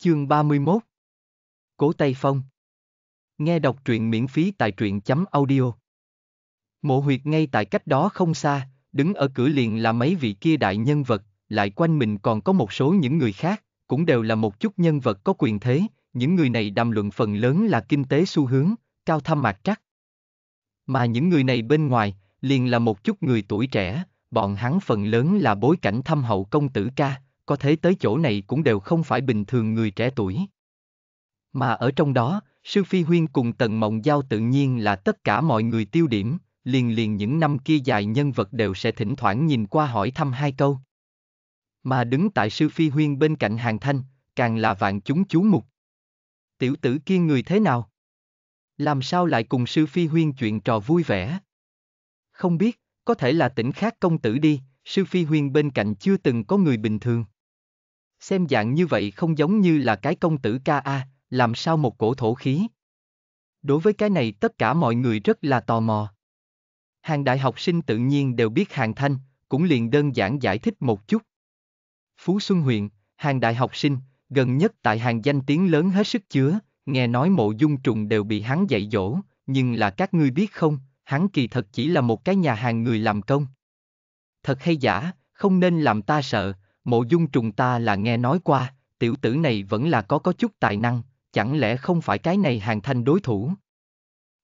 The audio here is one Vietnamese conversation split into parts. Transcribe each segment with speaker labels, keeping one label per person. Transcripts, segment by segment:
Speaker 1: Chương 31 Cố Tây Phong Nghe đọc truyện miễn phí tại truyện chấm audio Mộ huyệt ngay tại cách đó không xa, đứng ở cửa liền là mấy vị kia đại nhân vật, lại quanh mình còn có một số những người khác, cũng đều là một chút nhân vật có quyền thế, những người này đàm luận phần lớn là kinh tế xu hướng, cao thăm mạc trắc. Mà những người này bên ngoài, liền là một chút người tuổi trẻ, bọn hắn phần lớn là bối cảnh thâm hậu công tử ca, có thể tới chỗ này cũng đều không phải bình thường người trẻ tuổi. Mà ở trong đó, Sư Phi Huyên cùng Tần Mộng Giao tự nhiên là tất cả mọi người tiêu điểm, liền liền những năm kia dài nhân vật đều sẽ thỉnh thoảng nhìn qua hỏi thăm hai câu. Mà đứng tại Sư Phi Huyên bên cạnh hàng thanh, càng là vạn chúng chú mục. Tiểu tử kia người thế nào? Làm sao lại cùng Sư Phi Huyên chuyện trò vui vẻ? Không biết, có thể là tỉnh khác công tử đi, Sư Phi Huyên bên cạnh chưa từng có người bình thường. Xem dạng như vậy không giống như là cái công tử ca a, làm sao một cổ thổ khí. Đối với cái này tất cả mọi người rất là tò mò. Hàng đại học sinh tự nhiên đều biết hàng thanh, cũng liền đơn giản giải thích một chút. Phú Xuân huyện, hàng đại học sinh, gần nhất tại hàng danh tiếng lớn hết sức chứa, nghe nói mộ dung trùng đều bị hắn dạy dỗ, nhưng là các ngươi biết không, hắn kỳ thật chỉ là một cái nhà hàng người làm công. Thật hay giả, không nên làm ta sợ, Mộ dung trùng ta là nghe nói qua, tiểu tử này vẫn là có có chút tài năng, chẳng lẽ không phải cái này hàng thanh đối thủ?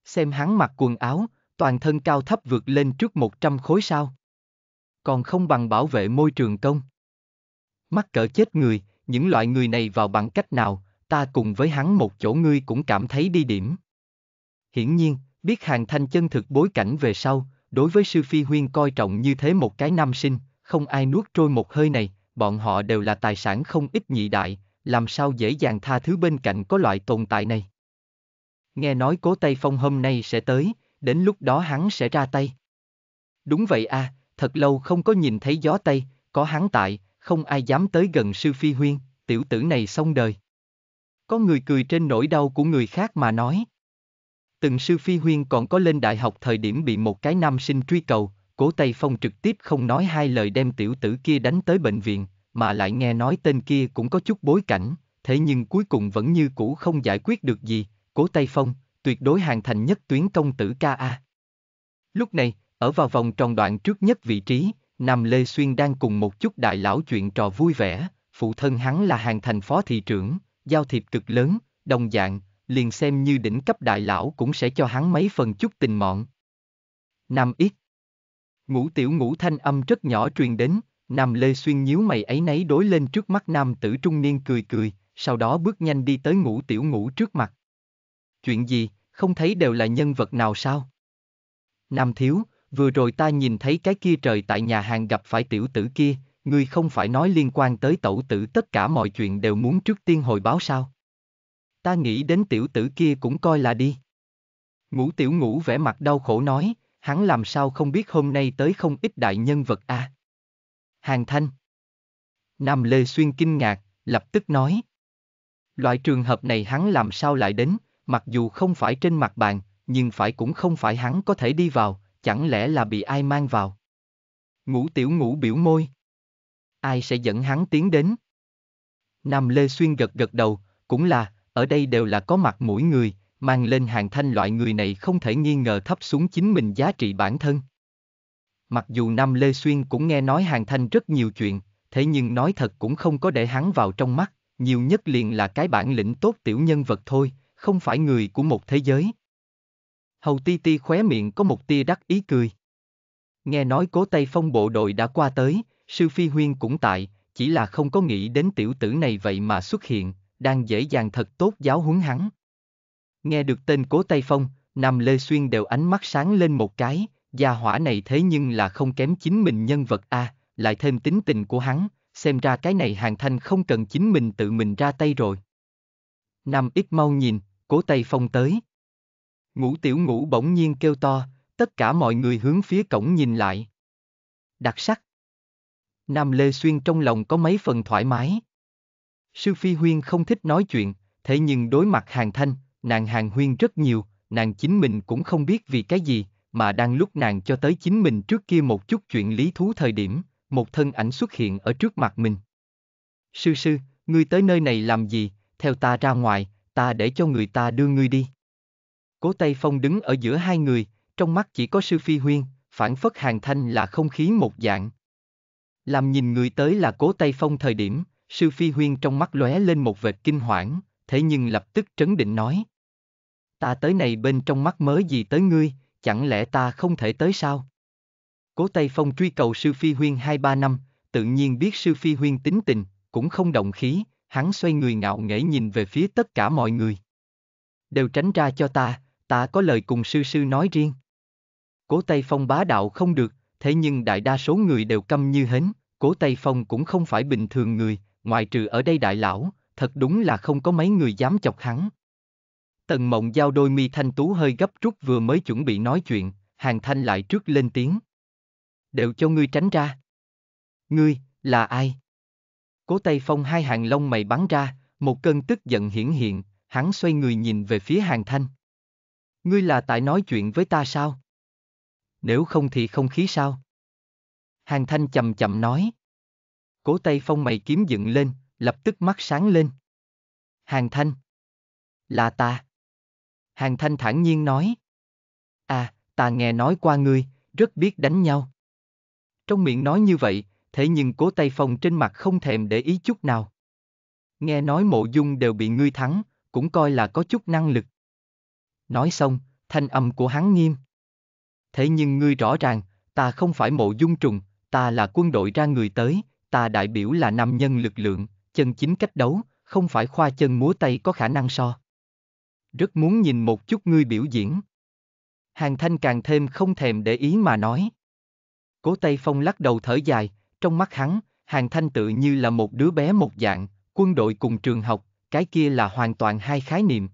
Speaker 1: Xem hắn mặc quần áo, toàn thân cao thấp vượt lên trước 100 khối sao. Còn không bằng bảo vệ môi trường công. Mắc cỡ chết người, những loại người này vào bằng cách nào, ta cùng với hắn một chỗ ngươi cũng cảm thấy đi điểm. Hiển nhiên, biết hàng thanh chân thực bối cảnh về sau, đối với sư phi huyên coi trọng như thế một cái nam sinh, không ai nuốt trôi một hơi này, bọn họ đều là tài sản không ít nhị đại, làm sao dễ dàng tha thứ bên cạnh có loại tồn tại này. Nghe nói cố Tây Phong hôm nay sẽ tới, đến lúc đó hắn sẽ ra tay. Đúng vậy a, à, thật lâu không có nhìn thấy gió Tây, có hắn tại, không ai dám tới gần sư phi huyên, tiểu tử này xong đời. Có người cười trên nỗi đau của người khác mà nói. Từng sư phi huyên còn có lên đại học thời điểm bị một cái nam sinh truy cầu, Cố Tây Phong trực tiếp không nói hai lời đem tiểu tử kia đánh tới bệnh viện, mà lại nghe nói tên kia cũng có chút bối cảnh, thế nhưng cuối cùng vẫn như cũ không giải quyết được gì, Cố Tây Phong, tuyệt đối hàng thành nhất tuyến công tử ca A. Lúc này, ở vào vòng tròn đoạn trước nhất vị trí, Nam Lê Xuyên đang cùng một chút đại lão chuyện trò vui vẻ, phụ thân hắn là hàng thành phó thị trưởng, giao thiệp cực lớn, đồng dạng, liền xem như đỉnh cấp đại lão cũng sẽ cho hắn mấy phần chút tình mọn. Nam Yết Ngũ tiểu ngũ thanh âm rất nhỏ truyền đến, Nam Lê Xuyên nhíu mày ấy nấy đối lên trước mắt nam tử trung niên cười cười, sau đó bước nhanh đi tới ngũ tiểu ngũ trước mặt. Chuyện gì, không thấy đều là nhân vật nào sao? Nam thiếu, vừa rồi ta nhìn thấy cái kia trời tại nhà hàng gặp phải tiểu tử kia, ngươi không phải nói liên quan tới tẩu tử tất cả mọi chuyện đều muốn trước tiên hồi báo sao? Ta nghĩ đến tiểu tử kia cũng coi là đi. Ngũ tiểu ngũ vẻ mặt đau khổ nói, hắn làm sao không biết hôm nay tới không ít đại nhân vật a. À? Hàng Thanh Nam Lê Xuyên kinh ngạc, lập tức nói. Loại trường hợp này hắn làm sao lại đến, mặc dù không phải trên mặt bàn, nhưng phải cũng không phải hắn có thể đi vào, chẳng lẽ là bị ai mang vào. Ngũ tiểu ngũ biểu môi. Ai sẽ dẫn hắn tiến đến? Nam Lê Xuyên gật gật đầu, cũng là, ở đây đều là có mặt mũi người, mang lên hàng thanh loại người này không thể nghi ngờ thấp xuống chính mình giá trị bản thân. Mặc dù năm Lê Xuyên cũng nghe nói hàng thanh rất nhiều chuyện, thế nhưng nói thật cũng không có để hắn vào trong mắt, nhiều nhất liền là cái bản lĩnh tốt tiểu nhân vật thôi, không phải người của một thế giới. Hầu Ti Ti khóe miệng có một tia đắc ý cười. Nghe nói cố Tây Phong bộ đội đã qua tới, Sư Phi Huyên cũng tại, chỉ là không có nghĩ đến tiểu tử này vậy mà xuất hiện, đang dễ dàng thật tốt giáo huấn hắn. Nghe được tên cố Tây Phong, Nam Lê Xuyên đều ánh mắt sáng lên một cái, gia hỏa này thế nhưng là không kém chính mình nhân vật A, à, lại thêm tính tình của hắn, xem ra cái này hàng thanh không cần chính mình tự mình ra tay rồi. Nam ít mau nhìn, cố Tây Phong tới. Ngũ tiểu ngũ bỗng nhiên kêu to, tất cả mọi người hướng phía cổng nhìn lại. Đặc sắc. Nam Lê Xuyên trong lòng có mấy phần thoải mái. Sư Phi Huyên không thích nói chuyện, thế nhưng đối mặt hàng thanh, nàng hàng huyên rất nhiều, nàng chính mình cũng không biết vì cái gì, mà đang lúc nàng cho tới chính mình trước kia một chút chuyện lý thú thời điểm, một thân ảnh xuất hiện ở trước mặt mình. Sư sư, ngươi tới nơi này làm gì, theo ta ra ngoài, ta để cho người ta đưa ngươi đi. Cố Tây Phong đứng ở giữa hai người, trong mắt chỉ có sư phi huyên, phản phất hàng thanh là không khí một dạng. Làm nhìn người tới là Cố Tây Phong thời điểm, sư phi huyên trong mắt lóe lên một vệt kinh hoảng, thế nhưng lập tức trấn định nói ta tới này bên trong mắt mới gì tới ngươi, chẳng lẽ ta không thể tới sao? Cố Tây Phong truy cầu Sư Phi Huyên hai ba năm, tự nhiên biết Sư Phi Huyên tính tình, cũng không động khí, hắn xoay người ngạo nghễ nhìn về phía tất cả mọi người. Đều tránh ra cho ta, ta có lời cùng Sư Sư nói riêng. Cố Tây Phong bá đạo không được, thế nhưng đại đa số người đều câm như hến, Cố Tây Phong cũng không phải bình thường người, ngoại trừ ở đây đại lão, thật đúng là không có mấy người dám chọc hắn. Tần mộng giao đôi mi thanh tú hơi gấp rút vừa mới chuẩn bị nói chuyện, hàng thanh lại trước lên tiếng. Đều cho ngươi tránh ra. Ngươi, là ai? Cố Tây Phong hai hàng lông mày bắn ra, một cơn tức giận hiển hiện, hắn xoay người nhìn về phía hàng thanh. Ngươi là tại nói chuyện với ta sao? Nếu không thì không khí sao? Hàng thanh chậm chậm nói. Cố Tây Phong mày kiếm dựng lên, lập tức mắt sáng lên. Hàng thanh. Là ta. Hàng Thanh thản nhiên nói. À, ta nghe nói qua ngươi, rất biết đánh nhau. Trong miệng nói như vậy, thế nhưng cố tay Phong trên mặt không thèm để ý chút nào. Nghe nói mộ dung đều bị ngươi thắng, cũng coi là có chút năng lực. Nói xong, thanh âm của hắn nghiêm. Thế nhưng ngươi rõ ràng, ta không phải mộ dung trùng, ta là quân đội ra người tới, ta đại biểu là nam nhân lực lượng, chân chính cách đấu, không phải khoa chân múa tay có khả năng so rất muốn nhìn một chút ngươi biểu diễn. Hàng Thanh càng thêm không thèm để ý mà nói. Cố Tây Phong lắc đầu thở dài, trong mắt hắn, Hàng Thanh tự như là một đứa bé một dạng, quân đội cùng trường học, cái kia là hoàn toàn hai khái niệm.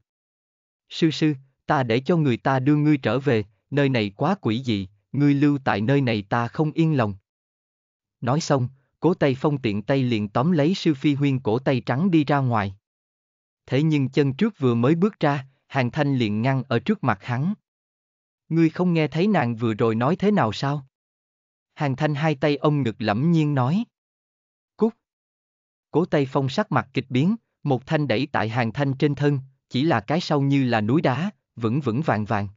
Speaker 1: Sư sư, ta để cho người ta đưa ngươi trở về, nơi này quá quỷ dị, ngươi lưu tại nơi này ta không yên lòng. Nói xong, cố Tây Phong tiện tay liền tóm lấy sư phi huyên cổ tay trắng đi ra ngoài. Thế nhưng chân trước vừa mới bước ra, hàng thanh liền ngăn ở trước mặt hắn. Ngươi không nghe thấy nàng vừa rồi nói thế nào sao? Hàng thanh hai tay ông ngực lẫm nhiên nói. Cút! Cố tay phong sắc mặt kịch biến, một thanh đẩy tại hàng thanh trên thân, chỉ là cái sau như là núi đá, vững vững vàng vàng.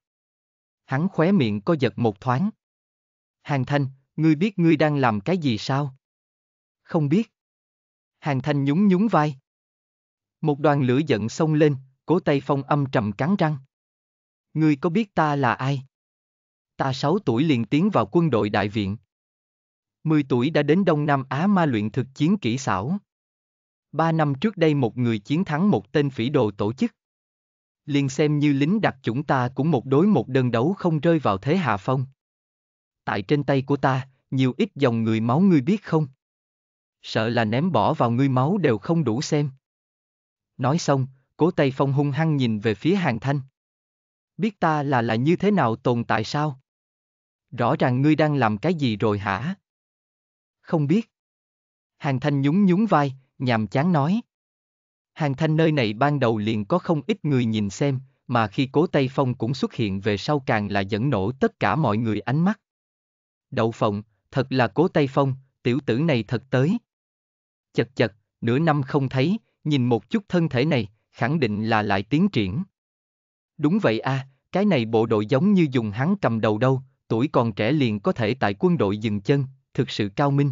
Speaker 1: Hắn khóe miệng co giật một thoáng. Hàng thanh, ngươi biết ngươi đang làm cái gì sao? Không biết. Hàng thanh nhún nhún vai. Một đoàn lửa giận xông lên, Cố Tây Phong âm trầm cắn răng. Ngươi có biết ta là ai? Ta 6 tuổi liền tiến vào quân đội đại viện. 10 tuổi đã đến Đông Nam Á ma luyện thực chiến kỹ xảo. Ba năm trước đây một người chiến thắng một tên phỉ đồ tổ chức. Liền xem như lính đặc chủng ta cũng một đối một đơn đấu không rơi vào thế hạ phong. Tại trên tay của ta, nhiều ít dòng người máu ngươi biết không? Sợ là ném bỏ vào ngươi máu đều không đủ xem. Nói xong, cố Tây Phong hung hăng nhìn về phía Hàng Thanh. Biết ta là là như thế nào tồn tại sao? Rõ ràng ngươi đang làm cái gì rồi hả? Không biết. Hàng Thanh nhún nhún vai, nhàm chán nói. Hàng Thanh nơi này ban đầu liền có không ít người nhìn xem, mà khi cố Tây Phong cũng xuất hiện về sau càng là dẫn nổ tất cả mọi người ánh mắt. Đậu phộng, thật là cố Tây Phong, tiểu tử này thật tới. Chật chật, nửa năm không thấy, nhìn một chút thân thể này, khẳng định là lại tiến triển. Đúng vậy a, à, cái này bộ đội giống như dùng hắn cầm đầu đâu, tuổi còn trẻ liền có thể tại quân đội dừng chân, thực sự cao minh.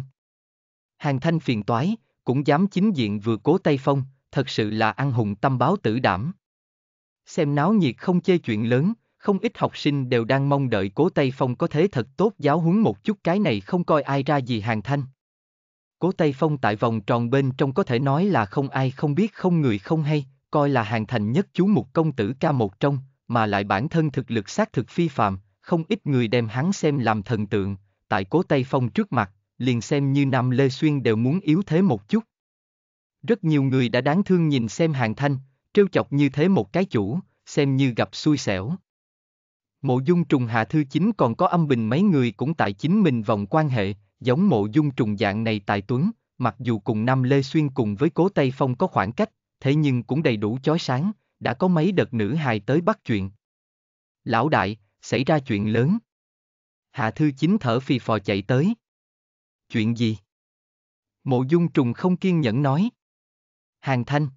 Speaker 1: Hàng thanh phiền toái, cũng dám chính diện vừa cố tay phong, thật sự là ăn hùng tâm báo tử đảm. Xem náo nhiệt không chê chuyện lớn, không ít học sinh đều đang mong đợi cố Tây Phong có thế thật tốt giáo huấn một chút cái này không coi ai ra gì hàng thanh. Cố Tây Phong tại vòng tròn bên trong có thể nói là không ai không biết không người không hay, coi là hàng thành nhất chú mục công tử ca một trong, mà lại bản thân thực lực xác thực phi phạm, không ít người đem hắn xem làm thần tượng, tại cố Tây Phong trước mặt, liền xem như Nam Lê Xuyên đều muốn yếu thế một chút. Rất nhiều người đã đáng thương nhìn xem hàng thanh, trêu chọc như thế một cái chủ, xem như gặp xui xẻo. Mộ dung trùng hạ thư chính còn có âm bình mấy người cũng tại chính mình vòng quan hệ, giống mộ dung trùng dạng này tài tuấn, mặc dù cùng Nam Lê Xuyên cùng với cố Tây Phong có khoảng cách, thế nhưng cũng đầy đủ chói sáng, đã có mấy đợt nữ hài tới bắt chuyện. Lão đại, xảy ra chuyện lớn. Hạ thư chính thở phì phò chạy tới. Chuyện gì? Mộ dung trùng không kiên nhẫn nói. Hàng thanh.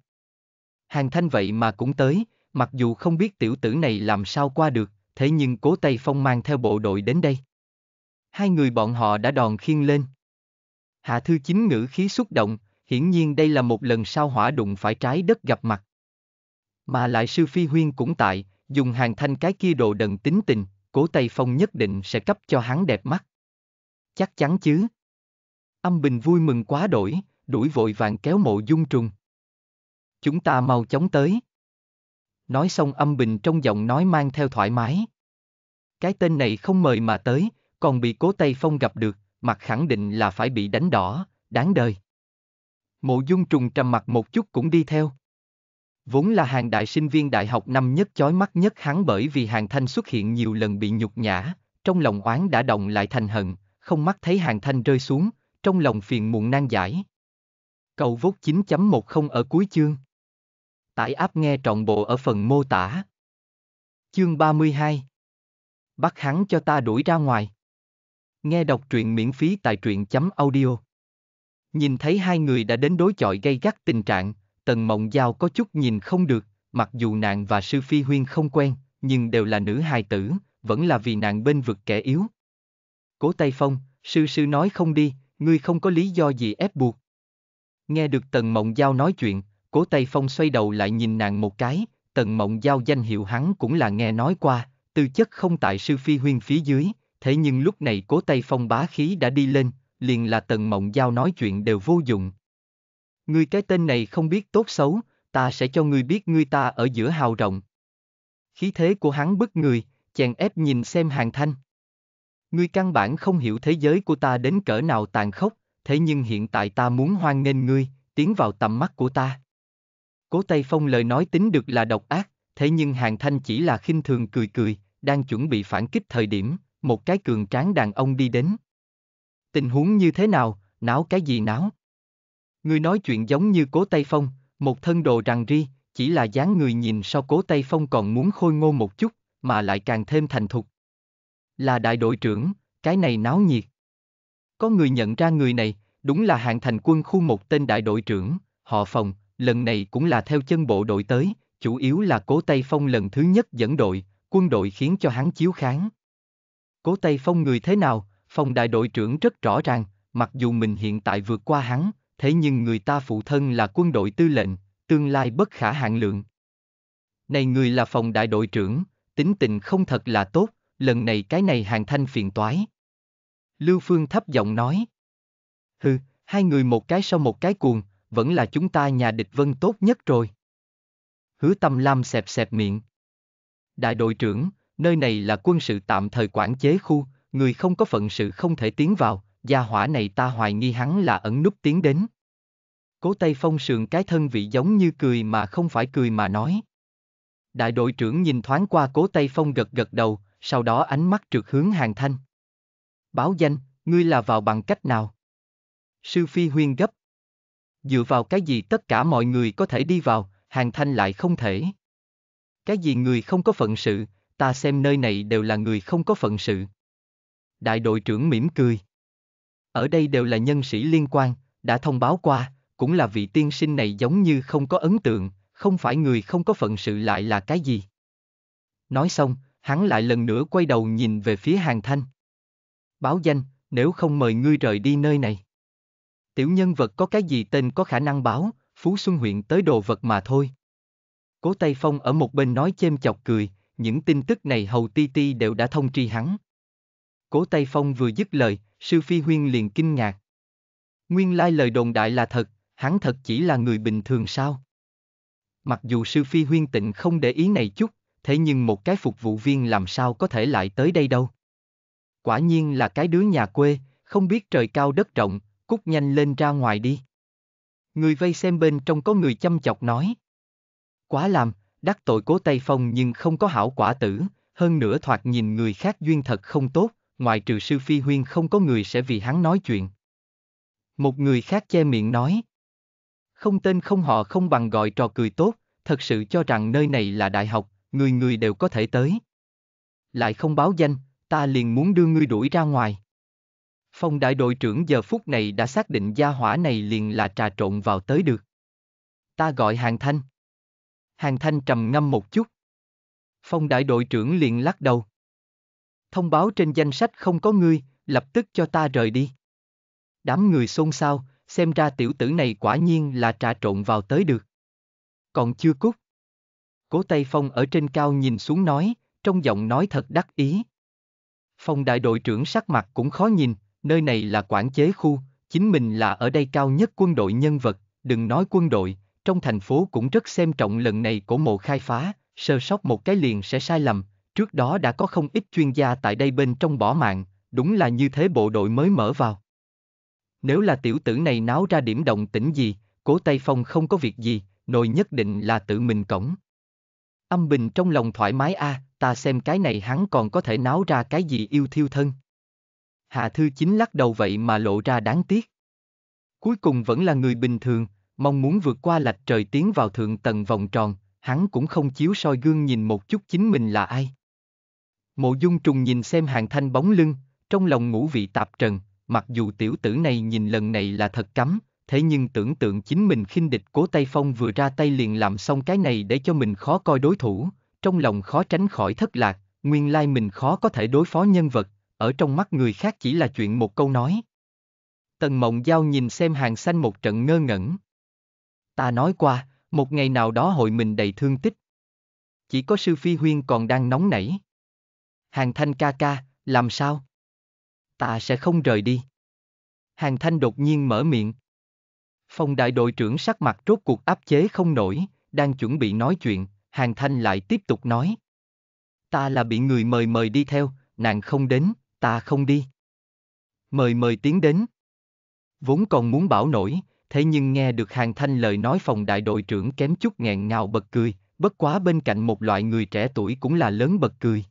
Speaker 1: Hàng thanh vậy mà cũng tới, mặc dù không biết tiểu tử này làm sao qua được, thế nhưng cố Tây Phong mang theo bộ đội đến đây. Hai người bọn họ đã đòn khiên lên. Hạ thư chính ngữ khí xúc động, hiển nhiên đây là một lần sao hỏa đụng phải trái đất gặp mặt. Mà lại sư phi huyên cũng tại, dùng hàng thanh cái kia đồ đần tính tình, cố Tây Phong nhất định sẽ cấp cho hắn đẹp mắt. Chắc chắn chứ. Âm Bình vui mừng quá đổi, đuổi vội vàng kéo mộ dung trùng. Chúng ta mau chóng tới. Nói xong âm bình trong giọng nói mang theo thoải mái. Cái tên này không mời mà tới, còn bị cố Tây Phong gặp được, mặt khẳng định là phải bị đánh đỏ, đáng đời. Mộ dung trùng trầm mặt một chút cũng đi theo. Vốn là hàng đại sinh viên đại học năm nhất chói mắt nhất hắn bởi vì hàng thanh xuất hiện nhiều lần bị nhục nhã, trong lòng oán đã động lại thành hận, không mắt thấy hàng thanh rơi xuống, trong lòng phiền muộn nan giải. Cầu vốt 9.10 ở cuối chương. Tải áp nghe trọn bộ ở phần mô tả. Chương 32 Bắt hắn cho ta đuổi ra ngoài. Nghe đọc truyện miễn phí tại truyện chấm audio. Nhìn thấy hai người đã đến đối chọi gây gắt tình trạng, Tần Mộng Giao có chút nhìn không được, mặc dù nàng và Sư Phi Huyên không quen, nhưng đều là nữ hài tử, vẫn là vì nàng bên vực kẻ yếu. Cố Tây Phong, sư sư nói không đi, ngươi không có lý do gì ép buộc. Nghe được Tần Mộng Giao nói chuyện, Cố Tây Phong xoay đầu lại nhìn nàng một cái, Tần Mộng Giao danh hiệu hắn cũng là nghe nói qua, tư chất không tại sư phi huyên phía dưới, thế nhưng lúc này Cố Tây Phong bá khí đã đi lên, liền là tần mộng giao nói chuyện đều vô dụng. Ngươi cái tên này không biết tốt xấu, ta sẽ cho ngươi biết ngươi ta ở giữa hào rộng. Khí thế của hắn bức người, chèn ép nhìn xem hàng thanh. Ngươi căn bản không hiểu thế giới của ta đến cỡ nào tàn khốc, thế nhưng hiện tại ta muốn hoan nghênh ngươi, tiến vào tầm mắt của ta. Cố Tây Phong lời nói tính được là độc ác, thế nhưng hàng thanh chỉ là khinh thường cười cười, đang chuẩn bị phản kích thời điểm, một cái cường tráng đàn ông đi đến. Tình huống như thế nào, não cái gì não? Người nói chuyện giống như cố Tây Phong, một thân đồ rằng ri, chỉ là dáng người nhìn sau cố Tây Phong còn muốn khôi ngô một chút, mà lại càng thêm thành thục. Là đại đội trưởng, cái này náo nhiệt. Có người nhận ra người này, đúng là hạng thành quân khu một tên đại đội trưởng, họ phòng, lần này cũng là theo chân bộ đội tới, chủ yếu là cố Tây Phong lần thứ nhất dẫn đội, quân đội khiến cho hắn chiếu kháng. Cố Tây Phong người thế nào, Phong đại đội trưởng rất rõ ràng, mặc dù mình hiện tại vượt qua hắn, thế nhưng người ta phụ thân là quân đội tư lệnh, tương lai bất khả hạn lượng. Này người là phòng đại đội trưởng, tính tình không thật là tốt, lần này cái này hàng thanh phiền toái. Lưu Phương thấp giọng nói. Hừ, hai người một cái sau một cái cuồng, vẫn là chúng ta nhà địch vân tốt nhất rồi. Hứa tâm lam xẹp xẹp miệng. Đại đội trưởng, nơi này là quân sự tạm thời quản chế khu, người không có phận sự không thể tiến vào, gia hỏa này ta hoài nghi hắn là ẩn núp tiến đến. Cố Tây Phong sườn cái thân vị giống như cười mà không phải cười mà nói. Đại đội trưởng nhìn thoáng qua Cố Tây Phong gật gật đầu, sau đó ánh mắt trượt hướng hàng thanh. Báo danh, ngươi là vào bằng cách nào? Sư Phi Huyên gấp. Dựa vào cái gì tất cả mọi người có thể đi vào, hàng thanh lại không thể. Cái gì người không có phận sự, ta xem nơi này đều là người không có phận sự đại đội trưởng mỉm cười. Ở đây đều là nhân sĩ liên quan, đã thông báo qua, cũng là vị tiên sinh này giống như không có ấn tượng, không phải người không có phận sự lại là cái gì. Nói xong, hắn lại lần nữa quay đầu nhìn về phía hàng thanh. Báo danh, nếu không mời ngươi rời đi nơi này. Tiểu nhân vật có cái gì tên có khả năng báo, Phú Xuân huyện tới đồ vật mà thôi. Cố Tây Phong ở một bên nói chêm chọc cười, những tin tức này hầu ti ti đều đã thông tri hắn. Cố Tây Phong vừa dứt lời, Sư Phi Huyên liền kinh ngạc. Nguyên lai lời đồn đại là thật, hắn thật chỉ là người bình thường sao? Mặc dù Sư Phi Huyên tịnh không để ý này chút, thế nhưng một cái phục vụ viên làm sao có thể lại tới đây đâu? Quả nhiên là cái đứa nhà quê, không biết trời cao đất rộng, cút nhanh lên ra ngoài đi. Người vây xem bên trong có người chăm chọc nói. Quá làm, đắc tội cố Tây Phong nhưng không có hảo quả tử, hơn nữa thoạt nhìn người khác duyên thật không tốt, ngoại trừ sư phi huyên không có người sẽ vì hắn nói chuyện. Một người khác che miệng nói. Không tên không họ không bằng gọi trò cười tốt, thật sự cho rằng nơi này là đại học, người người đều có thể tới. Lại không báo danh, ta liền muốn đưa ngươi đuổi ra ngoài. Phong đại đội trưởng giờ phút này đã xác định gia hỏa này liền là trà trộn vào tới được. Ta gọi hàng thanh. Hàng thanh trầm ngâm một chút. Phong đại đội trưởng liền lắc đầu thông báo trên danh sách không có ngươi, lập tức cho ta rời đi. Đám người xôn xao, xem ra tiểu tử này quả nhiên là trà trộn vào tới được. Còn chưa cút. Cố Tây Phong ở trên cao nhìn xuống nói, trong giọng nói thật đắc ý. Phong đại đội trưởng sắc mặt cũng khó nhìn, nơi này là quản chế khu, chính mình là ở đây cao nhất quân đội nhân vật, đừng nói quân đội, trong thành phố cũng rất xem trọng lần này của mộ khai phá, sơ sót một cái liền sẽ sai lầm, Trước đó đã có không ít chuyên gia tại đây bên trong bỏ mạng, đúng là như thế bộ đội mới mở vào. Nếu là tiểu tử này náo ra điểm động tĩnh gì, cố Tây Phong không có việc gì, nội nhất định là tự mình cổng. Âm Bình trong lòng thoải mái a, à, ta xem cái này hắn còn có thể náo ra cái gì yêu thiêu thân. Hạ Thư Chính lắc đầu vậy mà lộ ra đáng tiếc. Cuối cùng vẫn là người bình thường, mong muốn vượt qua lạch trời tiến vào thượng tầng vòng tròn, hắn cũng không chiếu soi gương nhìn một chút chính mình là ai. Mộ dung trùng nhìn xem hàng thanh bóng lưng, trong lòng ngũ vị tạp trần, mặc dù tiểu tử này nhìn lần này là thật cấm, thế nhưng tưởng tượng chính mình khinh địch cố Tây Phong vừa ra tay liền làm xong cái này để cho mình khó coi đối thủ, trong lòng khó tránh khỏi thất lạc, nguyên lai mình khó có thể đối phó nhân vật, ở trong mắt người khác chỉ là chuyện một câu nói. Tần Mộng Giao nhìn xem hàng xanh một trận ngơ ngẩn. Ta nói qua, một ngày nào đó hội mình đầy thương tích. Chỉ có sư phi huyên còn đang nóng nảy. Hàng Thanh ca ca, làm sao? Ta sẽ không rời đi. Hàng Thanh đột nhiên mở miệng. Phòng đại đội trưởng sắc mặt rốt cuộc áp chế không nổi, đang chuẩn bị nói chuyện, Hàng Thanh lại tiếp tục nói. Ta là bị người mời mời đi theo, nàng không đến, ta không đi. Mời mời tiến đến. Vốn còn muốn bảo nổi, thế nhưng nghe được Hàng Thanh lời nói phòng đại đội trưởng kém chút nghẹn ngào bật cười, bất quá bên cạnh một loại người trẻ tuổi cũng là lớn bật cười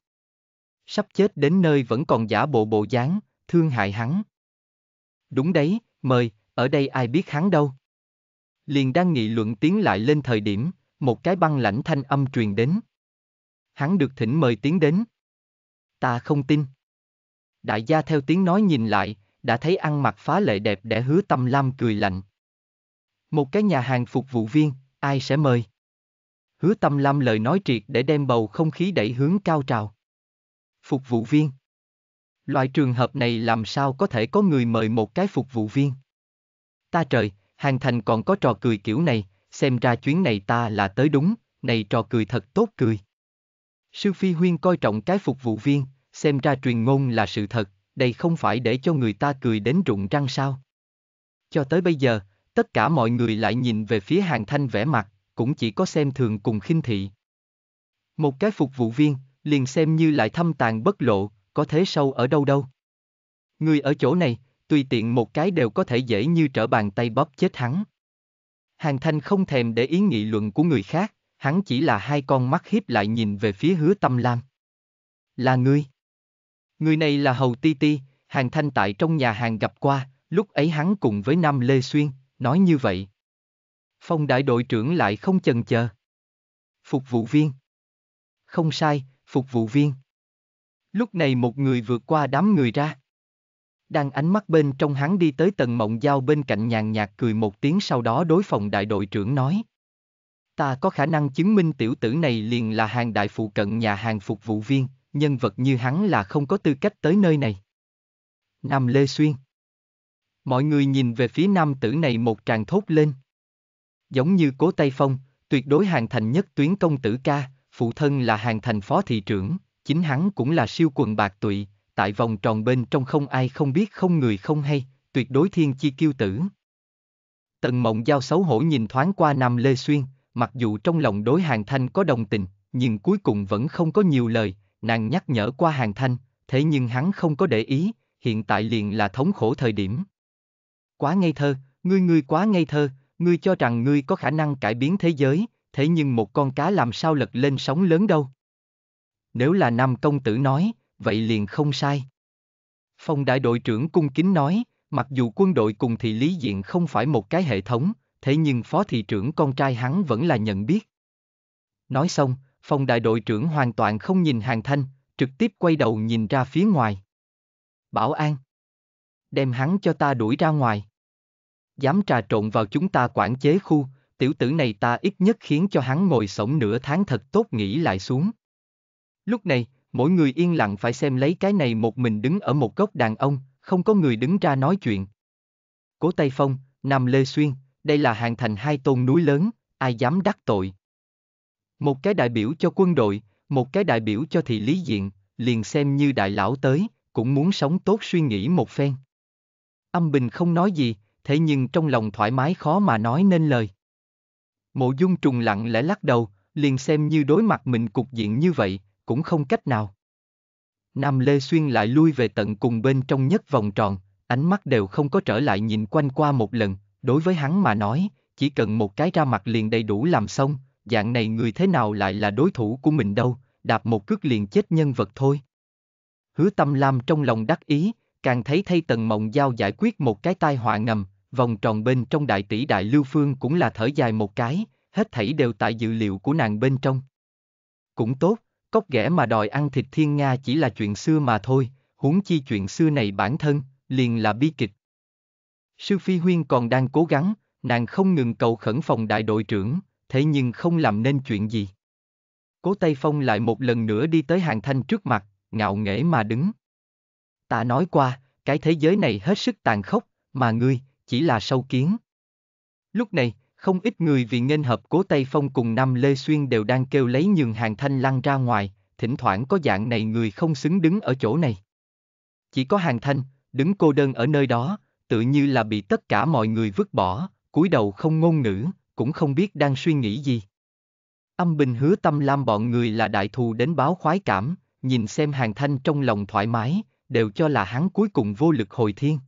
Speaker 1: sắp chết đến nơi vẫn còn giả bộ bộ dáng, thương hại hắn. Đúng đấy, mời, ở đây ai biết hắn đâu. Liền đang nghị luận tiến lại lên thời điểm, một cái băng lãnh thanh âm truyền đến. Hắn được thỉnh mời tiến đến. Ta không tin. Đại gia theo tiếng nói nhìn lại, đã thấy ăn mặc phá lệ đẹp để hứa tâm lam cười lạnh. Một cái nhà hàng phục vụ viên, ai sẽ mời? Hứa tâm lam lời nói triệt để đem bầu không khí đẩy hướng cao trào. Phục vụ viên. Loại trường hợp này làm sao có thể có người mời một cái phục vụ viên? Ta trời, hàng thành còn có trò cười kiểu này, xem ra chuyến này ta là tới đúng, này trò cười thật tốt cười. Sư Phi Huyên coi trọng cái phục vụ viên, xem ra truyền ngôn là sự thật, đây không phải để cho người ta cười đến rụng răng sao. Cho tới bây giờ, tất cả mọi người lại nhìn về phía hàng thanh vẻ mặt, cũng chỉ có xem thường cùng khinh thị. Một cái phục vụ viên, liền xem như lại thâm tàn bất lộ, có thế sâu ở đâu đâu. Người ở chỗ này, tùy tiện một cái đều có thể dễ như trở bàn tay bóp chết hắn. Hàng Thanh không thèm để ý nghị luận của người khác, hắn chỉ là hai con mắt hiếp lại nhìn về phía hứa tâm lam. Là ngươi. Người này là Hầu Ti Ti, Hàng Thanh tại trong nhà hàng gặp qua, lúc ấy hắn cùng với Nam Lê Xuyên, nói như vậy. Phong đại đội trưởng lại không chần chờ. Phục vụ viên. Không sai, phục vụ viên. Lúc này một người vượt qua đám người ra. Đang ánh mắt bên trong hắn đi tới tầng mộng giao bên cạnh nhàn nhạt cười một tiếng sau đó đối phòng đại đội trưởng nói. Ta có khả năng chứng minh tiểu tử này liền là hàng đại phụ cận nhà hàng phục vụ viên, nhân vật như hắn là không có tư cách tới nơi này. Nam Lê Xuyên Mọi người nhìn về phía nam tử này một tràng thốt lên. Giống như cố Tây Phong, tuyệt đối hàng thành nhất tuyến công tử ca, phụ thân là hàng thành phó thị trưởng, chính hắn cũng là siêu quần bạc tụy, tại vòng tròn bên trong không ai không biết không người không hay, tuyệt đối thiên chi kiêu tử. Tần mộng giao xấu hổ nhìn thoáng qua Nam Lê Xuyên, mặc dù trong lòng đối hàng thanh có đồng tình, nhưng cuối cùng vẫn không có nhiều lời, nàng nhắc nhở qua hàng thanh, thế nhưng hắn không có để ý, hiện tại liền là thống khổ thời điểm. Quá ngây thơ, ngươi ngươi quá ngây thơ, ngươi cho rằng ngươi có khả năng cải biến thế giới, thế nhưng một con cá làm sao lật lên sóng lớn đâu. Nếu là nam công tử nói, vậy liền không sai. Phong đại đội trưởng cung kính nói, mặc dù quân đội cùng thị lý diện không phải một cái hệ thống, thế nhưng phó thị trưởng con trai hắn vẫn là nhận biết. Nói xong, phong đại đội trưởng hoàn toàn không nhìn hàng thanh, trực tiếp quay đầu nhìn ra phía ngoài. Bảo an. Đem hắn cho ta đuổi ra ngoài. Dám trà trộn vào chúng ta quản chế khu, tiểu tử này ta ít nhất khiến cho hắn ngồi sống nửa tháng thật tốt nghĩ lại xuống. Lúc này, mỗi người yên lặng phải xem lấy cái này một mình đứng ở một góc đàn ông, không có người đứng ra nói chuyện. Cố Tây Phong, Nam Lê Xuyên, đây là hàng thành hai tôn núi lớn, ai dám đắc tội. Một cái đại biểu cho quân đội, một cái đại biểu cho thị lý diện, liền xem như đại lão tới, cũng muốn sống tốt suy nghĩ một phen. Âm Bình không nói gì, thế nhưng trong lòng thoải mái khó mà nói nên lời. Mộ dung trùng lặng lẽ lắc đầu, liền xem như đối mặt mình cục diện như vậy, cũng không cách nào. Nam Lê Xuyên lại lui về tận cùng bên trong nhất vòng tròn, ánh mắt đều không có trở lại nhìn quanh qua một lần, đối với hắn mà nói, chỉ cần một cái ra mặt liền đầy đủ làm xong, dạng này người thế nào lại là đối thủ của mình đâu, đạp một cước liền chết nhân vật thôi. Hứa Tâm Lam trong lòng đắc ý, càng thấy thay Tần Mộng Giao giải quyết một cái tai họa ngầm, vòng tròn bên trong đại tỷ đại lưu phương cũng là thở dài một cái, hết thảy đều tại dự liệu của nàng bên trong. Cũng tốt, cốc ghẻ mà đòi ăn thịt thiên Nga chỉ là chuyện xưa mà thôi, huống chi chuyện xưa này bản thân, liền là bi kịch. Sư Phi Huyên còn đang cố gắng, nàng không ngừng cầu khẩn phòng đại đội trưởng, thế nhưng không làm nên chuyện gì. Cố Tây Phong lại một lần nữa đi tới hàng thanh trước mặt, ngạo nghễ mà đứng. Ta nói qua, cái thế giới này hết sức tàn khốc, mà ngươi, chỉ là sâu kiến. Lúc này, không ít người vì nghênh hợp cố Tây Phong cùng Nam Lê Xuyên đều đang kêu lấy nhường hàng thanh lăn ra ngoài, thỉnh thoảng có dạng này người không xứng đứng ở chỗ này. Chỉ có hàng thanh, đứng cô đơn ở nơi đó, tự như là bị tất cả mọi người vứt bỏ, cúi đầu không ngôn ngữ, cũng không biết đang suy nghĩ gì. Âm Bình hứa tâm lam bọn người là đại thù đến báo khoái cảm, nhìn xem hàng thanh trong lòng thoải mái, đều cho là hắn cuối cùng vô lực hồi thiên.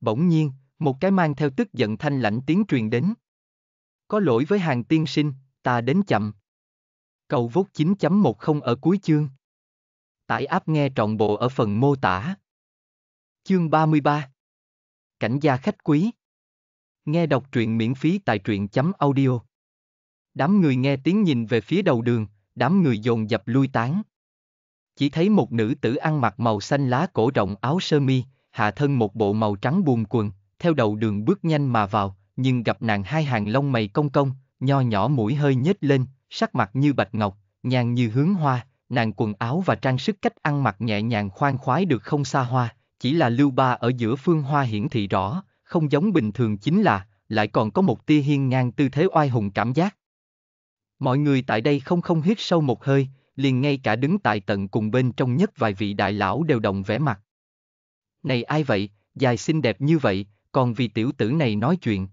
Speaker 1: Bỗng nhiên, một cái mang theo tức giận thanh lãnh tiếng truyền đến. Có lỗi với hàng tiên sinh, ta đến chậm. Cầu vốt 9.10 ở cuối chương. Tải áp nghe trọn bộ ở phần mô tả. Chương 33 Cảnh gia khách quý Nghe đọc truyện miễn phí tại truyện.audio chấm Đám người nghe tiếng nhìn về phía đầu đường, đám người dồn dập lui tán. Chỉ thấy một nữ tử ăn mặc màu xanh lá cổ rộng áo sơ mi, hạ thân một bộ màu trắng buồn quần, theo đầu đường bước nhanh mà vào, nhưng gặp nàng hai hàng lông mày cong cong, nho nhỏ mũi hơi nhếch lên, sắc mặt như bạch ngọc, nhàn như hướng hoa, nàng quần áo và trang sức cách ăn mặc nhẹ nhàng khoan khoái được không xa hoa, chỉ là lưu ba ở giữa phương hoa hiển thị rõ, không giống bình thường chính là, lại còn có một tia hiên ngang tư thế oai hùng cảm giác. Mọi người tại đây không không hít sâu một hơi, liền ngay cả đứng tại tận cùng bên trong nhất vài vị đại lão đều đồng vẻ mặt. Này ai vậy, dài xinh đẹp như vậy, còn vì tiểu tử này nói chuyện.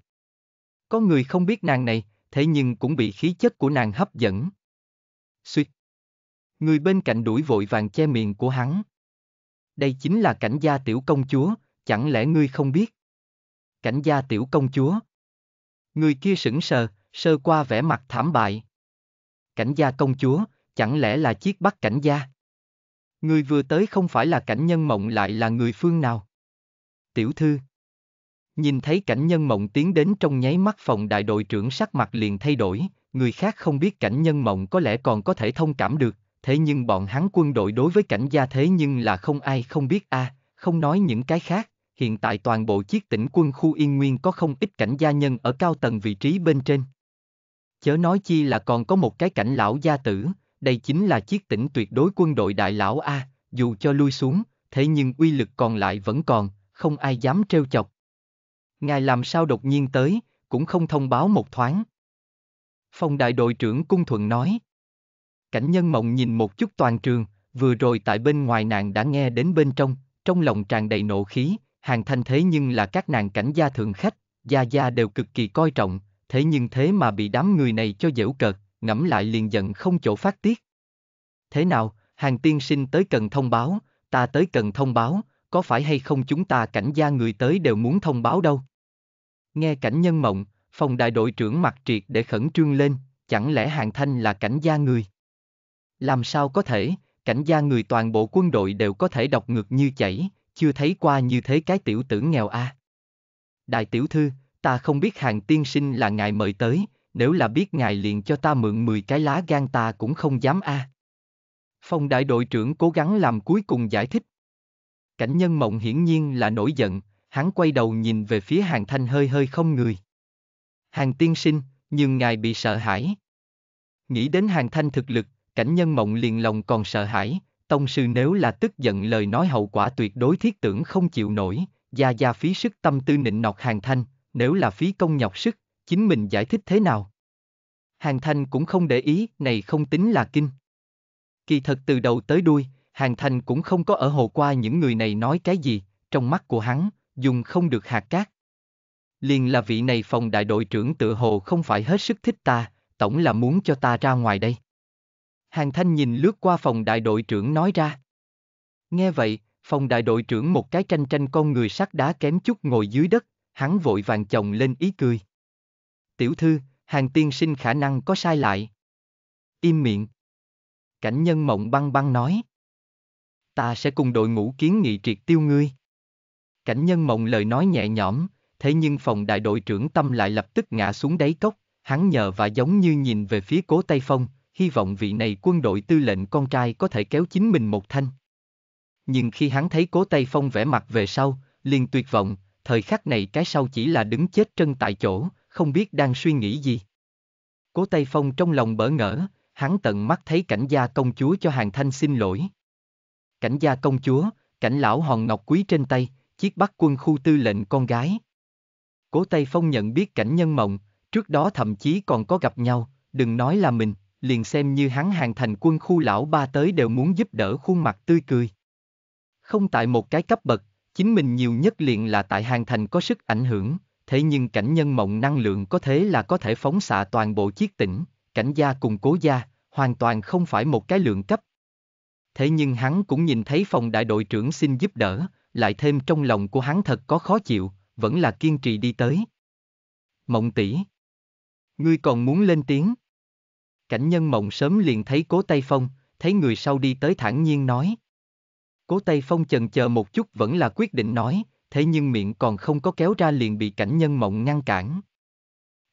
Speaker 1: Có người không biết nàng này, thế nhưng cũng bị khí chất của nàng hấp dẫn. Xuyệt. Người bên cạnh đuổi vội vàng che miệng của hắn. Đây chính là cảnh gia tiểu công chúa, chẳng lẽ ngươi không biết? Cảnh gia tiểu công chúa. Người kia sững sờ, sơ qua vẻ mặt thảm bại. Cảnh gia công chúa, chẳng lẽ là chiếc bắt cảnh gia? Người vừa tới không phải là cảnh nhân mộng lại là người phương nào? Tiểu thư. Nhìn thấy cảnh nhân mộng tiến đến trong nháy mắt phòng đại đội trưởng sắc mặt liền thay đổi, người khác không biết cảnh nhân mộng có lẽ còn có thể thông cảm được, thế nhưng bọn hắn quân đội đối với cảnh gia thế nhưng là không ai không biết a, à, không nói những cái khác, hiện tại toàn bộ chiếc tỉnh quân khu yên nguyên có không ít cảnh gia nhân ở cao tầng vị trí bên trên. Chớ nói chi là còn có một cái cảnh lão gia tử, đây chính là chiếc tỉnh tuyệt đối quân đội đại lão a, dù cho lui xuống, thế nhưng uy lực còn lại vẫn còn, không ai dám trêu chọc. Ngài làm sao đột nhiên tới, cũng không thông báo một thoáng. Phong đại đội trưởng Cung Thuận nói. Cảnh nhân mộng nhìn một chút toàn trường, vừa rồi tại bên ngoài nàng đã nghe đến bên trong, trong lòng tràn đầy nộ khí, hàng thanh thế nhưng là các nàng cảnh gia thượng khách, gia gia đều cực kỳ coi trọng, thế nhưng thế mà bị đám người này cho dễu cợt, ngẫm lại liền giận không chỗ phát tiết. Thế nào, hàng tiên sinh tới cần thông báo, ta tới cần thông báo, có phải hay không chúng ta cảnh gia người tới đều muốn thông báo đâu? Nghe cảnh nhân mộng, phòng đại đội trưởng mặt triệt để khẩn trương lên, chẳng lẽ hàng thanh là cảnh gia người? Làm sao có thể, cảnh gia người toàn bộ quân đội đều có thể đọc ngược như chảy, chưa thấy qua như thế cái tiểu tử nghèo a. À. Đại tiểu thư, ta không biết hàng tiên sinh là ngài mời tới, nếu là biết ngài liền cho ta mượn 10 cái lá gan ta cũng không dám a. À. Phong đại đội trưởng cố gắng làm cuối cùng giải thích. Cảnh nhân mộng hiển nhiên là nổi giận, hắn quay đầu nhìn về phía hàng thanh hơi hơi không người. Hàng tiên sinh, nhưng ngài bị sợ hãi. Nghĩ đến hàng thanh thực lực, cảnh nhân mộng liền lòng còn sợ hãi, tông sư nếu là tức giận lời nói hậu quả tuyệt đối thiết tưởng không chịu nổi, gia gia phí sức tâm tư nịnh nọt hàng thanh, nếu là phí công nhọc sức, chính mình giải thích thế nào? Hàng thanh cũng không để ý, này không tính là kinh. Kỳ thật từ đầu tới đuôi, Hàng Thành cũng không có ở hồ qua những người này nói cái gì, trong mắt của hắn, dùng không được hạt cát. Liền là vị này phòng đại đội trưởng tự hồ không phải hết sức thích ta, tổng là muốn cho ta ra ngoài đây. Hàng Thanh nhìn lướt qua phòng đại đội trưởng nói ra. Nghe vậy, phòng đại đội trưởng một cái tranh tranh con người sắt đá kém chút ngồi dưới đất, hắn vội vàng chồng lên ý cười. Tiểu thư, hàng tiên sinh khả năng có sai lại. Im miệng. Cảnh nhân mộng băng băng nói ta sẽ cùng đội ngũ kiến nghị triệt tiêu ngươi. Cảnh nhân mộng lời nói nhẹ nhõm, thế nhưng phòng đại đội trưởng tâm lại lập tức ngã xuống đáy cốc, hắn nhờ và giống như nhìn về phía cố Tây Phong, hy vọng vị này quân đội tư lệnh con trai có thể kéo chính mình một thanh. Nhưng khi hắn thấy cố Tây Phong vẻ mặt về sau, liền tuyệt vọng, thời khắc này cái sau chỉ là đứng chết chân tại chỗ, không biết đang suy nghĩ gì. Cố Tây Phong trong lòng bỡ ngỡ, hắn tận mắt thấy cảnh gia công chúa cho hàng thanh xin lỗi cảnh gia công chúa, cảnh lão hòn ngọc quý trên tay, chiếc bắt quân khu tư lệnh con gái. Cố Tây Phong nhận biết cảnh nhân mộng, trước đó thậm chí còn có gặp nhau, đừng nói là mình, liền xem như hắn hàng thành quân khu lão ba tới đều muốn giúp đỡ khuôn mặt tươi cười. Không tại một cái cấp bậc, chính mình nhiều nhất liền là tại hàng thành có sức ảnh hưởng, thế nhưng cảnh nhân mộng năng lượng có thế là có thể phóng xạ toàn bộ chiếc tỉnh, cảnh gia cùng cố gia, hoàn toàn không phải một cái lượng cấp, thế nhưng hắn cũng nhìn thấy phòng đại đội trưởng xin giúp đỡ, lại thêm trong lòng của hắn thật có khó chịu, vẫn là kiên trì đi tới. Mộng tỷ, Ngươi còn muốn lên tiếng. Cảnh nhân mộng sớm liền thấy cố Tây Phong, thấy người sau đi tới thản nhiên nói. Cố Tây Phong chần chờ một chút vẫn là quyết định nói, thế nhưng miệng còn không có kéo ra liền bị cảnh nhân mộng ngăn cản.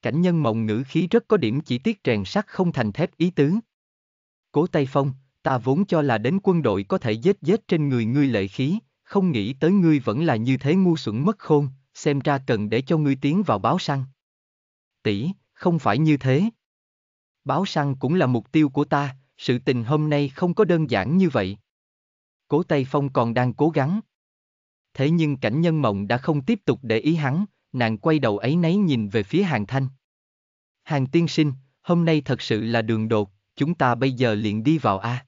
Speaker 1: Cảnh nhân mộng ngữ khí rất có điểm chỉ tiết rèn sắt không thành thép ý tứ. Cố Tây Phong, Ta vốn cho là đến quân đội có thể giết giết trên người ngươi lệ khí, không nghĩ tới ngươi vẫn là như thế ngu xuẩn mất khôn, xem ra cần để cho ngươi tiến vào báo săn. Tỷ, không phải như thế. Báo săn cũng là mục tiêu của ta, sự tình hôm nay không có đơn giản như vậy. Cố Tây Phong còn đang cố gắng. Thế nhưng cảnh nhân mộng đã không tiếp tục để ý hắn, nàng quay đầu ấy nấy nhìn về phía hàng thanh. Hàng tiên sinh, hôm nay thật sự là đường đột, chúng ta bây giờ liền đi vào A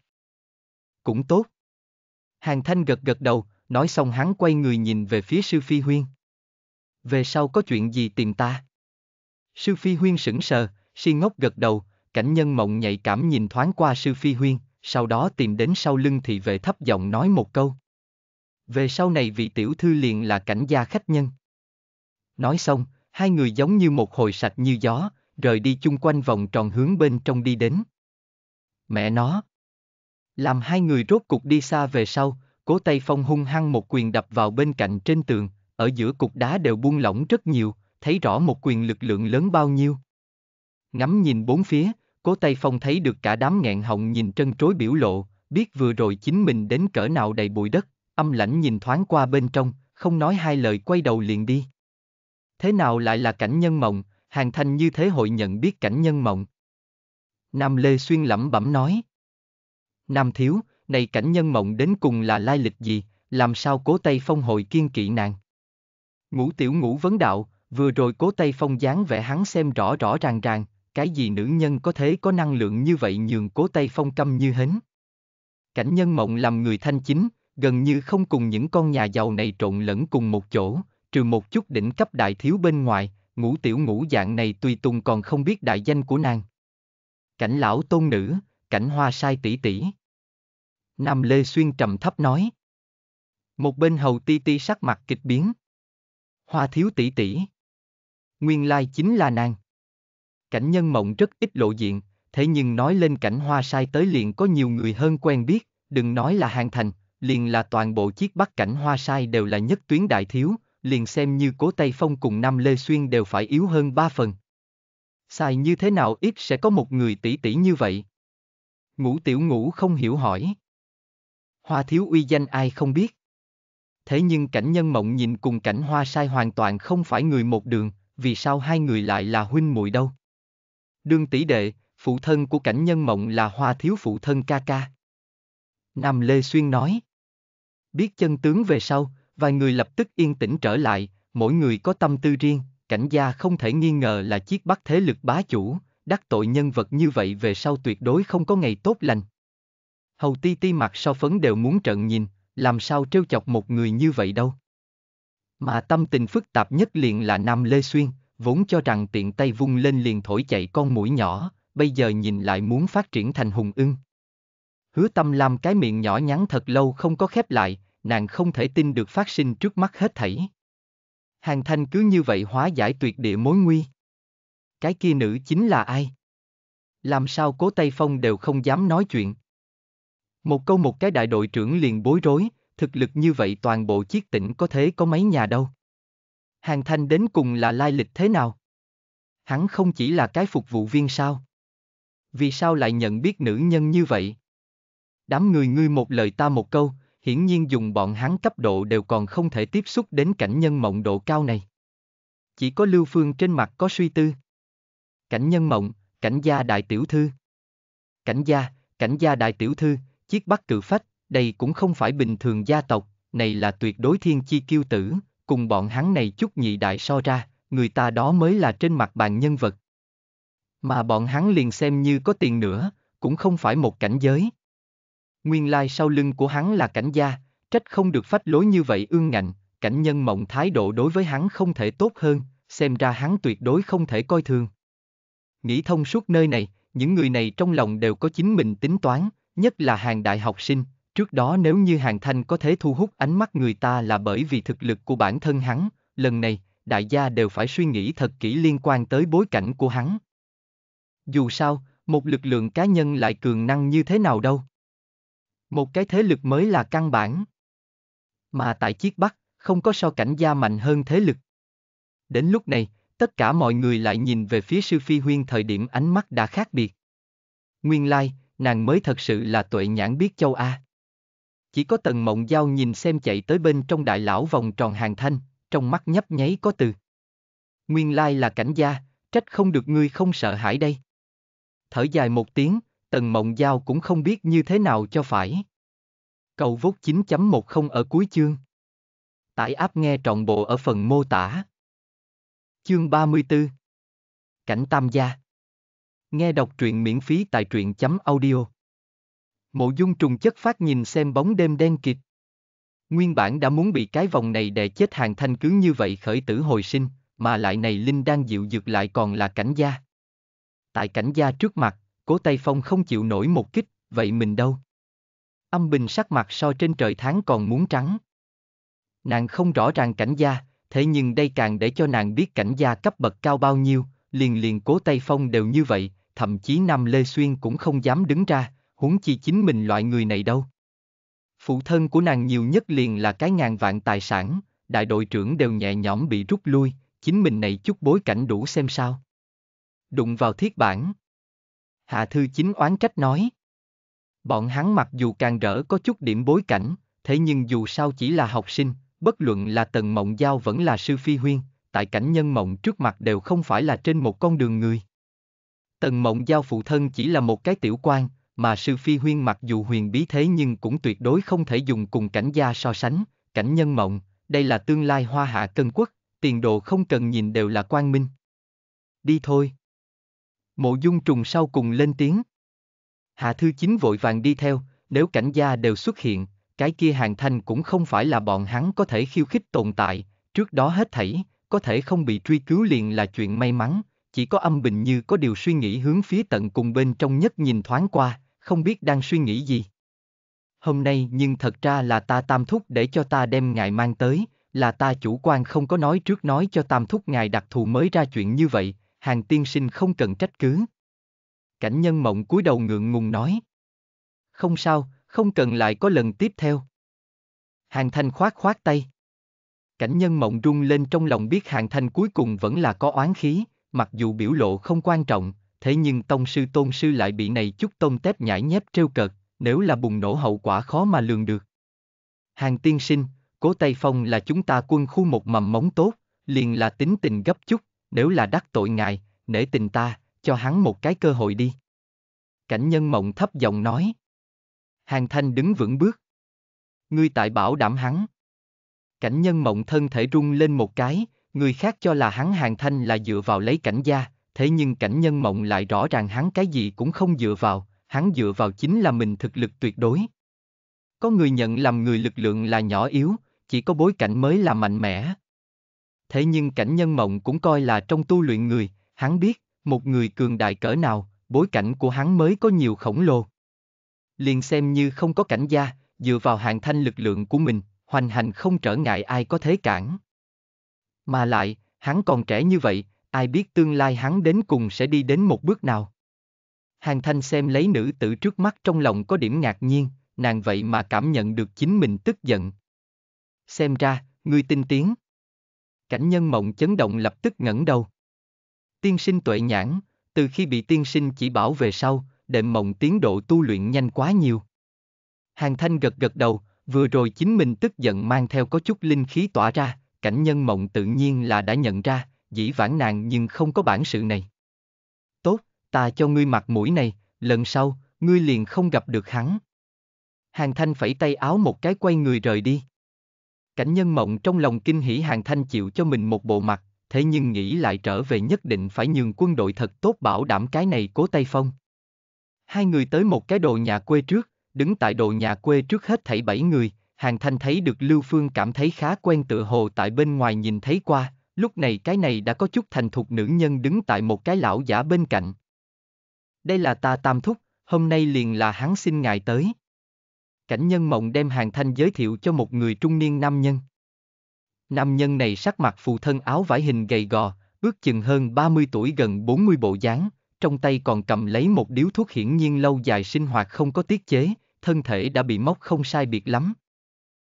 Speaker 1: cũng tốt. Hàng Thanh gật gật đầu, nói xong hắn quay người nhìn về phía Sư Phi Huyên. Về sau có chuyện gì tìm ta? Sư Phi Huyên sững sờ, si ngốc gật đầu, cảnh nhân mộng nhạy cảm nhìn thoáng qua Sư Phi Huyên, sau đó tìm đến sau lưng thì về thấp giọng nói một câu. Về sau này vị tiểu thư liền là cảnh gia khách nhân. Nói xong, hai người giống như một hồi sạch như gió, rời đi chung quanh vòng tròn hướng bên trong đi đến. Mẹ nó, làm hai người rốt cục đi xa về sau, cố tay Phong hung hăng một quyền đập vào bên cạnh trên tường, ở giữa cục đá đều buông lỏng rất nhiều, thấy rõ một quyền lực lượng lớn bao nhiêu. Ngắm nhìn bốn phía, cố tay Phong thấy được cả đám nghẹn họng nhìn trân trối biểu lộ, biết vừa rồi chính mình đến cỡ nào đầy bụi đất, âm lãnh nhìn thoáng qua bên trong, không nói hai lời quay đầu liền đi. Thế nào lại là cảnh nhân mộng, hàng thanh như thế hội nhận biết cảnh nhân mộng. Nam Lê Xuyên lẩm bẩm nói. Nam thiếu, này cảnh nhân mộng đến cùng là lai lịch gì, làm sao cố Tây Phong hội kiên kỵ nàng? Ngũ tiểu ngũ vấn đạo, vừa rồi cố Tây Phong dáng vẻ hắn xem rõ rõ ràng ràng, cái gì nữ nhân có thế có năng lượng như vậy nhường cố Tây Phong căm như hến. Cảnh nhân mộng làm người thanh chính, gần như không cùng những con nhà giàu này trộn lẫn cùng một chỗ, trừ một chút đỉnh cấp đại thiếu bên ngoài, ngũ tiểu ngũ dạng này tùy tùng còn không biết đại danh của nàng. Cảnh lão tôn nữ, cảnh hoa sai tỷ tỷ. Nam Lê Xuyên trầm thấp nói. Một bên hầu ti ti sắc mặt kịch biến. Hoa thiếu tỷ tỷ. Nguyên lai chính là nàng. Cảnh nhân mộng rất ít lộ diện, thế nhưng nói lên cảnh hoa sai tới liền có nhiều người hơn quen biết, đừng nói là hàng thành, liền là toàn bộ chiếc bắc cảnh hoa sai đều là nhất tuyến đại thiếu, liền xem như cố Tây Phong cùng Nam Lê Xuyên đều phải yếu hơn ba phần. Sai như thế nào ít sẽ có một người tỷ tỷ như vậy? Ngũ tiểu ngũ không hiểu hỏi hoa thiếu uy danh ai không biết. Thế nhưng cảnh nhân mộng nhìn cùng cảnh hoa sai hoàn toàn không phải người một đường, vì sao hai người lại là huynh muội đâu? Đương tỷ đệ, phụ thân của cảnh nhân mộng là hoa thiếu phụ thân ca ca. Nam Lê Xuyên nói. Biết chân tướng về sau, vài người lập tức yên tĩnh trở lại, mỗi người có tâm tư riêng, cảnh gia không thể nghi ngờ là chiếc bắt thế lực bá chủ, đắc tội nhân vật như vậy về sau tuyệt đối không có ngày tốt lành hầu ti ti mặt sau phấn đều muốn trợn nhìn, làm sao trêu chọc một người như vậy đâu. Mà tâm tình phức tạp nhất liền là Nam Lê Xuyên, vốn cho rằng tiện tay vung lên liền thổi chạy con mũi nhỏ, bây giờ nhìn lại muốn phát triển thành hùng ưng. Hứa tâm làm cái miệng nhỏ nhắn thật lâu không có khép lại, nàng không thể tin được phát sinh trước mắt hết thảy. Hàng thanh cứ như vậy hóa giải tuyệt địa mối nguy. Cái kia nữ chính là ai? Làm sao cố Tây Phong đều không dám nói chuyện? Một câu một cái đại đội trưởng liền bối rối, thực lực như vậy toàn bộ chiếc tỉnh có thế có mấy nhà đâu. Hàng Thanh đến cùng là lai lịch thế nào? Hắn không chỉ là cái phục vụ viên sao? Vì sao lại nhận biết nữ nhân như vậy? Đám người ngươi một lời ta một câu, hiển nhiên dùng bọn hắn cấp độ đều còn không thể tiếp xúc đến cảnh nhân mộng độ cao này. Chỉ có Lưu Phương trên mặt có suy tư. Cảnh nhân mộng, cảnh gia đại tiểu thư. Cảnh gia, cảnh gia đại tiểu thư, chiếc bắt cự phách, đây cũng không phải bình thường gia tộc, này là tuyệt đối thiên chi kiêu tử, cùng bọn hắn này chút nhị đại so ra, người ta đó mới là trên mặt bàn nhân vật. Mà bọn hắn liền xem như có tiền nữa, cũng không phải một cảnh giới. Nguyên lai sau lưng của hắn là cảnh gia, trách không được phách lối như vậy ương ngạnh, cảnh nhân mộng thái độ đối với hắn không thể tốt hơn, xem ra hắn tuyệt đối không thể coi thường. Nghĩ thông suốt nơi này, những người này trong lòng đều có chính mình tính toán, nhất là hàng đại học sinh, trước đó nếu như hàng thanh có thể thu hút ánh mắt người ta là bởi vì thực lực của bản thân hắn, lần này, đại gia đều phải suy nghĩ thật kỹ liên quan tới bối cảnh của hắn. Dù sao, một lực lượng cá nhân lại cường năng như thế nào đâu. Một cái thế lực mới là căn bản. Mà tại chiếc Bắc, không có so cảnh gia mạnh hơn thế lực. Đến lúc này, tất cả mọi người lại nhìn về phía sư phi huyên thời điểm ánh mắt đã khác biệt. Nguyên lai, like, nàng mới thật sự là tuệ nhãn biết châu A. Chỉ có tần mộng giao nhìn xem chạy tới bên trong đại lão vòng tròn hàng thanh, trong mắt nhấp nháy có từ. Nguyên lai là cảnh gia, trách không được ngươi không sợ hãi đây. Thở dài một tiếng, tần mộng giao cũng không biết như thế nào cho phải. Cầu vốt 9.10 ở cuối chương. Tải áp nghe trọn bộ ở phần mô tả. Chương 34 Cảnh Tam Gia Nghe đọc truyện miễn phí tại truyện chấm audio. Mộ dung trùng chất phát nhìn xem bóng đêm đen kịt. Nguyên bản đã muốn bị cái vòng này đè chết hàng thanh cứ như vậy khởi tử hồi sinh, mà lại này Linh đang dịu dược lại còn là cảnh gia. Tại cảnh gia trước mặt, cố Tây Phong không chịu nổi một kích, vậy mình đâu? Âm bình sắc mặt so trên trời tháng còn muốn trắng. Nàng không rõ ràng cảnh gia, thế nhưng đây càng để cho nàng biết cảnh gia cấp bậc cao bao nhiêu, liền liền cố Tây Phong đều như vậy, thậm chí Nam Lê Xuyên cũng không dám đứng ra, huống chi chính mình loại người này đâu. Phụ thân của nàng nhiều nhất liền là cái ngàn vạn tài sản, đại đội trưởng đều nhẹ nhõm bị rút lui, chính mình này chút bối cảnh đủ xem sao. Đụng vào thiết bản. Hạ thư chính oán trách nói. Bọn hắn mặc dù càng rỡ có chút điểm bối cảnh, thế nhưng dù sao chỉ là học sinh, bất luận là tần mộng giao vẫn là sư phi huyên, tại cảnh nhân mộng trước mặt đều không phải là trên một con đường người. Tần Mộng Giao phụ thân chỉ là một cái tiểu quan, mà sư phi huyên mặc dù huyền bí thế nhưng cũng tuyệt đối không thể dùng cùng cảnh gia so sánh, cảnh nhân mộng, đây là tương lai hoa hạ cân quốc, tiền đồ không cần nhìn đều là quang minh. Đi thôi. Mộ dung trùng sau cùng lên tiếng. Hạ thư chính vội vàng đi theo, nếu cảnh gia đều xuất hiện, cái kia hàng thanh cũng không phải là bọn hắn có thể khiêu khích tồn tại, trước đó hết thảy, có thể không bị truy cứu liền là chuyện may mắn, chỉ có âm bình như có điều suy nghĩ hướng phía tận cùng bên trong nhất nhìn thoáng qua, không biết đang suy nghĩ gì. Hôm nay nhưng thật ra là ta tam thúc để cho ta đem ngài mang tới, là ta chủ quan không có nói trước nói cho tam thúc ngài đặc thù mới ra chuyện như vậy, hàng tiên sinh không cần trách cứ. Cảnh nhân mộng cúi đầu ngượng ngùng nói. Không sao, không cần lại có lần tiếp theo. Hàng thanh khoát khoát tay. Cảnh nhân mộng rung lên trong lòng biết hàng thanh cuối cùng vẫn là có oán khí, mặc dù biểu lộ không quan trọng, thế nhưng tông sư tôn sư lại bị này chút tôn tép nhảy nhép trêu cợt, nếu là bùng nổ hậu quả khó mà lường được. Hàng tiên sinh, cố Tây Phong là chúng ta quân khu một mầm móng tốt, liền là tính tình gấp chút, nếu là đắc tội ngài, nể tình ta, cho hắn một cái cơ hội đi. Cảnh nhân mộng thấp giọng nói. Hàng thanh đứng vững bước. Ngươi tại bảo đảm hắn. Cảnh nhân mộng thân thể rung lên một cái, Người khác cho là hắn hàng thanh là dựa vào lấy cảnh gia, thế nhưng cảnh nhân mộng lại rõ ràng hắn cái gì cũng không dựa vào, hắn dựa vào chính là mình thực lực tuyệt đối. Có người nhận làm người lực lượng là nhỏ yếu, chỉ có bối cảnh mới là mạnh mẽ. Thế nhưng cảnh nhân mộng cũng coi là trong tu luyện người, hắn biết, một người cường đại cỡ nào, bối cảnh của hắn mới có nhiều khổng lồ. Liền xem như không có cảnh gia, dựa vào hàng thanh lực lượng của mình, hoành hành không trở ngại ai có thế cản. Mà lại, hắn còn trẻ như vậy, ai biết tương lai hắn đến cùng sẽ đi đến một bước nào. Hàng Thanh xem lấy nữ tử trước mắt trong lòng có điểm ngạc nhiên, nàng vậy mà cảm nhận được chính mình tức giận. Xem ra, ngươi tinh tiến. Cảnh nhân mộng chấn động lập tức ngẩng đầu. Tiên sinh tuệ nhãn, từ khi bị tiên sinh chỉ bảo về sau, đệm mộng tiến độ tu luyện nhanh quá nhiều. Hàng Thanh gật gật đầu, vừa rồi chính mình tức giận mang theo có chút linh khí tỏa ra, cảnh nhân mộng tự nhiên là đã nhận ra, dĩ vãn nàng nhưng không có bản sự này. Tốt, ta cho ngươi mặt mũi này, lần sau, ngươi liền không gặp được hắn. Hàng Thanh phẩy tay áo một cái quay người rời đi. Cảnh nhân mộng trong lòng kinh hỉ Hàng Thanh chịu cho mình một bộ mặt, thế nhưng nghĩ lại trở về nhất định phải nhường quân đội thật tốt bảo đảm cái này cố Tây Phong. Hai người tới một cái đồ nhà quê trước, đứng tại đồ nhà quê trước hết thảy bảy người, Hàng Thanh thấy được Lưu Phương cảm thấy khá quen tựa hồ tại bên ngoài nhìn thấy qua, lúc này cái này đã có chút thành thục nữ nhân đứng tại một cái lão giả bên cạnh. Đây là ta tam thúc, hôm nay liền là hắn xin ngài tới. Cảnh nhân mộng đem Hàng Thanh giới thiệu cho một người trung niên nam nhân. Nam nhân này sắc mặt phù thân áo vải hình gầy gò, ước chừng hơn 30 tuổi gần 40 bộ dáng, trong tay còn cầm lấy một điếu thuốc hiển nhiên lâu dài sinh hoạt không có tiết chế, thân thể đã bị mốc không sai biệt lắm,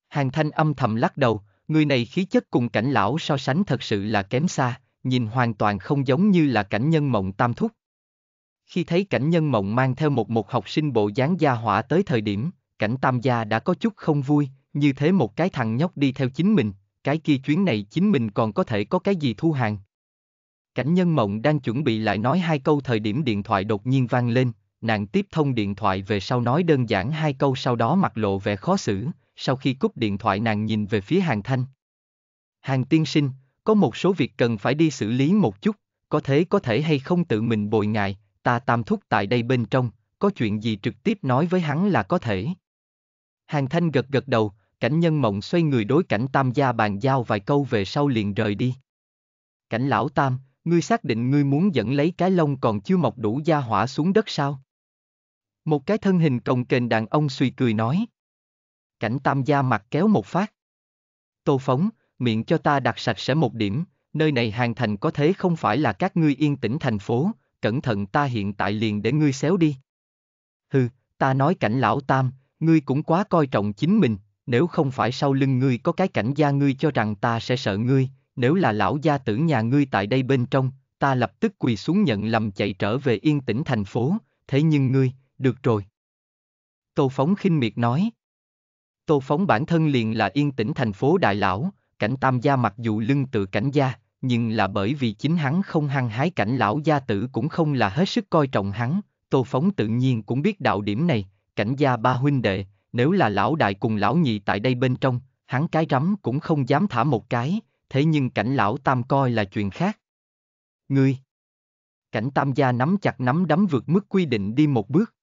Speaker 1: Hàng thanh âm thầm lắc đầu, người này khí chất cùng cảnh lão so sánh thật sự là kém xa, nhìn hoàn toàn không giống như là cảnh nhân mộng tam thúc. Khi thấy cảnh nhân mộng mang theo một một học sinh bộ dáng gia hỏa tới thời điểm, cảnh tam gia đã có chút không vui, như thế một cái thằng nhóc đi theo chính mình, cái kia chuyến này chính mình còn có thể có cái gì thu hàng. Cảnh nhân mộng đang chuẩn bị lại nói hai câu thời điểm điện thoại đột nhiên vang lên, nàng tiếp thông điện thoại về sau nói đơn giản hai câu sau đó mặt lộ vẻ khó xử, sau khi cúp điện thoại nàng nhìn về phía hàng thanh. Hàng tiên sinh, có một số việc cần phải đi xử lý một chút, có thế có thể hay không tự mình bồi ngại, ta tam thúc tại đây bên trong, có chuyện gì trực tiếp nói với hắn là có thể. Hàng thanh gật gật đầu, cảnh nhân mộng xoay người đối cảnh tam gia bàn giao vài câu về sau liền rời đi. Cảnh lão tam, ngươi xác định ngươi muốn dẫn lấy cái lông còn chưa mọc đủ da hỏa xuống đất sao? Một cái thân hình cồng kềnh đàn ông suy cười nói cảnh tam gia mặt kéo một phát. Tô Phóng, miệng cho ta đặt sạch sẽ một điểm, nơi này hàng thành có thế không phải là các ngươi yên tĩnh thành phố, cẩn thận ta hiện tại liền để ngươi xéo đi. Hừ, ta nói cảnh lão tam, ngươi cũng quá coi trọng chính mình, nếu không phải sau lưng ngươi có cái cảnh gia ngươi cho rằng ta sẽ sợ ngươi, nếu là lão gia tử nhà ngươi tại đây bên trong, ta lập tức quỳ xuống nhận lầm chạy trở về yên tĩnh thành phố, thế nhưng ngươi, được rồi. Tô Phóng khinh miệt nói, Tô Phóng bản thân liền là yên tĩnh thành phố đại lão, cảnh tam gia mặc dù lưng tự cảnh gia, nhưng là bởi vì chính hắn không hăng hái cảnh lão gia tử cũng không là hết sức coi trọng hắn, Tô Phóng tự nhiên cũng biết đạo điểm này, cảnh gia ba huynh đệ, nếu là lão đại cùng lão nhị tại đây bên trong, hắn cái rắm cũng không dám thả một cái, thế nhưng cảnh lão tam coi là chuyện khác. Ngươi Cảnh tam gia nắm chặt nắm đấm vượt mức quy định đi một bước.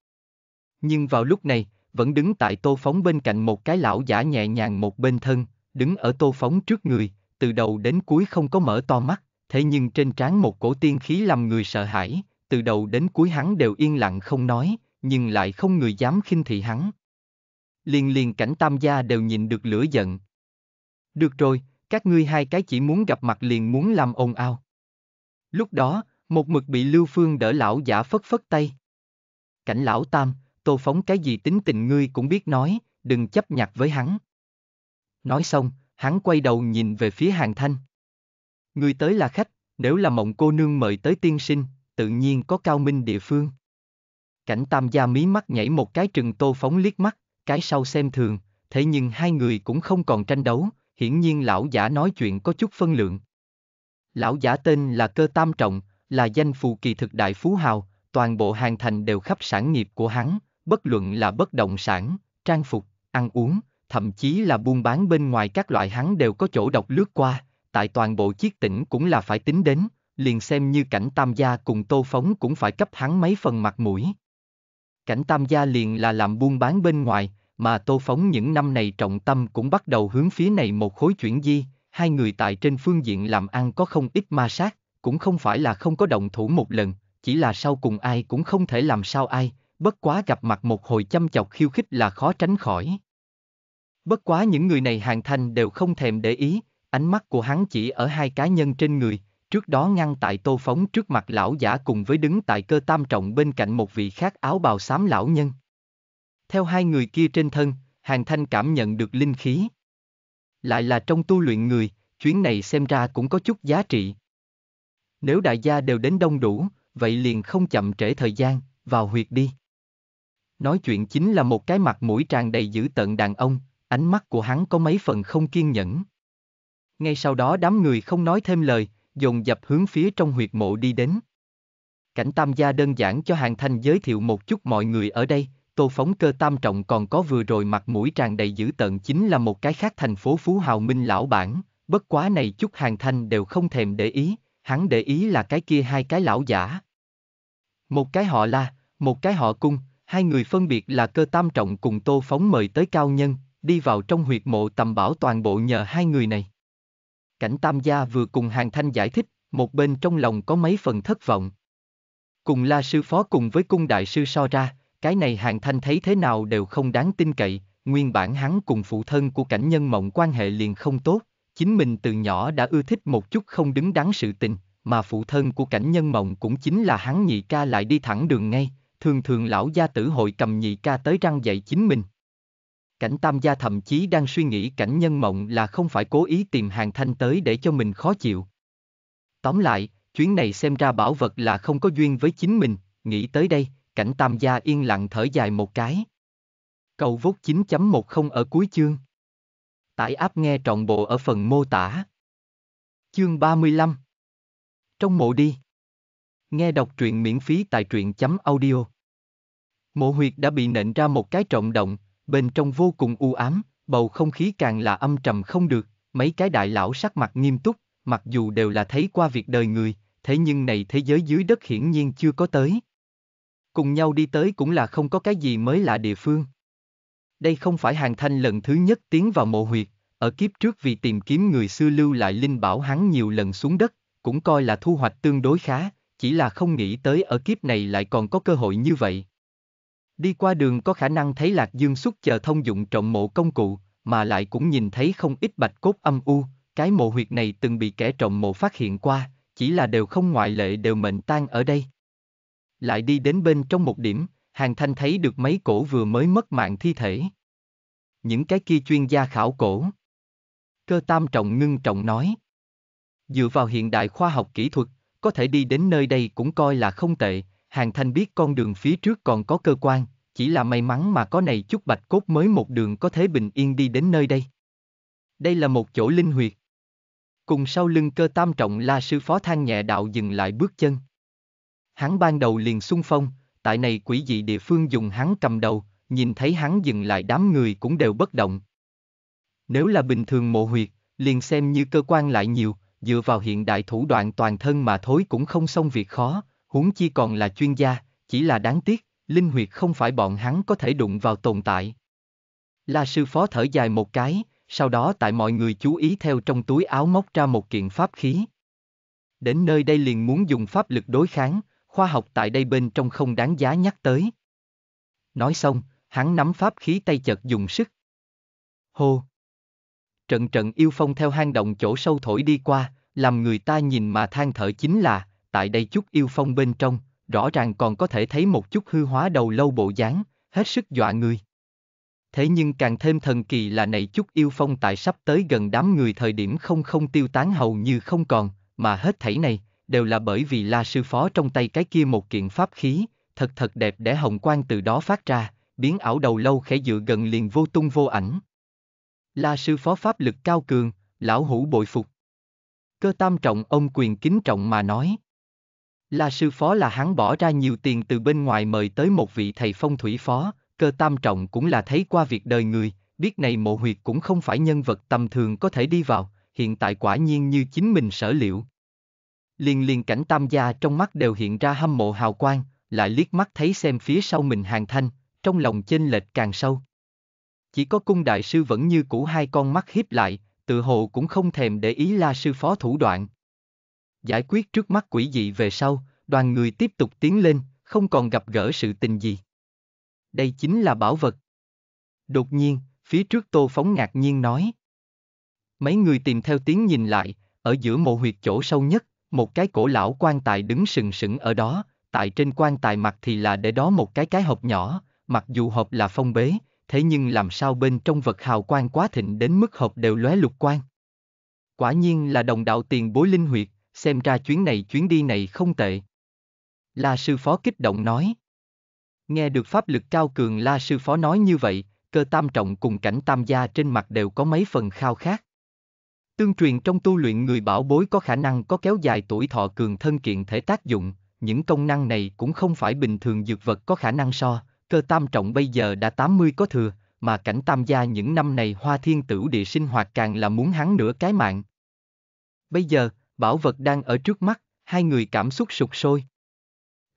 Speaker 1: Nhưng vào lúc này, vẫn đứng tại tô phóng bên cạnh một cái lão giả nhẹ nhàng một bên thân, đứng ở tô phóng trước người, từ đầu đến cuối không có mở to mắt, thế nhưng trên trán một cổ tiên khí làm người sợ hãi, từ đầu đến cuối hắn đều yên lặng không nói, nhưng lại không người dám khinh thị hắn. liền liền cảnh tam gia đều nhìn được lửa giận. Được rồi, các ngươi hai cái chỉ muốn gặp mặt liền muốn làm ồn ao Lúc đó, một mực bị Lưu Phương đỡ lão giả phất phất tay. Cảnh lão tam, Tô Phóng cái gì tính tình ngươi cũng biết nói, đừng chấp nhặt với hắn. Nói xong, hắn quay đầu nhìn về phía hàng thanh. Ngươi tới là khách, nếu là mộng cô nương mời tới tiên sinh, tự nhiên có cao minh địa phương. Cảnh tam gia mí mắt nhảy một cái trừng Tô Phóng liếc mắt, cái sau xem thường, thế nhưng hai người cũng không còn tranh đấu, hiển nhiên lão giả nói chuyện có chút phân lượng. Lão giả tên là Cơ Tam Trọng, là danh phù kỳ thực đại phú hào, toàn bộ hàng thành đều khắp sản nghiệp của hắn, bất luận là bất động sản, trang phục, ăn uống, thậm chí là buôn bán bên ngoài các loại hắn đều có chỗ độc lướt qua, tại toàn bộ chiếc tỉnh cũng là phải tính đến, liền xem như cảnh tam gia cùng tô phóng cũng phải cấp hắn mấy phần mặt mũi. Cảnh tam gia liền là làm buôn bán bên ngoài, mà tô phóng những năm này trọng tâm cũng bắt đầu hướng phía này một khối chuyển di, hai người tại trên phương diện làm ăn có không ít ma sát, cũng không phải là không có động thủ một lần, chỉ là sau cùng ai cũng không thể làm sao ai, bất quá gặp mặt một hồi chăm chọc khiêu khích là khó tránh khỏi. Bất quá những người này hàng thanh đều không thèm để ý, ánh mắt của hắn chỉ ở hai cá nhân trên người, trước đó ngăn tại tô phóng trước mặt lão giả cùng với đứng tại cơ tam trọng bên cạnh một vị khác áo bào xám lão nhân. Theo hai người kia trên thân, hàng thanh cảm nhận được linh khí. Lại là trong tu luyện người, chuyến này xem ra cũng có chút giá trị. Nếu đại gia đều đến đông đủ, vậy liền không chậm trễ thời gian, vào huyệt đi. Nói chuyện chính là một cái mặt mũi tràn đầy dữ tợn đàn ông, ánh mắt của hắn có mấy phần không kiên nhẫn. Ngay sau đó đám người không nói thêm lời, dồn dập hướng phía trong huyệt mộ đi đến. Cảnh tam gia đơn giản cho Hàng Thanh giới thiệu một chút mọi người ở đây, tô phóng cơ tam trọng còn có vừa rồi mặt mũi tràn đầy dữ tợn chính là một cái khác thành phố Phú Hào Minh lão bản, bất quá này chút Hàng Thanh đều không thèm để ý, hắn để ý là cái kia hai cái lão giả. Một cái họ la, một cái họ cung, hai người phân biệt là cơ tam trọng cùng tô phóng mời tới cao nhân, đi vào trong huyệt mộ tầm bảo toàn bộ nhờ hai người này. Cảnh tam gia vừa cùng hàng thanh giải thích, một bên trong lòng có mấy phần thất vọng. Cùng la sư phó cùng với cung đại sư so ra, cái này hàng thanh thấy thế nào đều không đáng tin cậy, nguyên bản hắn cùng phụ thân của cảnh nhân mộng quan hệ liền không tốt, chính mình từ nhỏ đã ưa thích một chút không đứng đáng sự tình, mà phụ thân của cảnh nhân mộng cũng chính là hắn nhị ca lại đi thẳng đường ngay, thường thường lão gia tử hội cầm nhị ca tới răng dạy chính mình. Cảnh tam gia thậm chí đang suy nghĩ cảnh nhân mộng là không phải cố ý tìm hàng thanh tới để cho mình khó chịu. Tóm lại, chuyến này xem ra bảo vật là không có duyên với chính mình, nghĩ tới đây, cảnh tam gia yên lặng thở dài một cái. Cầu vốt 9.10 ở cuối chương. Tải áp nghe trọn bộ ở phần mô tả. Chương 35 Trong mộ đi Nghe đọc truyện miễn phí tại truyện chấm audio. Mộ huyệt đã bị nện ra một cái trọng động, bên trong vô cùng u ám, bầu không khí càng là âm trầm không được, mấy cái đại lão sắc mặt nghiêm túc, mặc dù đều là thấy qua việc đời người, thế nhưng này thế giới dưới đất hiển nhiên chưa có tới. Cùng nhau đi tới cũng là không có cái gì mới lạ địa phương. Đây không phải hàng thanh lần thứ nhất tiến vào mộ huyệt, ở kiếp trước vì tìm kiếm người xưa lưu lại linh bảo hắn nhiều lần xuống đất, cũng coi là thu hoạch tương đối khá, chỉ là không nghĩ tới ở kiếp này lại còn có cơ hội như vậy. Đi qua đường có khả năng thấy Lạc Dương xuất chờ thông dụng trọng mộ công cụ, mà lại cũng nhìn thấy không ít bạch cốt âm u, cái mộ huyệt này từng bị kẻ trọng mộ phát hiện qua, chỉ là đều không ngoại lệ đều mệnh tan ở đây. Lại đi đến bên trong một điểm, Hàng Thanh thấy được mấy cổ vừa mới mất mạng thi thể. Những cái kia chuyên gia khảo cổ. Cơ tam trọng ngưng trọng nói. Dựa vào hiện đại khoa học kỹ thuật, có thể đi đến nơi đây cũng coi là không tệ, Hàng Thanh biết con đường phía trước còn có cơ quan, chỉ là may mắn mà có này chút bạch cốt mới một đường có thể bình yên đi đến nơi đây. Đây là một chỗ linh huyệt. Cùng sau lưng cơ tam trọng la sư phó than nhẹ đạo dừng lại bước chân. Hắn ban đầu liền xung phong, tại này quỷ dị địa phương dùng hắn cầm đầu, nhìn thấy hắn dừng lại đám người cũng đều bất động. Nếu là bình thường mộ huyệt, liền xem như cơ quan lại nhiều, dựa vào hiện đại thủ đoạn toàn thân mà thối cũng không xong việc khó, huống chi còn là chuyên gia, chỉ là đáng tiếc, linh huyệt không phải bọn hắn có thể đụng vào tồn tại. La sư phó thở dài một cái, sau đó tại mọi người chú ý theo trong túi áo móc ra một kiện pháp khí. Đến nơi đây liền muốn dùng pháp lực đối kháng, khoa học tại đây bên trong không đáng giá nhắc tới. Nói xong, hắn nắm pháp khí tay chật dùng sức. Hô! trận trận yêu phong theo hang động chỗ sâu thổi đi qua, làm người ta nhìn mà than thở chính là, tại đây chút yêu phong bên trong, rõ ràng còn có thể thấy một chút hư hóa đầu lâu bộ dáng, hết sức dọa người. Thế nhưng càng thêm thần kỳ là này chút yêu phong tại sắp tới gần đám người thời điểm không không tiêu tán hầu như không còn, mà hết thảy này, đều là bởi vì la sư phó trong tay cái kia một kiện pháp khí, thật thật đẹp để hồng quang từ đó phát ra, biến ảo đầu lâu khẽ dựa gần liền vô tung vô ảnh. La sư phó pháp lực cao cường, lão hủ bội phục. Cơ tam trọng ông quyền kính trọng mà nói. La sư phó là hắn bỏ ra nhiều tiền từ bên ngoài mời tới một vị thầy phong thủy phó, cơ tam trọng cũng là thấy qua việc đời người, biết này mộ huyệt cũng không phải nhân vật tầm thường có thể đi vào, hiện tại quả nhiên như chính mình sở liệu. Liên liên cảnh tam gia trong mắt đều hiện ra hâm mộ hào quang, lại liếc mắt thấy xem phía sau mình hàng thanh, trong lòng chênh lệch càng sâu chỉ có cung đại sư vẫn như cũ hai con mắt hiếp lại, tự hồ cũng không thèm để ý la sư phó thủ đoạn. Giải quyết trước mắt quỷ dị về sau, đoàn người tiếp tục tiến lên, không còn gặp gỡ sự tình gì. Đây chính là bảo vật. Đột nhiên, phía trước Tô Phóng ngạc nhiên nói. Mấy người tìm theo tiếng nhìn lại, ở giữa mộ huyệt chỗ sâu nhất, một cái cổ lão quan tài đứng sừng sững ở đó, tại trên quan tài mặt thì là để đó một cái cái hộp nhỏ, mặc dù hộp là phong bế, thế nhưng làm sao bên trong vật hào quang quá thịnh đến mức hộp đều lóe lục quang. Quả nhiên là đồng đạo tiền bối linh huyệt, xem ra chuyến này chuyến đi này không tệ. La sư phó kích động nói. Nghe được pháp lực cao cường La sư phó nói như vậy, cơ tam trọng cùng cảnh tam gia trên mặt đều có mấy phần khao khát. Tương truyền trong tu luyện người bảo bối có khả năng có kéo dài tuổi thọ cường thân kiện thể tác dụng, những công năng này cũng không phải bình thường dược vật có khả năng so, cơ tam trọng bây giờ đã 80 có thừa, mà cảnh tam gia những năm này hoa thiên tử địa sinh hoạt càng là muốn hắn nửa cái mạng. Bây giờ, bảo vật đang ở trước mắt, hai người cảm xúc sụt sôi.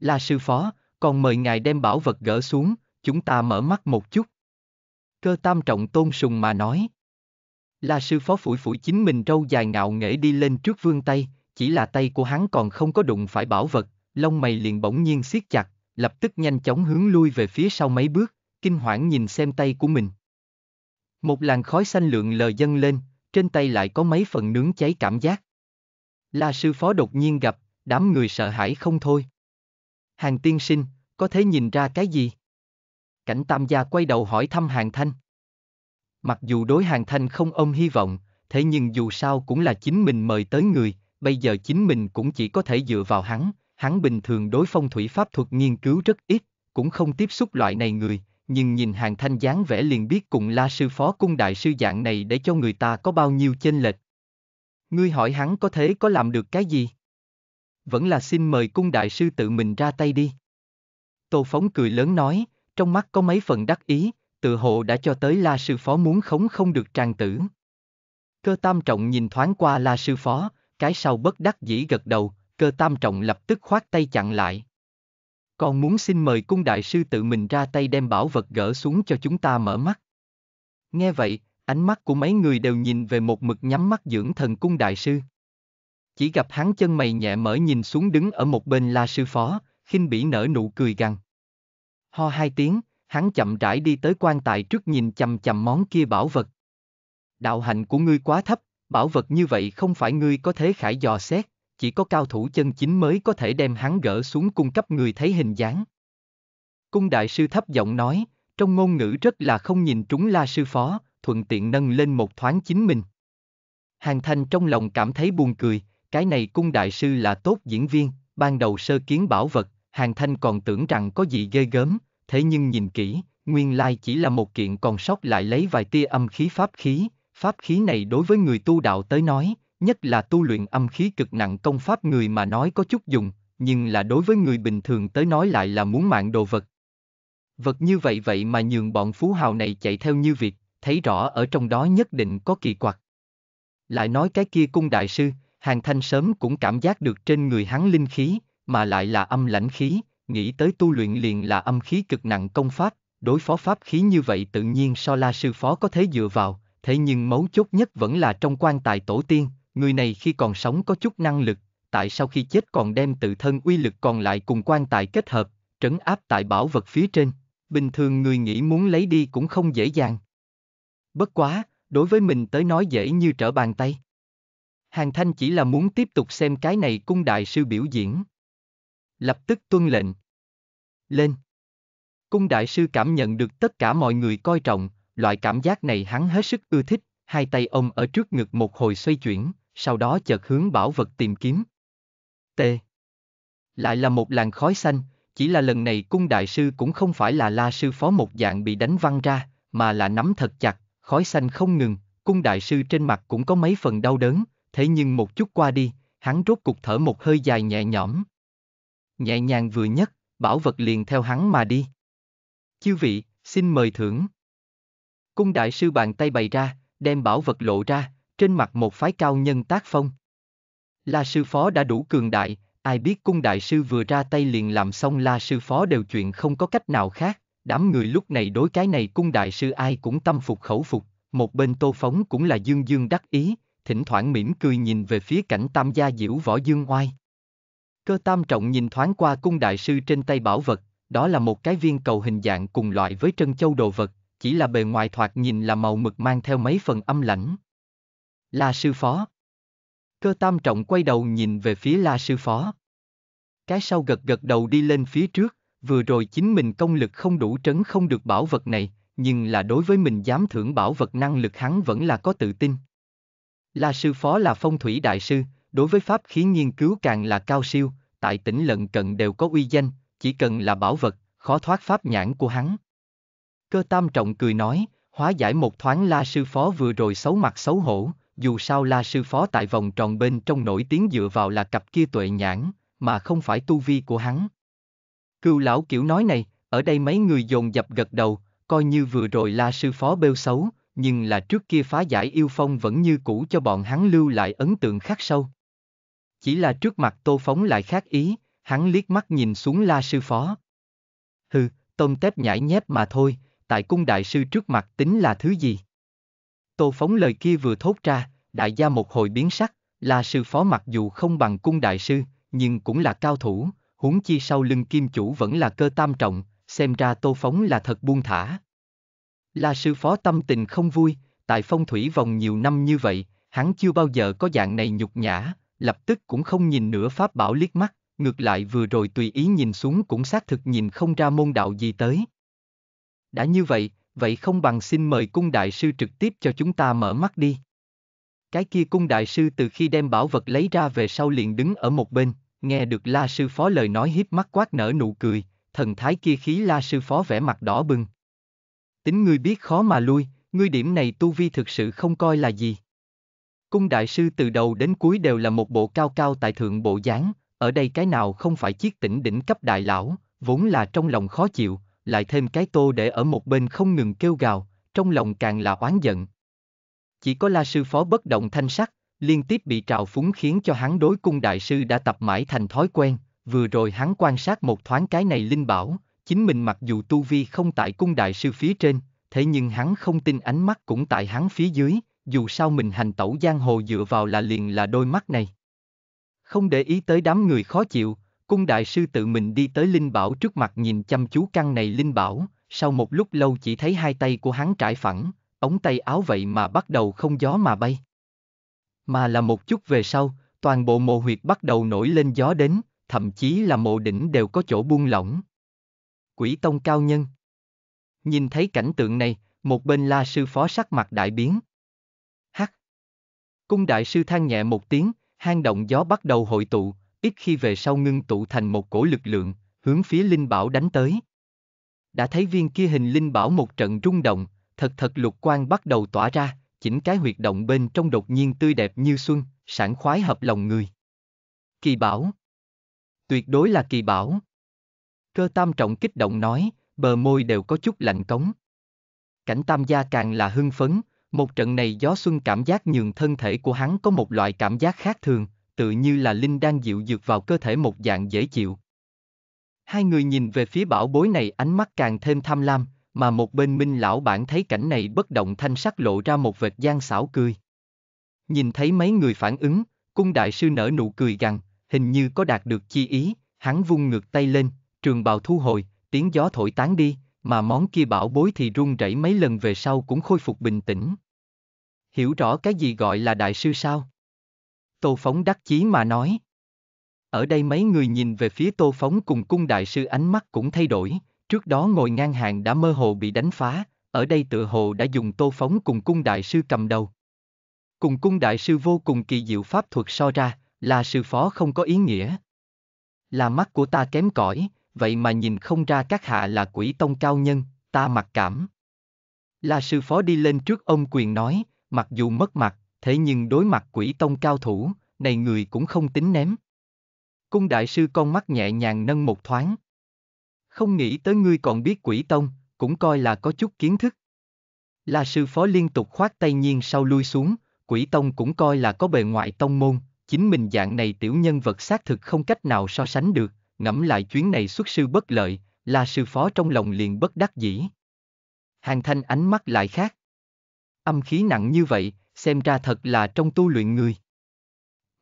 Speaker 1: Là sư phó, còn mời ngài đem bảo vật gỡ xuống, chúng ta mở mắt một chút. Cơ tam trọng tôn sùng mà nói. Là sư phó phủi phủi chính mình râu dài ngạo nghễ đi lên trước vương tay, chỉ là tay của hắn còn không có đụng phải bảo vật, lông mày liền bỗng nhiên siết chặt, lập tức nhanh chóng hướng lui về phía sau mấy bước, kinh hoảng nhìn xem tay của mình. Một làn khói xanh lượn lờ dâng lên, trên tay lại có mấy phần nướng cháy cảm giác. La sư phó đột nhiên gặp, đám người sợ hãi không thôi. Hàng tiên sinh, có thể nhìn ra cái gì? Cảnh tam gia quay đầu hỏi thăm hàng thanh. Mặc dù đối hàng thanh không ôm hy vọng, thế nhưng dù sao cũng là chính mình mời tới người, bây giờ chính mình cũng chỉ có thể dựa vào hắn, hắn bình thường đối phong thủy pháp thuật nghiên cứu rất ít, cũng không tiếp xúc loại này người, nhưng nhìn hàng thanh dáng vẻ liền biết cùng la sư phó cung đại sư dạng này để cho người ta có bao nhiêu chênh lệch. Ngươi hỏi hắn có thế có làm được cái gì? Vẫn là xin mời cung đại sư tự mình ra tay đi. Tô Phóng cười lớn nói, trong mắt có mấy phần đắc ý, tự hộ đã cho tới la sư phó muốn khống không được tràng tử. Cơ tam trọng nhìn thoáng qua la sư phó, cái sau bất đắc dĩ gật đầu, cơ tam trọng lập tức khoát tay chặn lại. Còn muốn xin mời cung đại sư tự mình ra tay đem bảo vật gỡ xuống cho chúng ta mở mắt. Nghe vậy, ánh mắt của mấy người đều nhìn về một mực nhắm mắt dưỡng thần cung đại sư. Chỉ gặp hắn chân mày nhẹ mở nhìn xuống đứng ở một bên la sư phó, khinh bỉ nở nụ cười gằn. Ho hai tiếng, hắn chậm rãi đi tới quan tài trước nhìn chầm chầm món kia bảo vật. Đạo hạnh của ngươi quá thấp, bảo vật như vậy không phải ngươi có thế khải dò xét chỉ có cao thủ chân chính mới có thể đem hắn gỡ xuống cung cấp người thấy hình dáng. Cung đại sư thấp giọng nói, trong ngôn ngữ rất là không nhìn trúng la sư phó, thuận tiện nâng lên một thoáng chính mình. Hàng thanh trong lòng cảm thấy buồn cười, cái này cung đại sư là tốt diễn viên, ban đầu sơ kiến bảo vật, hàng thanh còn tưởng rằng có gì ghê gớm, thế nhưng nhìn kỹ, nguyên lai chỉ là một kiện còn sót lại lấy vài tia âm khí pháp khí, pháp khí này đối với người tu đạo tới nói, nhất là tu luyện âm khí cực nặng công pháp người mà nói có chút dùng, nhưng là đối với người bình thường tới nói lại là muốn mạng đồ vật. Vật như vậy vậy mà nhường bọn phú hào này chạy theo như việc, thấy rõ ở trong đó nhất định có kỳ quặc. Lại nói cái kia cung đại sư, hàng thanh sớm cũng cảm giác được trên người hắn linh khí, mà lại là âm lãnh khí, nghĩ tới tu luyện liền là âm khí cực nặng công pháp, đối phó pháp khí như vậy tự nhiên so la sư phó có thể dựa vào, thế nhưng mấu chốt nhất vẫn là trong quan tài tổ tiên, người này khi còn sống có chút năng lực, tại sau khi chết còn đem tự thân uy lực còn lại cùng quan tài kết hợp, trấn áp tại bảo vật phía trên, bình thường người nghĩ muốn lấy đi cũng không dễ dàng. Bất quá, đối với mình tới nói dễ như trở bàn tay. Hàng Thanh chỉ là muốn tiếp tục xem cái này cung đại sư biểu diễn. Lập tức tuân lệnh. Lên. Cung đại sư cảm nhận được tất cả mọi người coi trọng, loại cảm giác này hắn hết sức ưa thích, hai tay ông ở trước ngực một hồi xoay chuyển, sau đó chợt hướng bảo vật tìm kiếm. T. Lại là một làn khói xanh, chỉ là lần này cung đại sư cũng không phải là la sư phó một dạng bị đánh văng ra, mà là nắm thật chặt, khói xanh không ngừng, cung đại sư trên mặt cũng có mấy phần đau đớn, thế nhưng một chút qua đi, hắn rốt cục thở một hơi dài nhẹ nhõm. Nhẹ nhàng vừa nhất, bảo vật liền theo hắn mà đi. Chư vị, xin mời thưởng. Cung đại sư bàn tay bày ra, đem bảo vật lộ ra, trên mặt một phái cao nhân tác phong. La sư phó đã đủ cường đại, ai biết cung đại sư vừa ra tay liền làm xong la sư phó đều chuyện không có cách nào khác, đám người lúc này đối cái này cung đại sư ai cũng tâm phục khẩu phục, một bên tô phóng cũng là dương dương đắc ý, thỉnh thoảng mỉm cười nhìn về phía cảnh tam gia diễu võ dương oai. Cơ tam trọng nhìn thoáng qua cung đại sư trên tay bảo vật, đó là một cái viên cầu hình dạng cùng loại với trân châu đồ vật, chỉ là bề ngoài thoạt nhìn là màu mực mang theo mấy phần âm lãnh. La sư phó. Cơ tam trọng quay đầu nhìn về phía la sư phó. Cái sau gật gật đầu đi lên phía trước, vừa rồi chính mình công lực không đủ trấn không được bảo vật này, nhưng là đối với mình dám thưởng bảo vật năng lực hắn vẫn là có tự tin. La sư phó là phong thủy đại sư, đối với pháp khí nghiên cứu càng là cao siêu, tại tỉnh lận cận đều có uy danh, chỉ cần là bảo vật, khó thoát pháp nhãn của hắn. Cơ tam trọng cười nói, hóa giải một thoáng la sư phó vừa rồi xấu mặt xấu hổ, dù sao la sư phó tại vòng tròn bên trong nổi tiếng dựa vào là cặp kia tuệ nhãn, mà không phải tu vi của hắn. Cưu lão kiểu nói này, ở đây mấy người dồn dập gật đầu, coi như vừa rồi la sư phó bêu xấu, nhưng là trước kia phá giải yêu phong vẫn như cũ cho bọn hắn lưu lại ấn tượng khắc sâu. Chỉ là trước mặt tô phóng lại khác ý, hắn liếc mắt nhìn xuống la sư phó. Hừ, tôm tép nhảy nhép mà thôi, tại cung đại sư trước mặt tính là thứ gì? Tô Phóng lời kia vừa thốt ra, đại gia một hồi biến sắc, là sư phó mặc dù không bằng cung đại sư, nhưng cũng là cao thủ, huống chi sau lưng kim chủ vẫn là cơ tam trọng, xem ra Tô Phóng là thật buông thả. Là sư phó tâm tình không vui, tại phong thủy vòng nhiều năm như vậy, hắn chưa bao giờ có dạng này nhục nhã, lập tức cũng không nhìn nửa pháp bảo liếc mắt, ngược lại vừa rồi tùy ý nhìn xuống cũng xác thực nhìn không ra môn đạo gì tới. Đã như vậy, vậy không bằng xin mời cung đại sư trực tiếp cho chúng ta mở mắt đi. Cái kia cung đại sư từ khi đem bảo vật lấy ra về sau liền đứng ở một bên, nghe được la sư phó lời nói hiếp mắt quát nở nụ cười, thần thái kia khí la sư phó vẻ mặt đỏ bừng. Tính ngươi biết khó mà lui, ngươi điểm này tu vi thực sự không coi là gì. Cung đại sư từ đầu đến cuối đều là một bộ cao cao tại thượng bộ dáng, ở đây cái nào không phải chiếc tỉnh đỉnh cấp đại lão, vốn là trong lòng khó chịu, lại thêm cái tô để ở một bên không ngừng kêu gào, trong lòng càng là oán giận. Chỉ có la sư phó bất động thanh sắc, liên tiếp bị trào phúng khiến cho hắn đối cung đại sư đã tập mãi thành thói quen, vừa rồi hắn quan sát một thoáng cái này linh bảo, chính mình mặc dù tu vi không tại cung đại sư phía trên, thế nhưng hắn không tin ánh mắt cũng tại hắn phía dưới, dù sao mình hành tẩu giang hồ dựa vào là liền là đôi mắt này. Không để ý tới đám người khó chịu, Cung đại sư tự mình đi tới Linh Bảo trước mặt nhìn chăm chú căn này Linh Bảo, sau một lúc lâu chỉ thấy hai tay của hắn trải phẳng, ống tay áo vậy mà bắt đầu không gió mà bay. Mà là một chút về sau, toàn bộ mộ huyệt bắt đầu nổi lên gió đến, thậm chí là mộ đỉnh đều có chỗ buông lỏng. Quỷ tông cao nhân Nhìn thấy cảnh tượng này, một bên la sư phó sắc mặt đại biến. Hắc! Cung đại sư than nhẹ một tiếng, hang động gió bắt đầu hội tụ, ít khi về sau ngưng tụ thành một cổ lực lượng, hướng phía linh bảo đánh tới. Đã thấy viên kia hình linh bảo một trận rung động, thật thật lục quan bắt đầu tỏa ra, chỉnh cái huyệt động bên trong đột nhiên tươi đẹp như xuân, sảng khoái hợp lòng người. Kỳ bảo Tuyệt đối là kỳ bảo. Cơ tam trọng kích động nói, bờ môi đều có chút lạnh cống. Cảnh tam gia càng là hưng phấn, một trận này gió xuân cảm giác nhường thân thể của hắn có một loại cảm giác khác thường, tự như là linh đang dịu dược vào cơ thể một dạng dễ chịu. Hai người nhìn về phía bảo bối này ánh mắt càng thêm tham lam, mà một bên minh lão bản thấy cảnh này bất động thanh sắc lộ ra một vệt gian xảo cười. Nhìn thấy mấy người phản ứng, cung đại sư nở nụ cười gằn, hình như có đạt được chi ý, hắn vung ngược tay lên, trường bào thu hồi, tiếng gió thổi tán đi, mà món kia bảo bối thì run rẩy mấy lần về sau cũng khôi phục bình tĩnh. Hiểu rõ cái gì gọi là đại sư sao? Tô Phóng đắc chí mà nói. Ở đây mấy người nhìn về phía Tô Phóng cùng cung đại sư ánh mắt cũng thay đổi, trước đó ngồi ngang hàng đã mơ hồ bị đánh phá, ở đây tựa hồ đã dùng Tô Phóng cùng cung đại sư cầm đầu. Cùng cung đại sư vô cùng kỳ diệu pháp thuật so ra, là sư phó không có ý nghĩa. Là mắt của ta kém cỏi, vậy mà nhìn không ra các hạ là quỷ tông cao nhân, ta mặc cảm. Là sư phó đi lên trước ông quyền nói, mặc dù mất mặt, thế nhưng đối mặt quỷ tông cao thủ, này người cũng không tính ném. Cung đại sư con mắt nhẹ nhàng nâng một thoáng. Không nghĩ tới ngươi còn biết quỷ tông, cũng coi là có chút kiến thức. Là sư phó liên tục khoát tay nhiên sau lui xuống, quỷ tông cũng coi là có bề ngoại tông môn, chính mình dạng này tiểu nhân vật xác thực không cách nào so sánh được, ngẫm lại chuyến này xuất sư bất lợi, là sư phó trong lòng liền bất đắc dĩ. Hàng thanh ánh mắt lại khác. Âm khí nặng như vậy, xem ra thật là trong tu luyện người.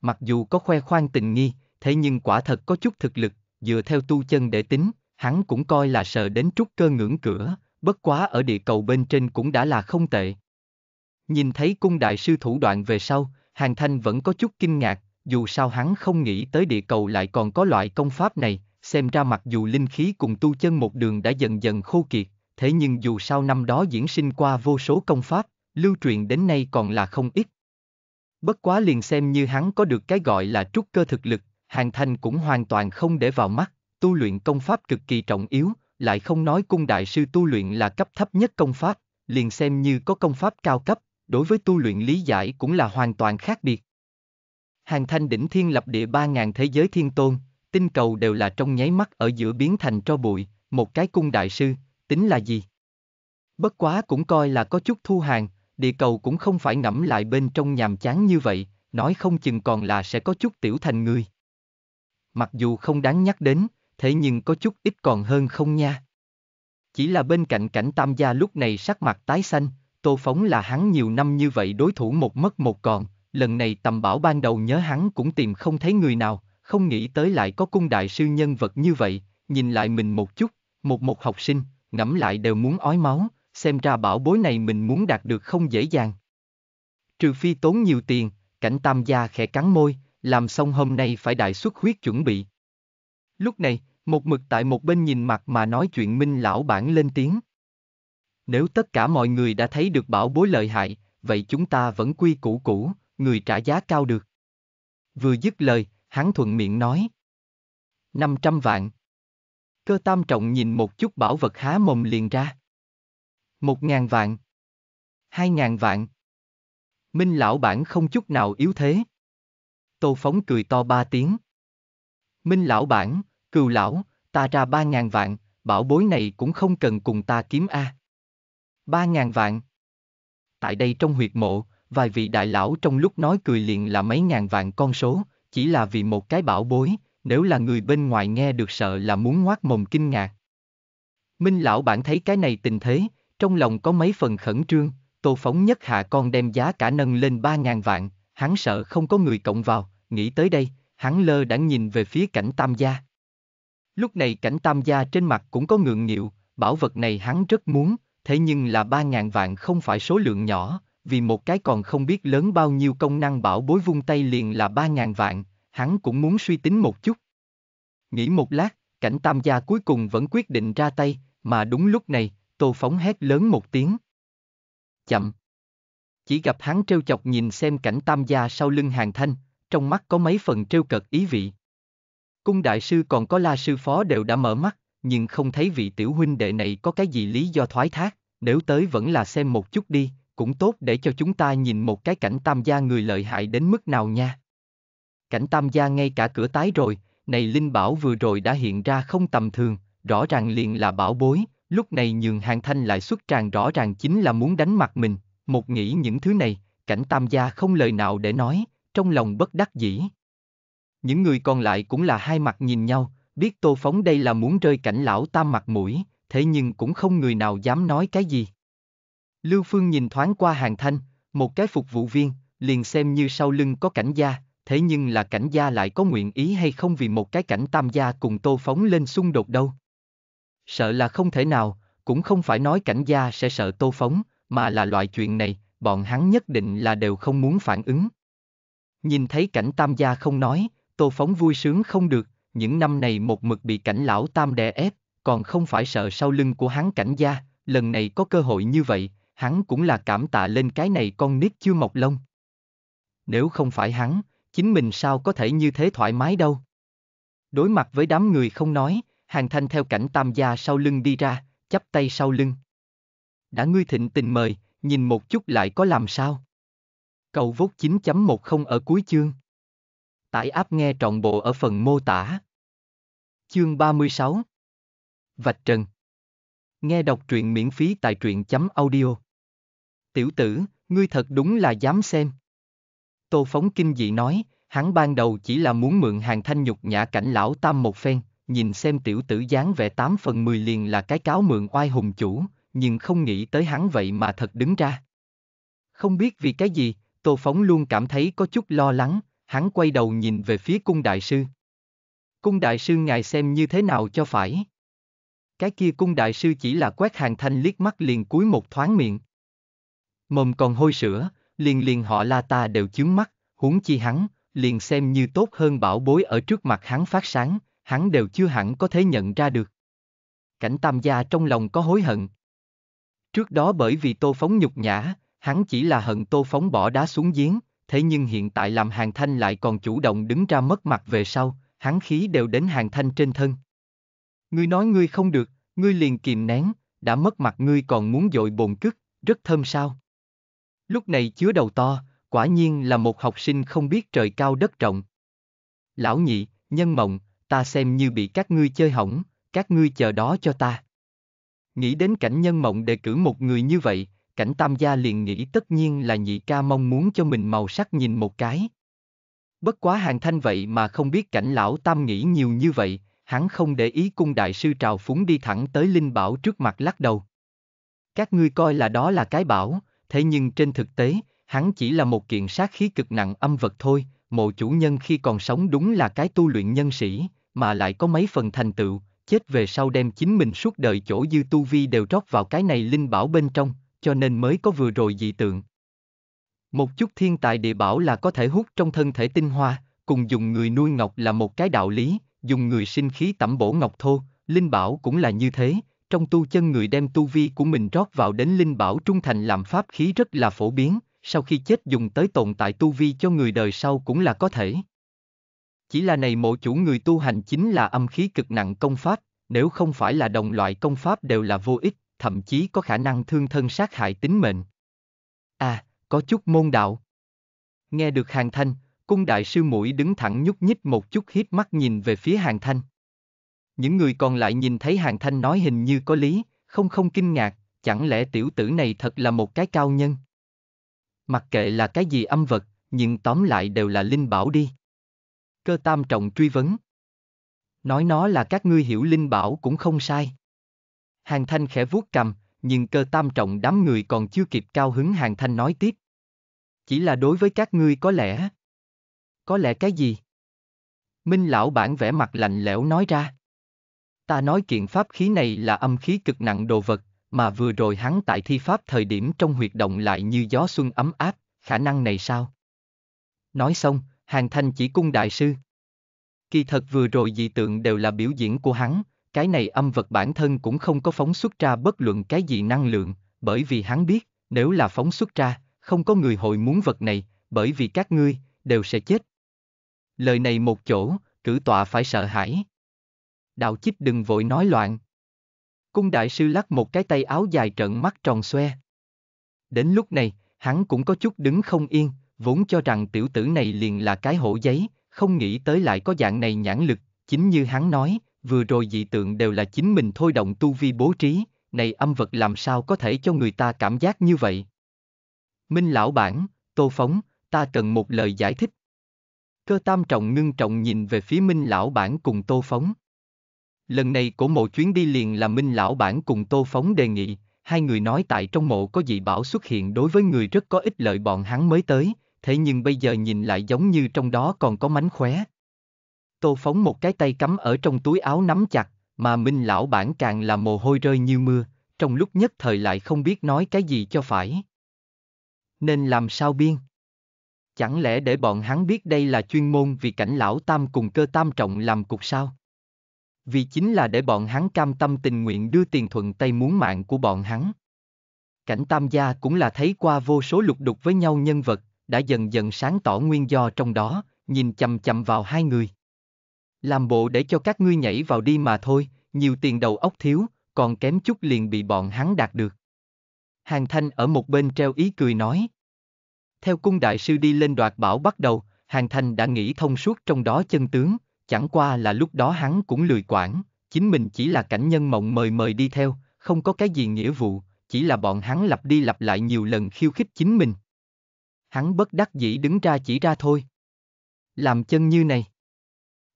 Speaker 1: Mặc dù có khoe khoang tình nghi, thế nhưng quả thật có chút thực lực, dựa theo tu chân để tính, hắn cũng coi là sợ đến trúc cơ ngưỡng cửa, bất quá ở địa cầu bên trên cũng đã là không tệ. Nhìn thấy cung đại sư thủ đoạn về sau, Hàng Thanh vẫn có chút kinh ngạc, dù sao hắn không nghĩ tới địa cầu lại còn có loại công pháp này, xem ra mặc dù linh khí cùng tu chân một đường đã dần dần khô kiệt, thế nhưng dù sao năm đó diễn sinh qua vô số công pháp, lưu truyền đến nay còn là không ít. Bất quá liền xem như hắn có được cái gọi là trúc cơ thực lực, Hàng Thanh cũng hoàn toàn không để vào mắt, tu luyện công pháp cực kỳ trọng yếu, lại không nói cung đại sư tu luyện là cấp thấp nhất công pháp, liền xem như có công pháp cao cấp, đối với tu luyện lý giải cũng là hoàn toàn khác biệt. Hàng Thanh đỉnh thiên lập địa ba ngàn thế giới thiên tôn, tinh cầu đều là trong nháy mắt ở giữa biến thành tro bụi, một cái cung đại sư, tính là gì? Bất quá cũng coi là có chút thu hàng, địa cầu cũng không phải ngẫm lại bên trong nhàm chán như vậy, nói không chừng còn là sẽ có chút tiểu thành người. Mặc dù không đáng nhắc đến, thế nhưng có chút ít còn hơn không nha. Chỉ là bên cạnh cảnh tam gia lúc này sắc mặt tái xanh, tô phóng là hắn nhiều năm như vậy đối thủ một mất một còn, lần này tầm bảo ban đầu nhớ hắn cũng tìm không thấy người nào, không nghĩ tới lại có cung đại sư nhân vật như vậy, nhìn lại mình một chút, một một học sinh, ngẫm lại đều muốn ói máu, xem ra bảo bối này mình muốn đạt được không dễ dàng. Trừ phi tốn nhiều tiền, cảnh tam gia khẽ cắn môi, làm xong hôm nay phải đại xuất huyết chuẩn bị. Lúc này, một mực tại một bên nhìn mặt mà nói chuyện minh lão bản lên tiếng. Nếu tất cả mọi người đã thấy được bảo bối lợi hại, vậy chúng ta vẫn quy củ cũ, người trả giá cao được. Vừa dứt lời, hắn thuận miệng nói. 500 vạn. Cơ tam trọng nhìn một chút bảo vật há mồm liền ra. Một ngàn vạn. Hai ngàn vạn. Minh lão bản không chút nào yếu thế. Tô Phóng cười to ba tiếng. Minh lão bản, cừu lão, ta ra ba ngàn vạn, bảo bối này cũng không cần cùng ta kiếm A. Ba ngàn vạn. Tại đây trong huyệt mộ, vài vị đại lão trong lúc nói cười liền là mấy ngàn vạn con số, chỉ là vì một cái bảo bối, nếu là người bên ngoài nghe được sợ là muốn ngoác mồm kinh ngạc. Minh lão bản thấy cái này tình thế, trong lòng có mấy phần khẩn trương, Tô Phóng nhất hạ con đem giá cả nâng lên 3.000 vạn, hắn sợ không có người cộng vào, nghĩ tới đây, hắn lơ đã nhìn về phía cảnh tam gia. Lúc này cảnh tam gia trên mặt cũng có ngượng nghịu, bảo vật này hắn rất muốn, thế nhưng là 3.000 vạn không phải số lượng nhỏ, vì một cái còn không biết lớn bao nhiêu công năng bảo bối vung tay liền là 3.000 vạn, hắn cũng muốn suy tính một chút. Nghĩ một lát, cảnh tam gia cuối cùng vẫn quyết định ra tay, mà đúng lúc này, Tô Phóng hét lớn một tiếng. Chậm. Chỉ gặp hắn trêu chọc nhìn xem cảnh tam gia sau lưng hàng thanh, trong mắt có mấy phần trêu cợt ý vị. Cung đại sư còn có la sư phó đều đã mở mắt, nhưng không thấy vị tiểu huynh đệ này có cái gì lý do thoái thác, nếu tới vẫn là xem một chút đi, cũng tốt để cho chúng ta nhìn một cái cảnh tam gia người lợi hại đến mức nào nha. Cảnh tam gia ngay cả cửa tái rồi, này Linh Bảo vừa rồi đã hiện ra không tầm thường, rõ ràng liền là bảo bối, lúc này nhường hàng thanh lại xuất tràng rõ ràng chính là muốn đánh mặt mình, một nghĩ những thứ này, cảnh tam gia không lời nào để nói, trong lòng bất đắc dĩ. Những người còn lại cũng là hai mặt nhìn nhau, biết tô phóng đây là muốn rơi cảnh lão tam mặt mũi, thế nhưng cũng không người nào dám nói cái gì. Lưu Phương nhìn thoáng qua hàng thanh, một cái phục vụ viên, liền xem như sau lưng có cảnh gia, thế nhưng là cảnh gia lại có nguyện ý hay không vì một cái cảnh tam gia cùng tô phóng lên xung đột đâu. Sợ là không thể nào, cũng không phải nói cảnh gia sẽ sợ tô phóng, mà là loại chuyện này, bọn hắn nhất định là đều không muốn phản ứng. Nhìn thấy cảnh tam gia không nói, tô phóng vui sướng không được, những năm này một mực bị cảnh lão tam đè ép, còn không phải sợ sau lưng của hắn cảnh gia, lần này có cơ hội như vậy, hắn cũng là cảm tạ lên cái này con nít chưa mọc lông. Nếu không phải hắn, chính mình sao có thể như thế thoải mái đâu. Đối mặt với đám người không nói, hàng thanh theo cảnh tam gia sau lưng đi ra, chắp tay sau lưng. Đã ngươi thịnh tình mời, nhìn một chút lại có làm sao? Cầu vốt 9.10 ở cuối chương. Tải áp nghe trọn bộ ở phần mô tả. Chương 36 Vạch Trần Nghe đọc truyện miễn phí tại truyện chấm audio. Tiểu tử, ngươi thật đúng là dám xem. Tô Phóng Kinh dị nói, hắn ban đầu chỉ là muốn mượn hàng thanh nhục nhã cảnh lão tam một phen, nhìn xem tiểu tử dáng vẻ 8 phần 10 liền là cái cáo mượn oai hùng chủ, nhưng không nghĩ tới hắn vậy mà thật đứng ra. Không biết vì cái gì, Tô Phóng luôn cảm thấy có chút lo lắng, hắn quay đầu nhìn về phía cung đại sư. Cung đại sư ngài xem như thế nào cho phải. Cái kia cung đại sư chỉ là quét hàng thanh liếc mắt liền cúi một thoáng miệng. Mồm còn hôi sữa, liền liền họ la ta đều chướng mắt, huống chi hắn, liền xem như tốt hơn bảo bối ở trước mặt hắn phát sáng, hắn đều chưa hẳn có thể nhận ra được. Cảnh tam gia trong lòng có hối hận. Trước đó bởi vì tô phóng nhục nhã, hắn chỉ là hận tô phóng bỏ đá xuống giếng, thế nhưng hiện tại làm hàng thanh lại còn chủ động đứng ra mất mặt về sau, hắn khí đều đến hàng thanh trên thân. Ngươi nói ngươi không được, ngươi liền kìm nén, đã mất mặt ngươi còn muốn dội bồn cức, rất thơm sao. Lúc này chứa đầu to, quả nhiên là một học sinh không biết trời cao đất rộng. Lão nhị, nhân mộng, ta xem như bị các ngươi chơi hỏng, các ngươi chờ đó cho ta. Nghĩ đến cảnh nhân mộng đề cử một người như vậy, cảnh tam gia liền nghĩ tất nhiên là nhị ca mong muốn cho mình màu sắc nhìn một cái. Bất quá hàng thanh vậy mà không biết cảnh lão tam nghĩ nhiều như vậy, hắn không để ý cung đại sư trào phúng đi thẳng tới linh bảo trước mặt lắc đầu. Các ngươi coi là đó là cái bảo, thế nhưng trên thực tế, hắn chỉ là một kiện sát khí cực nặng âm vật thôi, mộ chủ nhân khi còn sống đúng là cái tu luyện nhân sĩ, mà lại có mấy phần thành tựu, chết về sau đem chính mình suốt đời chỗ dư tu vi đều rót vào cái này linh bảo bên trong, cho nên mới có vừa rồi dị tượng. Một chút thiên tài địa bảo là có thể hút trong thân thể tinh hoa, cùng dùng người nuôi ngọc là một cái đạo lý, dùng người sinh khí tẩm bổ ngọc thô, linh bảo cũng là như thế, trong tu chân người đem tu vi của mình rót vào đến linh bảo trung thành làm pháp khí rất là phổ biến, sau khi chết dùng tới tồn tại tu vi cho người đời sau cũng là có thể. Chỉ là này mộ chủ người tu hành chính là âm khí cực nặng công pháp, nếu không phải là đồng loại công pháp đều là vô ích, thậm chí có khả năng thương thân sát hại tính mệnh. À, có chút môn đạo. Nghe được hàng thanh, cung đại sư mũi đứng thẳng nhúc nhích một chút hít mắt nhìn về phía hàng thanh. Những người còn lại nhìn thấy hàng thanh nói hình như có lý, không không kinh ngạc, chẳng lẽ tiểu tử này thật là một cái cao nhân. Mặc kệ là cái gì âm vật, nhưng tóm lại đều là linh bảo đi cơ tam trọng truy vấn. Nói nó là các ngươi hiểu linh bảo cũng không sai. Hàng thanh khẽ vuốt cầm, nhưng cơ tam trọng đám người còn chưa kịp cao hứng hàng thanh nói tiếp. Chỉ là đối với các ngươi có lẽ... Có lẽ cái gì? Minh lão bản vẽ mặt lạnh lẽo nói ra. Ta nói kiện pháp khí này là âm khí cực nặng đồ vật, mà vừa rồi hắn tại thi pháp thời điểm trong huyệt động lại như gió xuân ấm áp, khả năng này sao? Nói xong, hàng thành chỉ cung đại sư. Kỳ thật vừa rồi dị tượng đều là biểu diễn của hắn, cái này âm vật bản thân cũng không có phóng xuất ra bất luận cái gì năng lượng, bởi vì hắn biết, nếu là phóng xuất ra, không có người hội muốn vật này, bởi vì các ngươi, đều sẽ chết. Lời này một chỗ, cử tọa phải sợ hãi. Đạo chích đừng vội nói loạn. Cung đại sư lắc một cái tay áo dài trận mắt tròn xoe. Đến lúc này, hắn cũng có chút đứng không yên, vốn cho rằng tiểu tử này liền là cái hổ giấy, không nghĩ tới lại có dạng này nhãn lực, chính như hắn nói, vừa rồi dị tượng đều là chính mình thôi động tu vi bố trí, này âm vật làm sao có thể cho người ta cảm giác như vậy. Minh lão bản, tô phóng, ta cần một lời giải thích. Cơ tam trọng ngưng trọng nhìn về phía Minh lão bản cùng tô phóng. Lần này của mộ chuyến đi liền là Minh lão bản cùng tô phóng đề nghị, hai người nói tại trong mộ có dị bảo xuất hiện đối với người rất có ích lợi bọn hắn mới tới, thế nhưng bây giờ nhìn lại giống như trong đó còn có mánh khóe. Tô Phóng một cái tay cắm ở trong túi áo nắm chặt, mà Minh lão bản càng là mồ hôi rơi như mưa, trong lúc nhất thời lại không biết nói cái gì cho phải. Nên làm sao biên? Chẳng lẽ để bọn hắn biết đây là chuyên môn vì cảnh lão tam cùng cơ tam trọng làm cục sao? Vì chính là để bọn hắn cam tâm tình nguyện đưa tiền thuận tay muốn mạng của bọn hắn. Cảnh tam gia cũng là thấy qua vô số lục đục với nhau nhân vật, đã dần dần sáng tỏ nguyên do trong đó, nhìn chầm chầm vào hai người. Làm bộ để cho các ngươi nhảy vào đi mà thôi, nhiều tiền đầu óc thiếu, còn kém chút liền bị bọn hắn đạt được. Hàng Thanh ở một bên treo ý cười nói. Theo cung đại sư đi lên đoạt bảo bắt đầu, Hàng Thanh đã nghĩ thông suốt trong đó chân tướng, chẳng qua là lúc đó hắn cũng lười quản, chính mình chỉ là cảnh nhân mộng mời mời đi theo, không có cái gì nghĩa vụ, chỉ là bọn hắn lặp đi lặp lại nhiều lần khiêu khích chính mình hắn bất đắc dĩ đứng ra chỉ ra thôi. Làm chân như này.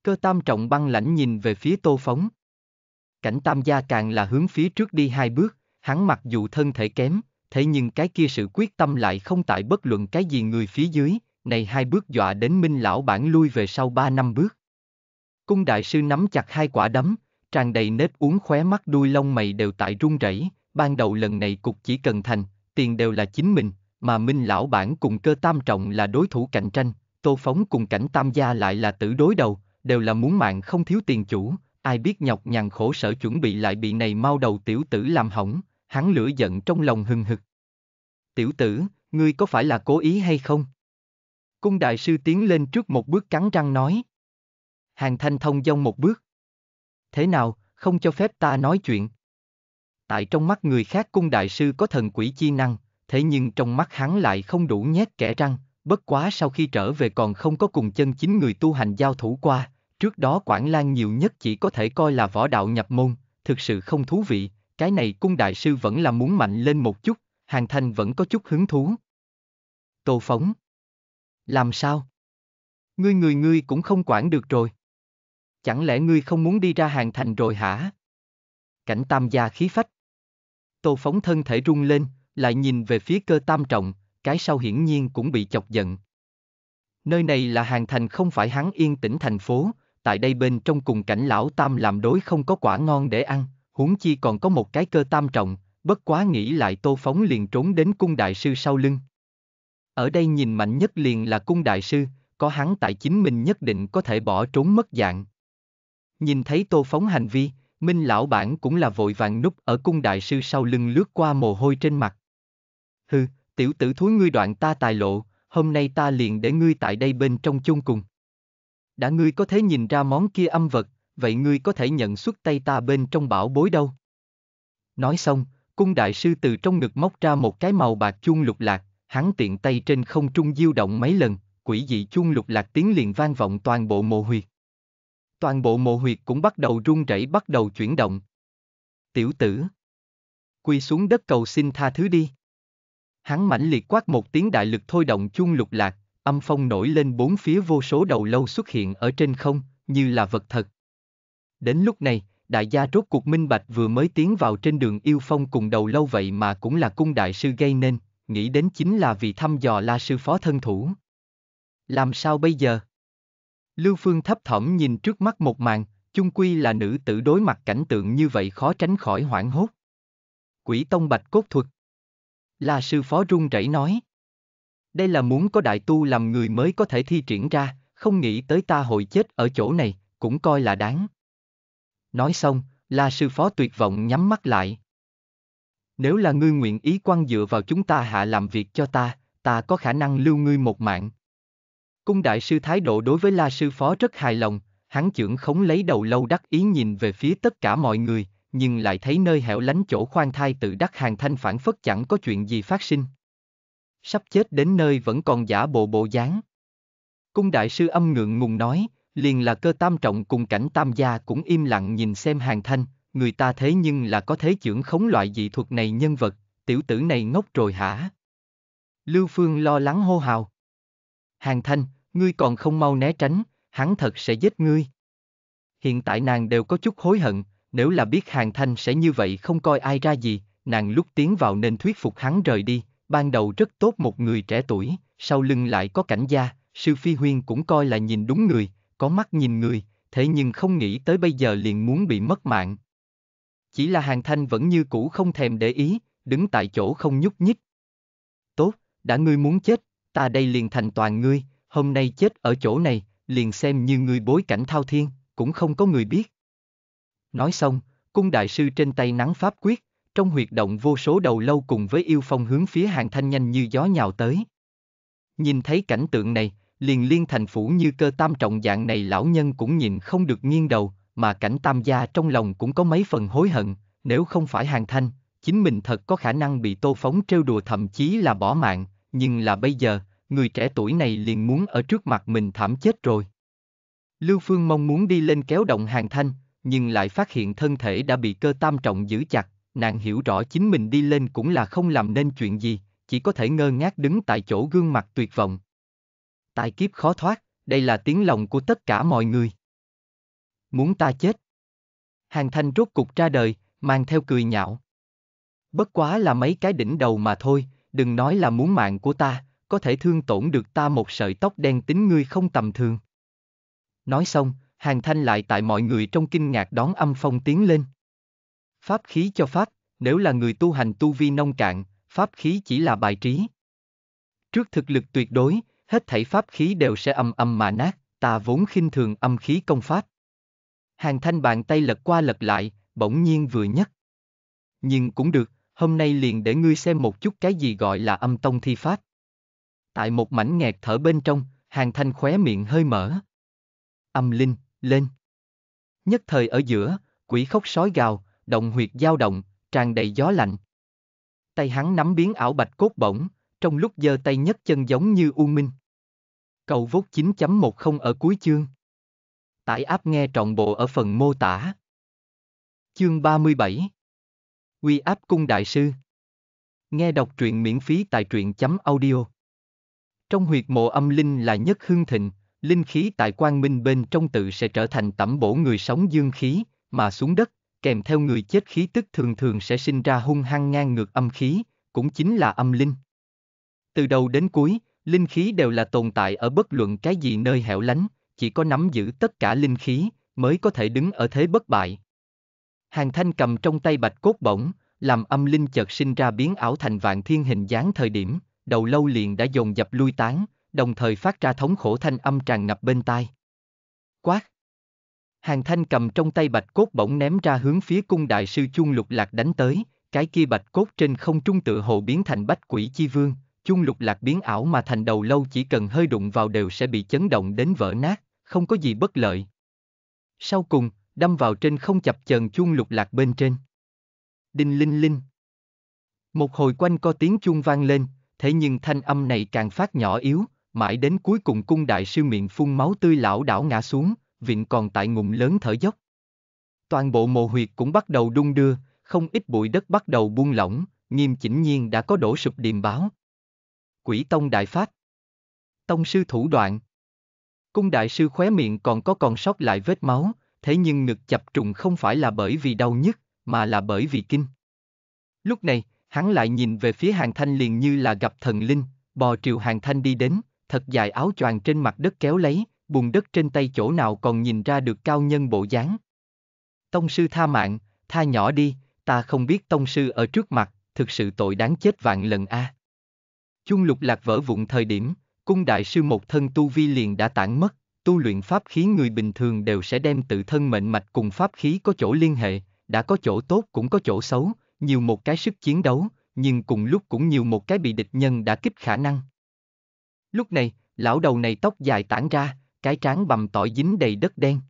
Speaker 1: Cơ tam trọng băng lãnh nhìn về phía tô phóng. Cảnh tam gia càng là hướng phía trước đi hai bước, hắn mặc dù thân thể kém, thế nhưng cái kia sự quyết tâm lại không tại bất luận cái gì người phía dưới, này hai bước dọa đến minh lão bản lui về sau ba năm bước. Cung đại sư nắm chặt hai quả đấm, tràn đầy nếp uống khóe mắt đuôi lông mày đều tại run rẩy, ban đầu lần này cục chỉ cần thành, tiền đều là chính mình, mà Minh lão bản cùng cơ tam trọng là đối thủ cạnh tranh, Tô Phóng cùng cảnh tam gia lại là tử đối đầu, đều là muốn mạng không thiếu tiền chủ, ai biết nhọc nhằn khổ sở chuẩn bị lại bị này mau đầu tiểu tử làm hỏng, hắn lửa giận trong lòng hừng hực. Tiểu tử, ngươi có phải là cố ý hay không? Cung đại sư tiến lên trước một bước cắn răng nói. Hàng thanh thông dông một bước. Thế nào, không cho phép ta nói chuyện? Tại trong mắt người khác cung đại sư có thần quỷ chi năng, thế nhưng trong mắt hắn lại không đủ nhét kẻ răng, bất quá sau khi trở về còn không có cùng chân chính người tu hành giao thủ qua, trước đó Quảng Lan nhiều nhất chỉ có thể coi là võ đạo nhập môn, thực sự không thú vị, cái này cung đại sư vẫn là muốn mạnh lên một chút, Hàng thành vẫn có chút hứng thú. Tô Phóng Làm sao? Ngươi người ngươi cũng không quản được rồi. Chẳng lẽ ngươi không muốn đi ra hàng thành rồi hả? Cảnh tam gia khí phách. Tô Phóng thân thể rung lên, lại nhìn về phía cơ tam trọng, cái sau hiển nhiên cũng bị chọc giận. Nơi này là hàng thành không phải hắn yên tĩnh thành phố, tại đây bên trong cùng cảnh lão tam làm đối không có quả ngon để ăn, huống chi còn có một cái cơ tam trọng, bất quá nghĩ lại tô phóng liền trốn đến cung đại sư sau lưng. Ở đây nhìn mạnh nhất liền là cung đại sư, có hắn tại chính mình nhất định có thể bỏ trốn mất dạng. Nhìn thấy tô phóng hành vi, Minh lão bản cũng là vội vàng núp ở cung đại sư sau lưng lướt qua mồ hôi trên mặt, hừ, tiểu tử thúi ngươi đoạn ta tài lộ, hôm nay ta liền để ngươi tại đây bên trong chung cùng. Đã ngươi có thể nhìn ra món kia âm vật, vậy ngươi có thể nhận xuất tay ta bên trong bảo bối đâu. Nói xong, cung đại sư từ trong ngực móc ra một cái màu bạc chuông lục lạc, hắn tiện tay trên không trung diêu động mấy lần, quỷ dị chuông lục lạc tiếng liền vang vọng toàn bộ mộ huyệt. Toàn bộ mộ huyệt cũng bắt đầu run rẩy bắt đầu chuyển động. Tiểu tử! quỳ xuống đất cầu xin tha thứ đi. Hắn mãnh liệt quát một tiếng đại lực thôi động chung lục lạc, âm phong nổi lên bốn phía vô số đầu lâu xuất hiện ở trên không, như là vật thật. Đến lúc này, đại gia rốt cuộc minh bạch vừa mới tiến vào trên đường yêu phong cùng đầu lâu vậy mà cũng là cung đại sư gây nên, nghĩ đến chính là vì thăm dò la sư phó thân thủ. Làm sao bây giờ? Lưu Phương thấp thỏm nhìn trước mắt một màn, chung quy là nữ tử đối mặt cảnh tượng như vậy khó tránh khỏi hoảng hốt. Quỷ tông bạch cốt thuật La sư phó run rẩy nói. Đây là muốn có đại tu làm người mới có thể thi triển ra, không nghĩ tới ta hội chết ở chỗ này, cũng coi là đáng. Nói xong, La sư phó tuyệt vọng nhắm mắt lại. Nếu là ngươi nguyện ý quan dựa vào chúng ta hạ làm việc cho ta, ta có khả năng lưu ngươi một mạng. Cung đại sư thái độ đối với La sư phó rất hài lòng, hắn trưởng khống lấy đầu lâu đắc ý nhìn về phía tất cả mọi người, nhưng lại thấy nơi hẻo lánh chỗ khoan thai tự đắc hàng thanh phản phất chẳng có chuyện gì phát sinh. Sắp chết đến nơi vẫn còn giả bộ bộ dáng. Cung đại sư âm ngượng ngùng nói, liền là cơ tam trọng cùng cảnh tam gia cũng im lặng nhìn xem hàng thanh, người ta thế nhưng là có thế trưởng khống loại dị thuật này nhân vật, tiểu tử này ngốc rồi hả? Lưu Phương lo lắng hô hào. Hàng thanh, ngươi còn không mau né tránh, hắn thật sẽ giết ngươi. Hiện tại nàng đều có chút hối hận, nếu là biết Hàng Thanh sẽ như vậy không coi ai ra gì, nàng lúc tiến vào nên thuyết phục hắn rời đi, ban đầu rất tốt một người trẻ tuổi, sau lưng lại có cảnh gia, sư phi huyên cũng coi là nhìn đúng người, có mắt nhìn người, thế nhưng không nghĩ tới bây giờ liền muốn bị mất mạng. Chỉ là Hàng Thanh vẫn như cũ không thèm để ý, đứng tại chỗ không nhúc nhích. Tốt, đã ngươi muốn chết, ta đây liền thành toàn ngươi, hôm nay chết ở chỗ này, liền xem như ngươi bối cảnh thao thiên, cũng không có người biết. Nói xong, cung đại sư trên tay nắng pháp quyết, trong huyệt động vô số đầu lâu cùng với yêu phong hướng phía hàng thanh nhanh như gió nhào tới. Nhìn thấy cảnh tượng này, liền liên thành phủ như cơ tam trọng dạng này lão nhân cũng nhìn không được nghiêng đầu, mà cảnh tam gia trong lòng cũng có mấy phần hối hận, nếu không phải hàng thanh, chính mình thật có khả năng bị tô phóng trêu đùa thậm chí là bỏ mạng, nhưng là bây giờ, người trẻ tuổi này liền muốn ở trước mặt mình thảm chết rồi. Lưu Phương mong muốn đi lên kéo động hàng thanh, nhưng lại phát hiện thân thể đã bị cơ tam trọng giữ chặt, nàng hiểu rõ chính mình đi lên cũng là không làm nên chuyện gì, chỉ có thể ngơ ngác đứng tại chỗ gương mặt tuyệt vọng. Tài kiếp khó thoát, đây là tiếng lòng của tất cả mọi người. Muốn ta chết. Hàng thanh rốt cục ra đời, mang theo cười nhạo. Bất quá là mấy cái đỉnh đầu mà thôi, đừng nói là muốn mạng của ta, có thể thương tổn được ta một sợi tóc đen tính ngươi không tầm thường. Nói xong, Hàng Thanh lại tại mọi người trong kinh ngạc đón âm phong tiến lên. Pháp khí cho Pháp, nếu là người tu hành tu vi nông cạn, Pháp khí chỉ là bài trí. Trước thực lực tuyệt đối, hết thảy Pháp khí đều sẽ âm âm mà nát, ta vốn khinh thường âm khí công Pháp. Hàng Thanh bàn tay lật qua lật lại, bỗng nhiên vừa nhất. Nhưng cũng được, hôm nay liền để ngươi xem một chút cái gì gọi là âm tông thi Pháp. Tại một mảnh nghẹt thở bên trong, Hàng Thanh khóe miệng hơi mở. Âm linh, lên. Nhất thời ở giữa, quỷ khóc sói gào, động huyệt dao động, tràn đầy gió lạnh. Tay hắn nắm biến ảo bạch cốt bổng, trong lúc giơ tay nhấc chân giống như u minh. Cầu vốt 9.10 ở cuối chương. Tải áp nghe trọn bộ ở phần mô tả. Chương 37 Quy áp cung đại sư Nghe đọc truyện miễn phí tại truyện chấm audio Trong huyệt mộ âm linh là nhất hương thịnh, linh khí tại quang minh bên trong tự sẽ trở thành tẩm bổ người sống dương khí, mà xuống đất, kèm theo người chết khí tức thường thường sẽ sinh ra hung hăng ngang ngược âm khí, cũng chính là âm linh. Từ đầu đến cuối, linh khí đều là tồn tại ở bất luận cái gì nơi hẻo lánh, chỉ có nắm giữ tất cả linh khí mới có thể đứng ở thế bất bại. Hàng thanh cầm trong tay bạch cốt bổng, làm âm linh chợt sinh ra biến ảo thành vạn thiên hình dáng thời điểm, đầu lâu liền đã dồn dập lui tán, đồng thời phát ra thống khổ thanh âm tràn ngập bên tai. Quát! Hàng thanh cầm trong tay bạch cốt bỗng ném ra hướng phía cung đại sư Chung lục lạc đánh tới, cái kia bạch cốt trên không trung tự hồ biến thành bách quỷ chi vương, Chung lục lạc biến ảo mà thành đầu lâu chỉ cần hơi đụng vào đều sẽ bị chấn động đến vỡ nát, không có gì bất lợi. Sau cùng, đâm vào trên không chập chờn Chung lục lạc bên trên. Đinh linh linh. Một hồi quanh co tiếng chuông vang lên, thế nhưng thanh âm này càng phát nhỏ yếu, mãi đến cuối cùng cung đại sư miệng phun máu tươi lão đảo ngã xuống, vịn còn tại ngụm lớn thở dốc. Toàn bộ mồ huyệt cũng bắt đầu đung đưa, không ít bụi đất bắt đầu buông lỏng, nghiêm chỉnh nhiên đã có đổ sụp điềm báo. Quỷ tông đại phát. Tông sư thủ đoạn. Cung đại sư khóe miệng còn có còn sót lại vết máu, thế nhưng ngực chập trùng không phải là bởi vì đau nhức, mà là bởi vì kinh. Lúc này, hắn lại nhìn về phía hàng thanh liền như là gặp thần linh, bò triều hàng thanh đi đến, thật dài áo choàng trên mặt đất kéo lấy, bùn đất trên tay chỗ nào còn nhìn ra được cao nhân bộ dáng. Tông sư tha mạng, tha nhỏ đi, ta không biết tông sư ở trước mặt, thực sự tội đáng chết vạn lần a. À. Chung lục lạc vỡ vụn thời điểm, cung đại sư một thân tu vi liền đã tản mất, tu luyện pháp khí người bình thường đều sẽ đem tự thân mệnh mạch cùng pháp khí có chỗ liên hệ, đã có chỗ tốt cũng có chỗ xấu, nhiều một cái sức chiến đấu, nhưng cùng lúc cũng nhiều một cái bị địch nhân đã kích khả năng. Lúc này, lão đầu này tóc dài tản ra, cái trán bầm tỏi dính đầy đất đen.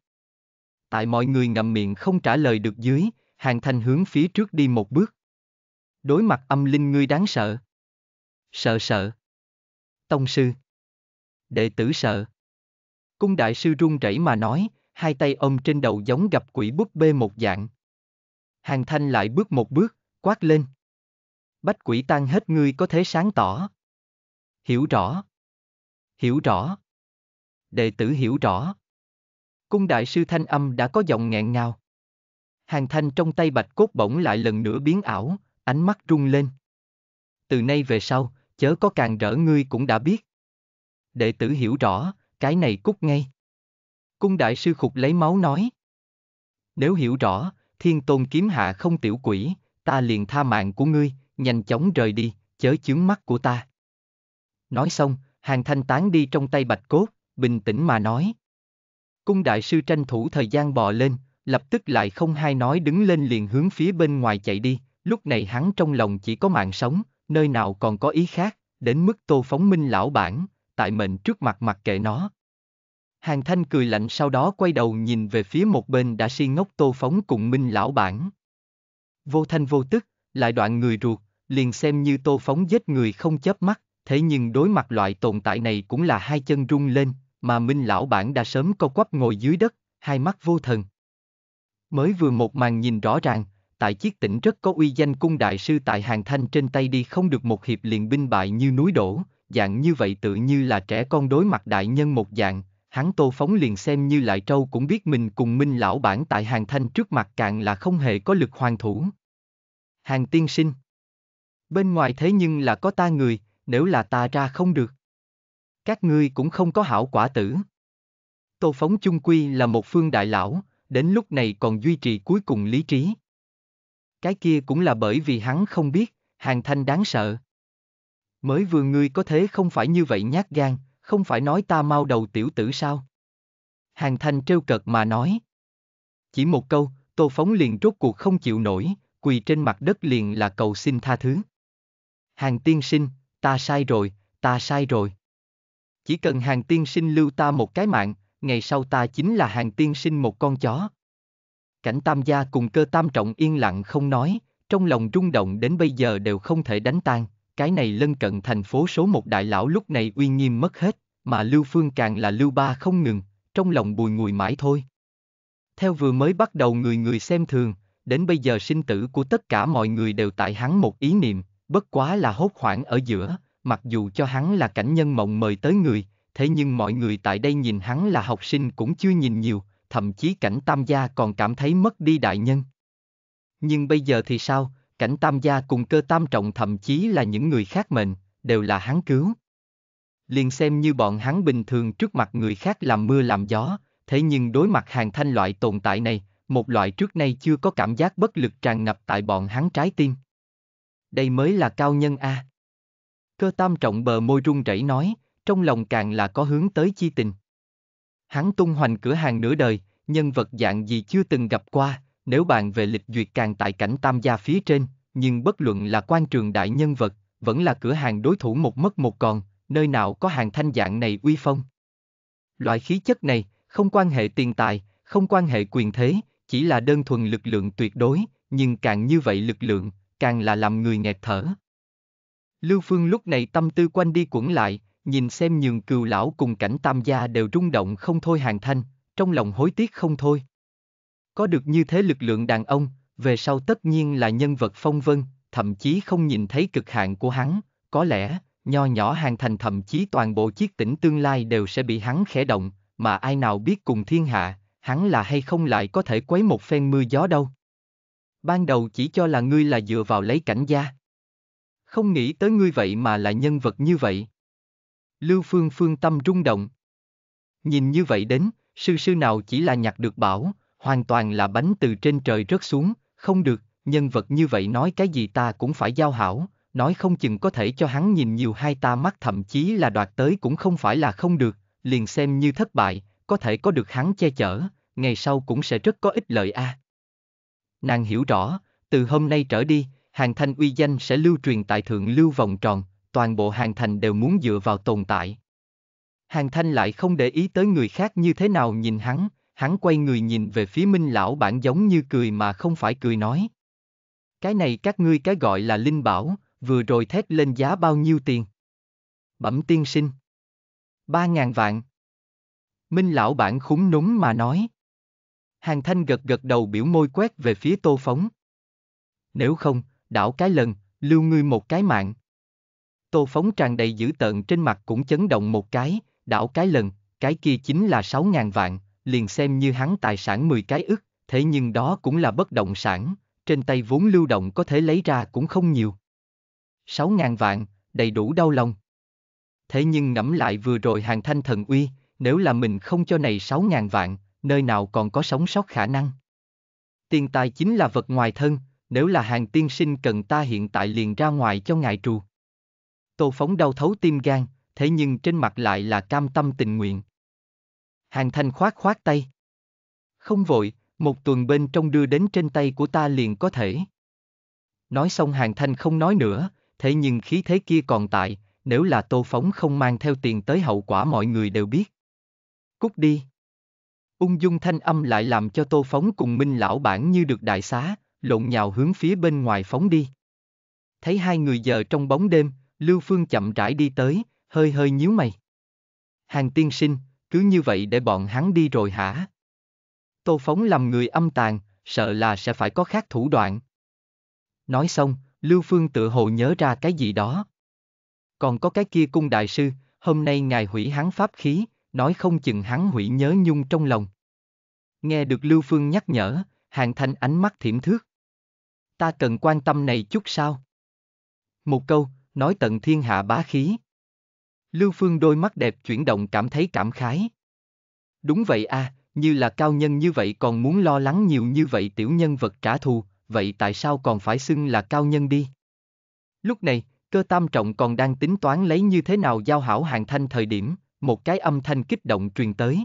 Speaker 1: Tại mọi người ngậm miệng không trả lời được dưới, hàng thanh hướng phía trước đi một bước. Đối mặt âm linh ngươi đáng sợ. Sợ sợ. Tông sư. Đệ tử sợ. Cung đại sư run rẩy mà nói, hai tay ôm trên đầu giống gặp quỷ búp bê một dạng. Hàng thanh lại bước một bước, quát lên. Bách quỷ tan hết ngươi có thế sáng tỏ. Hiểu rõ. Hiểu rõ. Đệ tử hiểu rõ. Cung đại sư thanh âm đã có giọng nghẹn ngào. Hàng thanh trong tay bạch cốt bỗng lại lần nữa biến ảo, ánh mắt rung lên. Từ nay về sau, chớ có càng rỡ ngươi cũng đã biết. Đệ tử hiểu rõ, cái này cút ngay. Cung đại sư khục lấy máu nói. Nếu hiểu rõ, thiên tôn kiếm hạ không tiểu quỷ, ta liền tha mạng của ngươi, nhanh chóng rời đi, chớ chướng mắt của ta. Nói xong, hàng thanh tán đi trong tay bạch cốt, bình tĩnh mà nói. Cung đại sư tranh thủ thời gian bò lên, lập tức lại không hay nói đứng lên liền hướng phía bên ngoài chạy đi, lúc này hắn trong lòng chỉ có mạng sống, nơi nào còn có ý khác, đến mức tô phóng minh lão bản, tại mệnh trước mặt mặc kệ nó. Hàng thanh cười lạnh sau đó quay đầu nhìn về phía một bên đã si ngốc tô phóng cùng minh lão bản. Vô thanh vô tức, lại đoạn người ruột, liền xem như tô phóng giết người không chớp mắt, thế nhưng đối mặt loại tồn tại này cũng là hai chân rung lên, mà Minh lão bản đã sớm co quắp ngồi dưới đất, hai mắt vô thần. Mới vừa một màn nhìn rõ ràng, tại chiếc tỉnh rất có uy danh cung đại sư tại hàng thanh trên tay đi không được một hiệp liền binh bại như núi đổ, dạng như vậy tự như là trẻ con đối mặt đại nhân một dạng, hắn tô phóng liền xem như lại trâu cũng biết mình cùng minh lão bản tại hàng thanh trước mặt càng là không hề có lực hoàn thủ. Hàng tiên sinh Bên ngoài thế nhưng là có ta người, nếu là ta ra không được. Các ngươi cũng không có hảo quả tử. Tô Phóng chung quy là một phương đại lão, đến lúc này còn duy trì cuối cùng lý trí. Cái kia cũng là bởi vì hắn không biết, hàng thanh đáng sợ. Mới vừa ngươi có thế không phải như vậy nhát gan, không phải nói ta mau đầu tiểu tử sao? Hàng thanh trêu cợt mà nói. Chỉ một câu, Tô Phóng liền rốt cuộc không chịu nổi, quỳ trên mặt đất liền là cầu xin tha thứ. Hàng tiên sinh, ta sai rồi, ta sai rồi. Chỉ cần hàng tiên sinh lưu ta một cái mạng, ngày sau ta chính là hàng tiên sinh một con chó. Cảnh tam gia cùng cơ tam trọng yên lặng không nói, trong lòng rung động đến bây giờ đều không thể đánh tan, cái này lân cận thành phố số một đại lão lúc này uy nghiêm mất hết, mà Lưu Phương càng là Lưu Ba không ngừng, trong lòng bùi ngùi mãi thôi. Theo vừa mới bắt đầu người người xem thường, đến bây giờ sinh tử của tất cả mọi người đều tại hắn một ý niệm, bất quá là hốt hoảng ở giữa, mặc dù cho hắn là cảnh nhân mộng mời tới người, thế nhưng mọi người tại đây nhìn hắn là học sinh cũng chưa nhìn nhiều, thậm chí cảnh tam gia còn cảm thấy mất đi đại nhân. Nhưng bây giờ thì sao, cảnh tam gia cùng cơ tam trọng thậm chí là những người khác mệnh, đều là hắn cứu. Liền xem như bọn hắn bình thường trước mặt người khác làm mưa làm gió, thế nhưng đối mặt hàng thanh loại tồn tại này, một loại trước nay chưa có cảm giác bất lực tràn ngập tại bọn hắn trái tim đây mới là cao nhân a. À. Cơ tam trọng bờ môi run rẩy nói, trong lòng càng là có hướng tới chi tình. Hắn tung hoành cửa hàng nửa đời, nhân vật dạng gì chưa từng gặp qua, nếu bàn về lịch duyệt càng tại cảnh tam gia phía trên, nhưng bất luận là quan trường đại nhân vật, vẫn là cửa hàng đối thủ một mất một còn, nơi nào có hàng thanh dạng này uy phong. Loại khí chất này, không quan hệ tiền tài, không quan hệ quyền thế, chỉ là đơn thuần lực lượng tuyệt đối, nhưng càng như vậy lực lượng, càng là làm người nghẹt thở. Lưu Phương lúc này tâm tư quanh đi quẩn lại, nhìn xem nhường cừu lão cùng cảnh tam gia đều rung động không thôi hàng thanh, trong lòng hối tiếc không thôi. Có được như thế lực lượng đàn ông, về sau tất nhiên là nhân vật phong vân, thậm chí không nhìn thấy cực hạn của hắn, có lẽ, nho nhỏ hàng thành thậm chí toàn bộ chiếc tỉnh tương lai đều sẽ bị hắn khẽ động, mà ai nào biết cùng thiên hạ, hắn là hay không lại có thể quấy một phen mưa gió đâu ban đầu chỉ cho là ngươi là dựa vào lấy cảnh gia. Không nghĩ tới ngươi vậy mà là nhân vật như vậy. Lưu Phương Phương tâm rung động. Nhìn như vậy đến, sư sư nào chỉ là nhặt được bảo, hoàn toàn là bánh từ trên trời rớt xuống, không được, nhân vật như vậy nói cái gì ta cũng phải giao hảo, nói không chừng có thể cho hắn nhìn nhiều hai ta mắt thậm chí là đoạt tới cũng không phải là không được, liền xem như thất bại, có thể có được hắn che chở, ngày sau cũng sẽ rất có ích lợi a. À. Nàng hiểu rõ, từ hôm nay trở đi, hàng thanh uy danh sẽ lưu truyền tại thượng lưu vòng tròn, toàn bộ hàng thành đều muốn dựa vào tồn tại. Hàng thanh lại không để ý tới người khác như thế nào nhìn hắn, hắn quay người nhìn về phía minh lão bản giống như cười mà không phải cười nói. Cái này các ngươi cái gọi là linh bảo, vừa rồi thét lên giá bao nhiêu tiền. Bẩm tiên sinh. Ba ngàn vạn. Minh lão bản khúng núm mà nói. Hàng Thanh gật gật đầu biểu môi quét về phía Tô Phóng. Nếu không, đảo cái lần, lưu ngươi một cái mạng. Tô Phóng tràn đầy dữ tợn trên mặt cũng chấn động một cái, đảo cái lần, cái kia chính là 6.000 vạn, liền xem như hắn tài sản 10 cái ức, thế nhưng đó cũng là bất động sản, trên tay vốn lưu động có thể lấy ra cũng không nhiều. 6.000 vạn, đầy đủ đau lòng. Thế nhưng ngẫm lại vừa rồi hàng thanh thần uy, nếu là mình không cho này 6.000 vạn, nơi nào còn có sống sót khả năng. Tiền tài chính là vật ngoài thân, nếu là hàng tiên sinh cần ta hiện tại liền ra ngoài cho ngài trù. Tô Phóng đau thấu tim gan, thế nhưng trên mặt lại là cam tâm tình nguyện. Hàng thanh khoát khoát tay. Không vội, một tuần bên trong đưa đến trên tay của ta liền có thể. Nói xong hàng thanh không nói nữa, thế nhưng khí thế kia còn tại, nếu là tô phóng không mang theo tiền tới hậu quả mọi người đều biết. Cút đi. Ung dung thanh âm lại làm cho tô phóng cùng minh lão bản như được đại xá, lộn nhào hướng phía bên ngoài phóng đi. Thấy hai người giờ trong bóng đêm, Lưu Phương chậm rãi đi tới, hơi hơi nhíu mày. Hàng tiên sinh, cứ như vậy để bọn hắn đi rồi hả? Tô Phóng làm người âm tàn, sợ là sẽ phải có khác thủ đoạn. Nói xong, Lưu Phương tự hồ nhớ ra cái gì đó. Còn có cái kia cung đại sư, hôm nay ngài hủy hắn pháp khí, nói không chừng hắn hủy nhớ nhung trong lòng. Nghe được Lưu Phương nhắc nhở, Hàng Thanh ánh mắt thiểm thước. Ta cần quan tâm này chút sao? Một câu, nói tận thiên hạ bá khí. Lưu Phương đôi mắt đẹp chuyển động cảm thấy cảm khái. Đúng vậy à, như là cao nhân như vậy còn muốn lo lắng nhiều như vậy tiểu nhân vật trả thù, vậy tại sao còn phải xưng là cao nhân đi? Lúc này, cơ tam trọng còn đang tính toán lấy như thế nào giao hảo hàng thanh thời điểm, một cái âm thanh kích động truyền tới.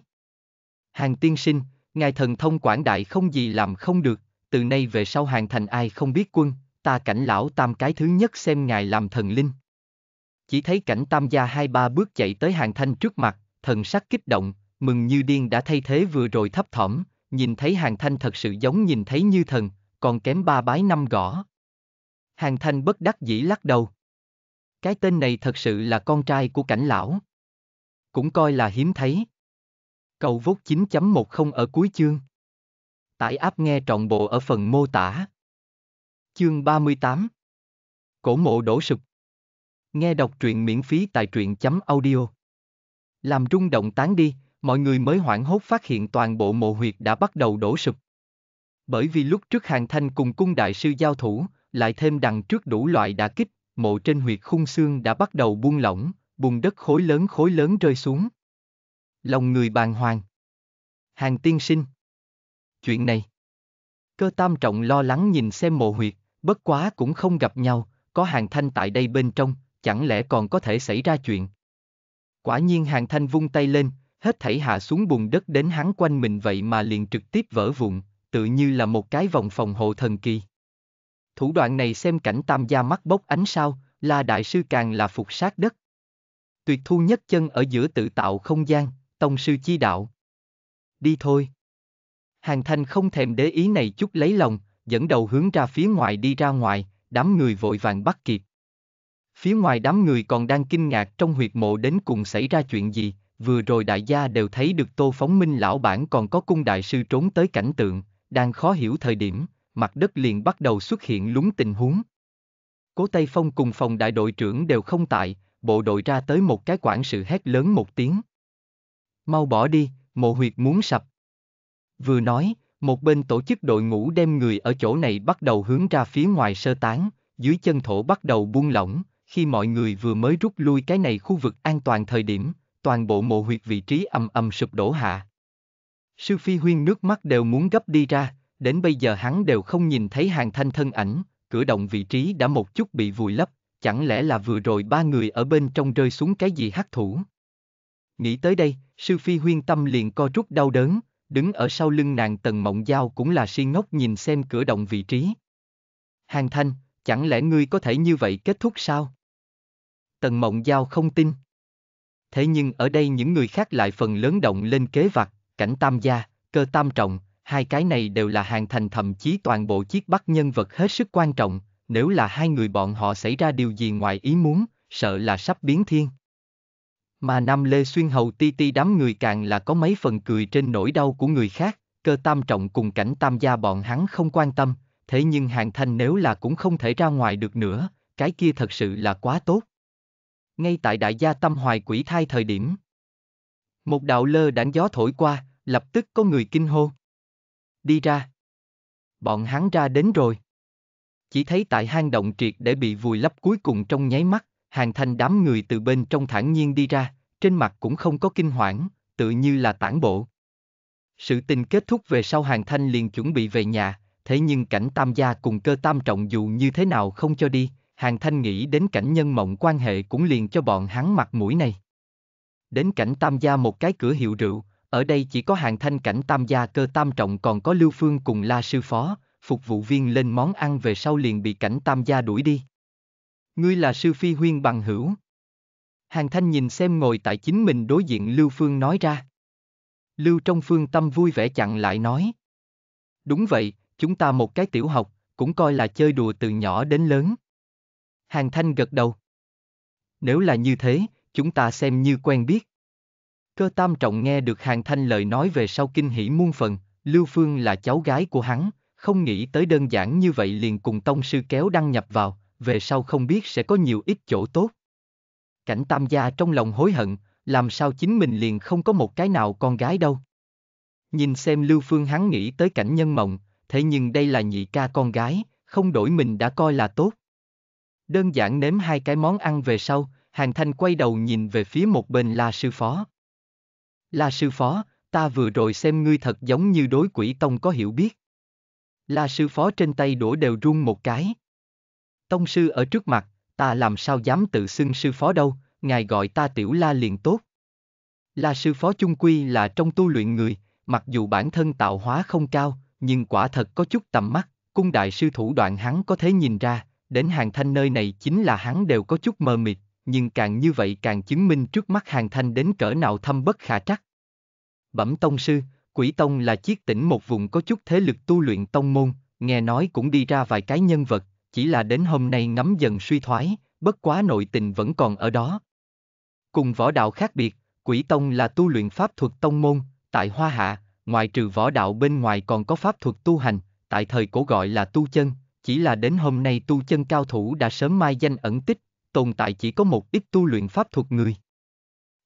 Speaker 1: Hàng tiên sinh, ngài thần thông quảng đại không gì làm không được, từ nay về sau hàng thành ai không biết quân, ta cảnh lão tam cái thứ nhất xem ngài làm thần linh. Chỉ thấy cảnh tam gia hai ba bước chạy tới hàng thanh trước mặt, thần sắc kích động, mừng như điên đã thay thế vừa rồi thấp thỏm, nhìn thấy hàng thanh thật sự giống nhìn thấy như thần, còn kém ba bái năm gõ. Hàng thanh bất đắc dĩ lắc đầu. Cái tên này thật sự là con trai của cảnh lão cũng coi là hiếm thấy. Cầu vút 9.10 ở cuối chương. Tải áp nghe trọn bộ ở phần mô tả. Chương 38 Cổ mộ đổ sụp Nghe đọc truyện miễn phí tại truyện.audio chấm Làm rung động tán đi, mọi người mới hoảng hốt phát hiện toàn bộ mộ huyệt đã bắt đầu đổ sụp. Bởi vì lúc trước Hàng Thanh cùng cung đại sư giao thủ, lại thêm đằng trước đủ loại đả kích, mộ trên huyệt khung xương đã bắt đầu buông lỏng, bùn đất khối lớn khối lớn rơi xuống. Lòng người bàng hoàng. Hàng tiên sinh. Chuyện này. Cơ tam trọng lo lắng nhìn xem mộ huyệt, bất quá cũng không gặp nhau, có hàng thanh tại đây bên trong, chẳng lẽ còn có thể xảy ra chuyện. Quả nhiên hàng thanh vung tay lên, hết thảy hạ xuống bùn đất đến hắn quanh mình vậy mà liền trực tiếp vỡ vụn, tự như là một cái vòng phòng hộ thần kỳ. Thủ đoạn này xem cảnh tam gia mắt bốc ánh sao, là đại sư càng là phục sát đất tuyệt thu nhất chân ở giữa tự tạo không gian, tông sư chi đạo. Đi thôi. Hàng thanh không thèm để ý này chút lấy lòng, dẫn đầu hướng ra phía ngoài đi ra ngoài, đám người vội vàng bắt kịp. Phía ngoài đám người còn đang kinh ngạc trong huyệt mộ đến cùng xảy ra chuyện gì, vừa rồi đại gia đều thấy được tô phóng minh lão bản còn có cung đại sư trốn tới cảnh tượng, đang khó hiểu thời điểm, mặt đất liền bắt đầu xuất hiện lúng tình huống. Cố Tây Phong cùng phòng đại đội trưởng đều không tại, bộ đội ra tới một cái quản sự hét lớn một tiếng. Mau bỏ đi, mộ huyệt muốn sập. Vừa nói, một bên tổ chức đội ngũ đem người ở chỗ này bắt đầu hướng ra phía ngoài sơ tán, dưới chân thổ bắt đầu buông lỏng, khi mọi người vừa mới rút lui cái này khu vực an toàn thời điểm, toàn bộ mộ huyệt vị trí ầm ầm sụp đổ hạ. Sư Phi Huyên nước mắt đều muốn gấp đi ra, đến bây giờ hắn đều không nhìn thấy hàng thanh thân ảnh, cửa động vị trí đã một chút bị vùi lấp, Chẳng lẽ là vừa rồi ba người ở bên trong rơi xuống cái gì hắc thủ? Nghĩ tới đây, sư phi huyên tâm liền co rút đau đớn, đứng ở sau lưng nàng tần mộng giao cũng là si ngốc nhìn xem cửa động vị trí. Hàng thanh, chẳng lẽ ngươi có thể như vậy kết thúc sao? Tần mộng giao không tin. Thế nhưng ở đây những người khác lại phần lớn động lên kế vặt, cảnh tam gia, cơ tam trọng, hai cái này đều là hàng thành thậm chí toàn bộ chiếc bắt nhân vật hết sức quan trọng, nếu là hai người bọn họ xảy ra điều gì ngoài ý muốn, sợ là sắp biến thiên. Mà Nam Lê Xuyên Hầu ti ti đám người càng là có mấy phần cười trên nỗi đau của người khác, cơ tam trọng cùng cảnh tam gia bọn hắn không quan tâm, thế nhưng hàng thanh nếu là cũng không thể ra ngoài được nữa, cái kia thật sự là quá tốt. Ngay tại đại gia tâm hoài quỷ thai thời điểm. Một đạo lơ đảng gió thổi qua, lập tức có người kinh hô. Đi ra. Bọn hắn ra đến rồi chỉ thấy tại hang động triệt để bị vùi lấp cuối cùng trong nháy mắt, hàng thanh đám người từ bên trong thản nhiên đi ra, trên mặt cũng không có kinh hoảng, tự như là tản bộ. Sự tình kết thúc về sau hàng thanh liền chuẩn bị về nhà, thế nhưng cảnh tam gia cùng cơ tam trọng dù như thế nào không cho đi, hàng thanh nghĩ đến cảnh nhân mộng quan hệ cũng liền cho bọn hắn mặt mũi này. Đến cảnh tam gia một cái cửa hiệu rượu, ở đây chỉ có hàng thanh cảnh tam gia cơ tam trọng còn có lưu phương cùng la sư phó, phục vụ viên lên món ăn về sau liền bị cảnh tam gia đuổi đi. Ngươi là sư phi huyên bằng hữu. Hàng thanh nhìn xem ngồi tại chính mình đối diện Lưu Phương nói ra. Lưu trong phương tâm vui vẻ chặn lại nói. Đúng vậy, chúng ta một cái tiểu học, cũng coi là chơi đùa từ nhỏ đến lớn. Hàng thanh gật đầu. Nếu là như thế, chúng ta xem như quen biết. Cơ tam trọng nghe được hàng thanh lời nói về sau kinh hỉ muôn phần, Lưu Phương là cháu gái của hắn, không nghĩ tới đơn giản như vậy liền cùng tông sư kéo đăng nhập vào, về sau không biết sẽ có nhiều ít chỗ tốt. Cảnh tam gia trong lòng hối hận, làm sao chính mình liền không có một cái nào con gái đâu. Nhìn xem Lưu Phương hắn nghĩ tới cảnh nhân mộng, thế nhưng đây là nhị ca con gái, không đổi mình đã coi là tốt. Đơn giản nếm hai cái món ăn về sau, Hàng Thanh quay đầu nhìn về phía một bên La Sư Phó. La Sư Phó, ta vừa rồi xem ngươi thật giống như đối quỷ tông có hiểu biết. La sư phó trên tay đũa đều run một cái. Tông sư ở trước mặt, ta làm sao dám tự xưng sư phó đâu, ngài gọi ta tiểu la liền tốt. La sư phó chung quy là trong tu luyện người, mặc dù bản thân tạo hóa không cao, nhưng quả thật có chút tầm mắt, cung đại sư thủ đoạn hắn có thể nhìn ra, đến hàng thanh nơi này chính là hắn đều có chút mờ mịt, nhưng càng như vậy càng chứng minh trước mắt hàng thanh đến cỡ nào thâm bất khả trắc. Bẩm tông sư, Quỷ Tông là chiếc tỉnh một vùng có chút thế lực tu luyện tông môn, nghe nói cũng đi ra vài cái nhân vật, chỉ là đến hôm nay ngấm dần suy thoái, bất quá nội tình vẫn còn ở đó. Cùng võ đạo khác biệt, Quỷ Tông là tu luyện pháp thuật tông môn, tại Hoa Hạ, ngoài trừ võ đạo bên ngoài còn có pháp thuật tu hành, tại thời cổ gọi là tu chân, chỉ là đến hôm nay tu chân cao thủ đã sớm mai danh ẩn tích, tồn tại chỉ có một ít tu luyện pháp thuật người.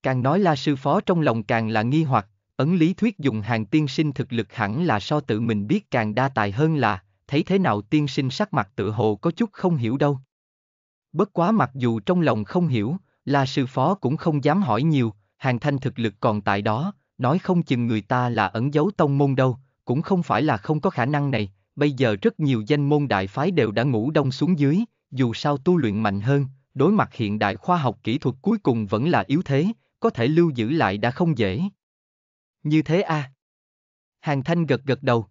Speaker 1: Càng nói là Sư Phó trong lòng càng là nghi hoặc, Ấn lý thuyết dùng hàng tiên sinh thực lực hẳn là so tự mình biết càng đa tài hơn là, thấy thế nào tiên sinh sắc mặt tự hồ có chút không hiểu đâu. Bất quá mặc dù trong lòng không hiểu, là sư phó cũng không dám hỏi nhiều, hàng thanh thực lực còn tại đó, nói không chừng người ta là ẩn giấu tông môn đâu, cũng không phải là không có khả năng này, bây giờ rất nhiều danh môn đại phái đều đã ngủ đông xuống dưới, dù sao tu luyện mạnh hơn, đối mặt hiện đại khoa học kỹ thuật cuối cùng vẫn là yếu thế, có thể lưu giữ lại đã không dễ. Như thế à? Hàng Thanh gật gật đầu.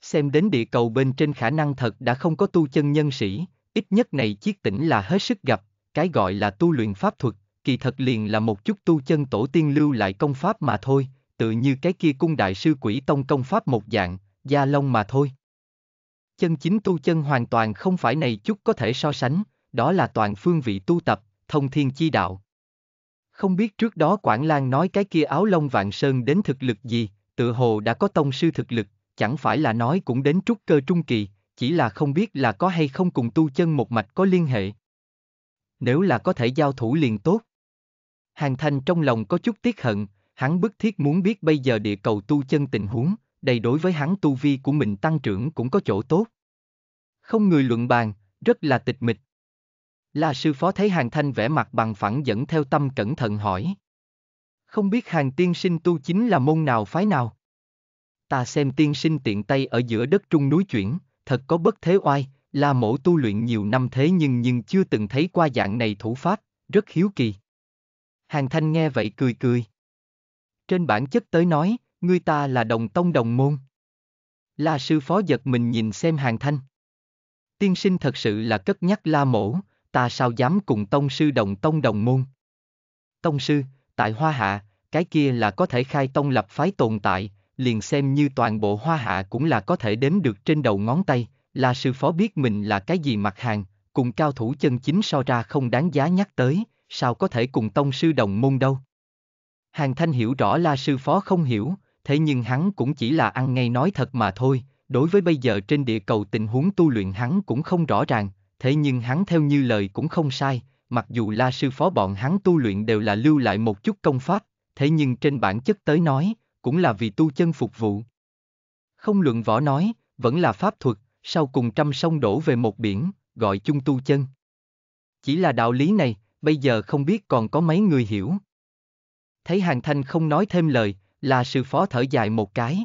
Speaker 1: Xem đến địa cầu bên trên khả năng thật đã không có tu chân nhân sĩ, ít nhất này chiếc tỉnh là hết sức gặp, cái gọi là tu luyện pháp thuật, kỳ thật liền là một chút tu chân tổ tiên lưu lại công pháp mà thôi, tự như cái kia cung đại sư quỷ tông công pháp một dạng, gia long mà thôi. Chân chính tu chân hoàn toàn không phải này chút có thể so sánh, đó là toàn phương vị tu tập, thông thiên chi đạo, không biết trước đó Quảng lang nói cái kia áo lông vạn sơn đến thực lực gì, tự hồ đã có tông sư thực lực, chẳng phải là nói cũng đến trúc cơ trung kỳ, chỉ là không biết là có hay không cùng tu chân một mạch có liên hệ. Nếu là có thể giao thủ liền tốt. Hàng Thanh trong lòng có chút tiếc hận, hắn bức thiết muốn biết bây giờ địa cầu tu chân tình huống, đây đối với hắn tu vi của mình tăng trưởng cũng có chỗ tốt. Không người luận bàn, rất là tịch mịch, là sư phó thấy hàng thanh vẽ mặt bằng phẳng dẫn theo tâm cẩn thận hỏi. Không biết hàng tiên sinh tu chính là môn nào phái nào? Ta xem tiên sinh tiện tay ở giữa đất trung núi chuyển, thật có bất thế oai, là mổ tu luyện nhiều năm thế nhưng nhưng chưa từng thấy qua dạng này thủ pháp, rất hiếu kỳ. Hàng thanh nghe vậy cười cười. Trên bản chất tới nói, người ta là đồng tông đồng môn. là sư phó giật mình nhìn xem hàng thanh. Tiên sinh thật sự là cất nhắc la mổ, ta sao dám cùng tông sư đồng tông đồng môn. Tông sư, tại Hoa Hạ, cái kia là có thể khai tông lập phái tồn tại, liền xem như toàn bộ Hoa Hạ cũng là có thể đếm được trên đầu ngón tay, là sư phó biết mình là cái gì mặt hàng, cùng cao thủ chân chính so ra không đáng giá nhắc tới, sao có thể cùng tông sư đồng môn đâu. Hàng Thanh hiểu rõ là sư phó không hiểu, thế nhưng hắn cũng chỉ là ăn ngay nói thật mà thôi, đối với bây giờ trên địa cầu tình huống tu luyện hắn cũng không rõ ràng, thế nhưng hắn theo như lời cũng không sai, mặc dù la sư phó bọn hắn tu luyện đều là lưu lại một chút công pháp, thế nhưng trên bản chất tới nói, cũng là vì tu chân phục vụ. Không luận võ nói, vẫn là pháp thuật, sau cùng trăm sông đổ về một biển, gọi chung tu chân. Chỉ là đạo lý này, bây giờ không biết còn có mấy người hiểu. Thấy Hàng Thanh không nói thêm lời, là sư phó thở dài một cái.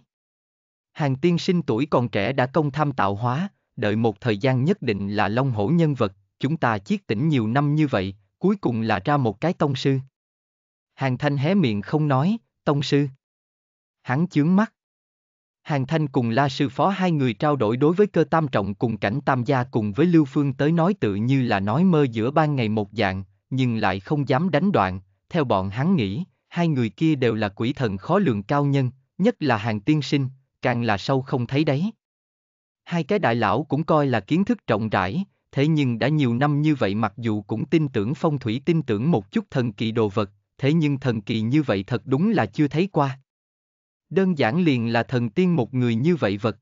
Speaker 1: Hàng tiên sinh tuổi còn trẻ đã công tham tạo hóa, đợi một thời gian nhất định là long hổ nhân vật, chúng ta chiết tỉnh nhiều năm như vậy, cuối cùng là ra một cái tông sư. Hàng Thanh hé miệng không nói, tông sư. Hắn chướng mắt. Hàng Thanh cùng La Sư Phó hai người trao đổi đối với cơ tam trọng cùng cảnh tam gia cùng với Lưu Phương tới nói tự như là nói mơ giữa ban ngày một dạng, nhưng lại không dám đánh đoạn, theo bọn hắn nghĩ, hai người kia đều là quỷ thần khó lường cao nhân, nhất là hàng tiên sinh, càng là sâu không thấy đấy hai cái đại lão cũng coi là kiến thức rộng rãi, thế nhưng đã nhiều năm như vậy mặc dù cũng tin tưởng phong thủy tin tưởng một chút thần kỳ đồ vật, thế nhưng thần kỳ như vậy thật đúng là chưa thấy qua. Đơn giản liền là thần tiên một người như vậy vật.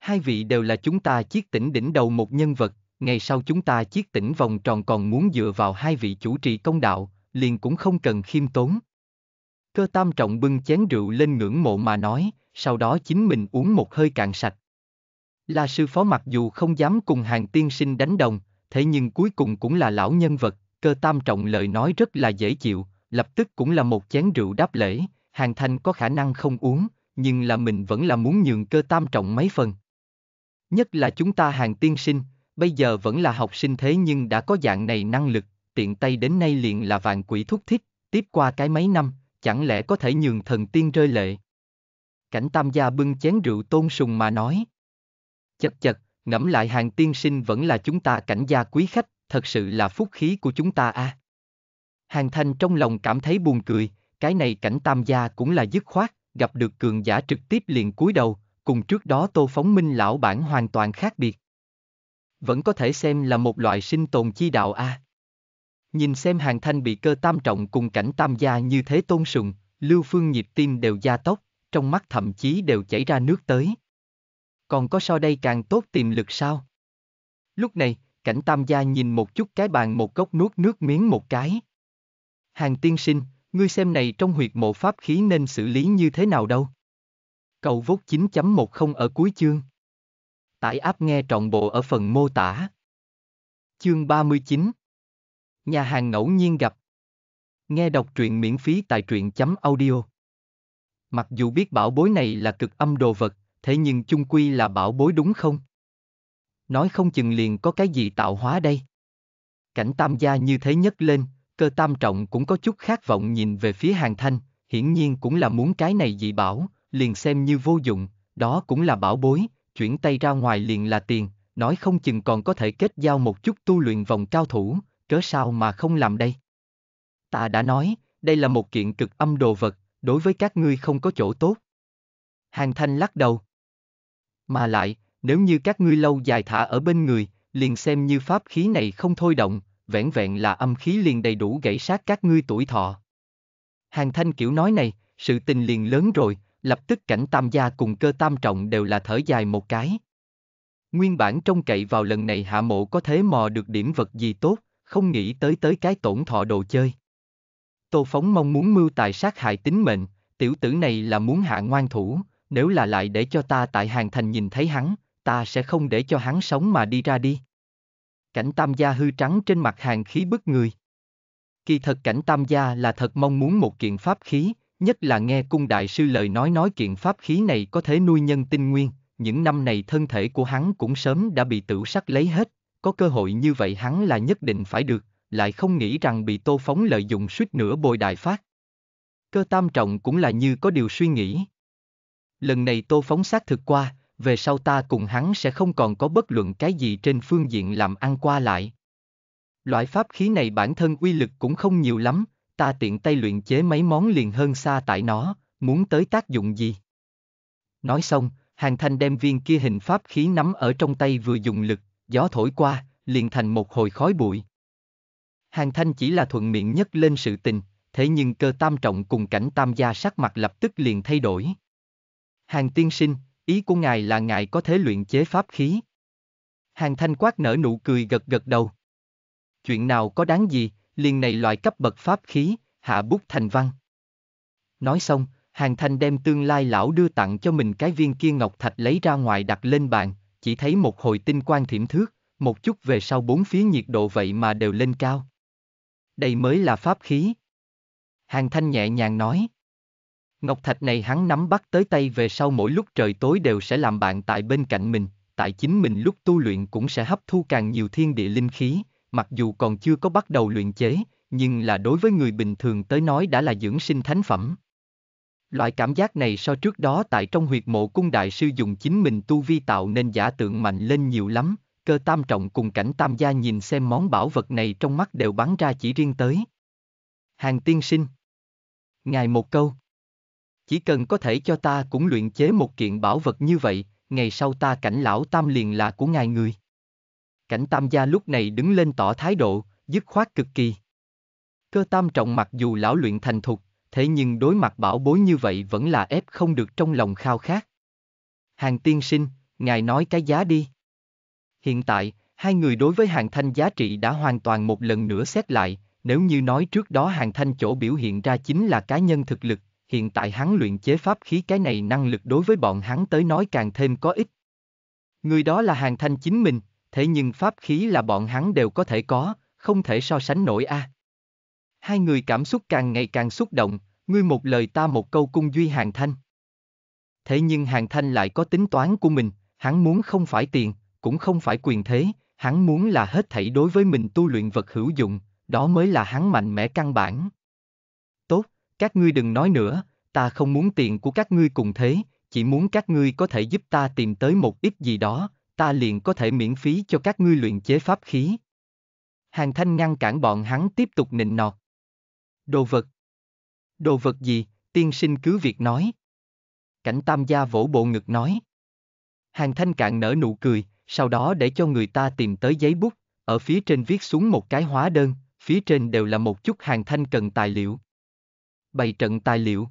Speaker 1: Hai vị đều là chúng ta chiết tỉnh đỉnh đầu một nhân vật, ngày sau chúng ta chiết tỉnh vòng tròn còn muốn dựa vào hai vị chủ trì công đạo, liền cũng không cần khiêm tốn. Cơ tam trọng bưng chén rượu lên ngưỡng mộ mà nói, sau đó chính mình uống một hơi cạn sạch. La sư phó mặc dù không dám cùng hàng tiên sinh đánh đồng, thế nhưng cuối cùng cũng là lão nhân vật, cơ tam trọng lời nói rất là dễ chịu, lập tức cũng là một chén rượu đáp lễ, hàng thanh có khả năng không uống, nhưng là mình vẫn là muốn nhường cơ tam trọng mấy phần. Nhất là chúng ta hàng tiên sinh, bây giờ vẫn là học sinh thế nhưng đã có dạng này năng lực, tiện tay đến nay liền là vạn quỷ thúc thích, tiếp qua cái mấy năm, chẳng lẽ có thể nhường thần tiên rơi lệ. Cảnh tam gia bưng chén rượu tôn sùng mà nói. Chật chật, ngẫm lại hàng tiên sinh vẫn là chúng ta cảnh gia quý khách, thật sự là phúc khí của chúng ta a. À. Hàng thanh trong lòng cảm thấy buồn cười, cái này cảnh tam gia cũng là dứt khoát, gặp được cường giả trực tiếp liền cúi đầu, cùng trước đó tô phóng minh lão bản hoàn toàn khác biệt. Vẫn có thể xem là một loại sinh tồn chi đạo a. À. Nhìn xem hàng thanh bị cơ tam trọng cùng cảnh tam gia như thế tôn sùng, lưu phương nhịp tim đều gia tốc, trong mắt thậm chí đều chảy ra nước tới còn có so đây càng tốt tiềm lực sao? Lúc này, cảnh tam gia nhìn một chút cái bàn một cốc nuốt nước miếng một cái. Hàng tiên sinh, ngươi xem này trong huyệt mộ pháp khí nên xử lý như thế nào đâu? Cầu vốt 9.10 ở cuối chương. Tải áp nghe trọn bộ ở phần mô tả. Chương 39 Nhà hàng ngẫu nhiên gặp Nghe đọc truyện miễn phí tại truyện chấm audio Mặc dù biết bảo bối này là cực âm đồ vật, thế nhưng chung quy là bảo bối đúng không? Nói không chừng liền có cái gì tạo hóa đây. Cảnh tam gia như thế nhất lên, cơ tam trọng cũng có chút khát vọng nhìn về phía hàng thanh, hiển nhiên cũng là muốn cái này dị bảo, liền xem như vô dụng, đó cũng là bảo bối, chuyển tay ra ngoài liền là tiền, nói không chừng còn có thể kết giao một chút tu luyện vòng cao thủ, cớ sao mà không làm đây. Ta đã nói, đây là một kiện cực âm đồ vật, đối với các ngươi không có chỗ tốt. Hàng Thanh lắc đầu. Mà lại, nếu như các ngươi lâu dài thả ở bên người, liền xem như pháp khí này không thôi động, vẻn vẹn là âm khí liền đầy đủ gãy sát các ngươi tuổi thọ. Hàng thanh kiểu nói này, sự tình liền lớn rồi, lập tức cảnh tam gia cùng cơ tam trọng đều là thở dài một cái. Nguyên bản trông cậy vào lần này hạ mộ có thế mò được điểm vật gì tốt, không nghĩ tới tới cái tổn thọ đồ chơi. Tô Phóng mong muốn mưu tài sát hại tính mệnh, tiểu tử này là muốn hạ ngoan thủ, nếu là lại để cho ta tại hàng thành nhìn thấy hắn, ta sẽ không để cho hắn sống mà đi ra đi. Cảnh tam gia hư trắng trên mặt hàng khí bức người. Kỳ thật cảnh tam gia là thật mong muốn một kiện pháp khí, nhất là nghe cung đại sư lời nói nói kiện pháp khí này có thể nuôi nhân tinh nguyên, những năm này thân thể của hắn cũng sớm đã bị tử sắc lấy hết, có cơ hội như vậy hắn là nhất định phải được, lại không nghĩ rằng bị tô phóng lợi dụng suýt nữa bồi đại phát. Cơ tam trọng cũng là như có điều suy nghĩ lần này tô phóng xác thực qua, về sau ta cùng hắn sẽ không còn có bất luận cái gì trên phương diện làm ăn qua lại. Loại pháp khí này bản thân uy lực cũng không nhiều lắm, ta tiện tay luyện chế mấy món liền hơn xa tại nó, muốn tới tác dụng gì. Nói xong, hàng thanh đem viên kia hình pháp khí nắm ở trong tay vừa dùng lực, gió thổi qua, liền thành một hồi khói bụi. Hàng thanh chỉ là thuận miệng nhất lên sự tình, thế nhưng cơ tam trọng cùng cảnh tam gia sắc mặt lập tức liền thay đổi. Hàng tiên sinh, ý của ngài là ngài có thể luyện chế pháp khí. Hàng thanh quát nở nụ cười gật gật đầu. Chuyện nào có đáng gì, liền này loại cấp bậc pháp khí, hạ bút thành văn. Nói xong, hàng thanh đem tương lai lão đưa tặng cho mình cái viên kia ngọc thạch lấy ra ngoài đặt lên bàn, chỉ thấy một hồi tinh quang thiểm thước, một chút về sau bốn phía nhiệt độ vậy mà đều lên cao. Đây mới là pháp khí. Hàng thanh nhẹ nhàng nói. Ngọc thạch này hắn nắm bắt tới tay về sau mỗi lúc trời tối đều sẽ làm bạn tại bên cạnh mình, tại chính mình lúc tu luyện cũng sẽ hấp thu càng nhiều thiên địa linh khí, mặc dù còn chưa có bắt đầu luyện chế, nhưng là đối với người bình thường tới nói đã là dưỡng sinh thánh phẩm. Loại cảm giác này so trước đó tại trong huyệt mộ cung đại sư dùng chính mình tu vi tạo nên giả tượng mạnh lên nhiều lắm, cơ tam trọng cùng cảnh tam gia nhìn xem món bảo vật này trong mắt đều bắn ra chỉ riêng tới. Hàng tiên sinh. Ngài một câu chỉ cần có thể cho ta cũng luyện chế một kiện bảo vật như vậy, ngày sau ta cảnh lão tam liền là của ngài người. Cảnh tam gia lúc này đứng lên tỏ thái độ, dứt khoát cực kỳ. Cơ tam trọng mặc dù lão luyện thành thục, thế nhưng đối mặt bảo bối như vậy vẫn là ép không được trong lòng khao khát. Hàng tiên sinh, ngài nói cái giá đi. Hiện tại, hai người đối với hàng thanh giá trị đã hoàn toàn một lần nữa xét lại, nếu như nói trước đó hàng thanh chỗ biểu hiện ra chính là cá nhân thực lực, hiện tại hắn luyện chế pháp khí cái này năng lực đối với bọn hắn tới nói càng thêm có ích. Người đó là hàng thanh chính mình, thế nhưng pháp khí là bọn hắn đều có thể có, không thể so sánh nổi a. À. Hai người cảm xúc càng ngày càng xúc động, ngươi một lời ta một câu cung duy hàng thanh. Thế nhưng hàng thanh lại có tính toán của mình, hắn muốn không phải tiền, cũng không phải quyền thế, hắn muốn là hết thảy đối với mình tu luyện vật hữu dụng, đó mới là hắn mạnh mẽ căn bản. Các ngươi đừng nói nữa, ta không muốn tiền của các ngươi cùng thế, chỉ muốn các ngươi có thể giúp ta tìm tới một ít gì đó, ta liền có thể miễn phí cho các ngươi luyện chế pháp khí. Hàng thanh ngăn cản bọn hắn tiếp tục nịnh nọt. Đồ vật. Đồ vật gì, tiên sinh cứ việc nói. Cảnh tam gia vỗ bộ ngực nói. Hàng thanh cạn nở nụ cười, sau đó để cho người ta tìm tới giấy bút, ở phía trên viết xuống một cái hóa đơn, phía trên đều là một chút hàng thanh cần tài liệu, bày trận tài liệu.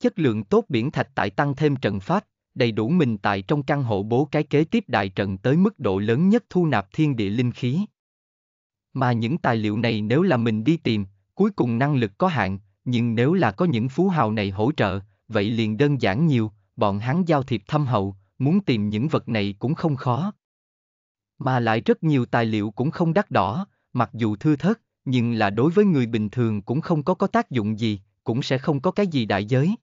Speaker 1: Chất lượng tốt biển thạch tại tăng thêm trận pháp, đầy đủ mình tại trong căn hộ bố cái kế tiếp đại trận tới mức độ lớn nhất thu nạp thiên địa linh khí. Mà những tài liệu này nếu là mình đi tìm, cuối cùng năng lực có hạn, nhưng nếu là có những phú hào này hỗ trợ, vậy liền đơn giản nhiều, bọn hắn giao thiệp thâm hậu, muốn tìm những vật này cũng không khó. Mà lại rất nhiều tài liệu cũng không đắt đỏ, mặc dù thư thớt, nhưng là đối với người bình thường cũng không có có tác dụng gì, cũng sẽ không có cái gì đại giới.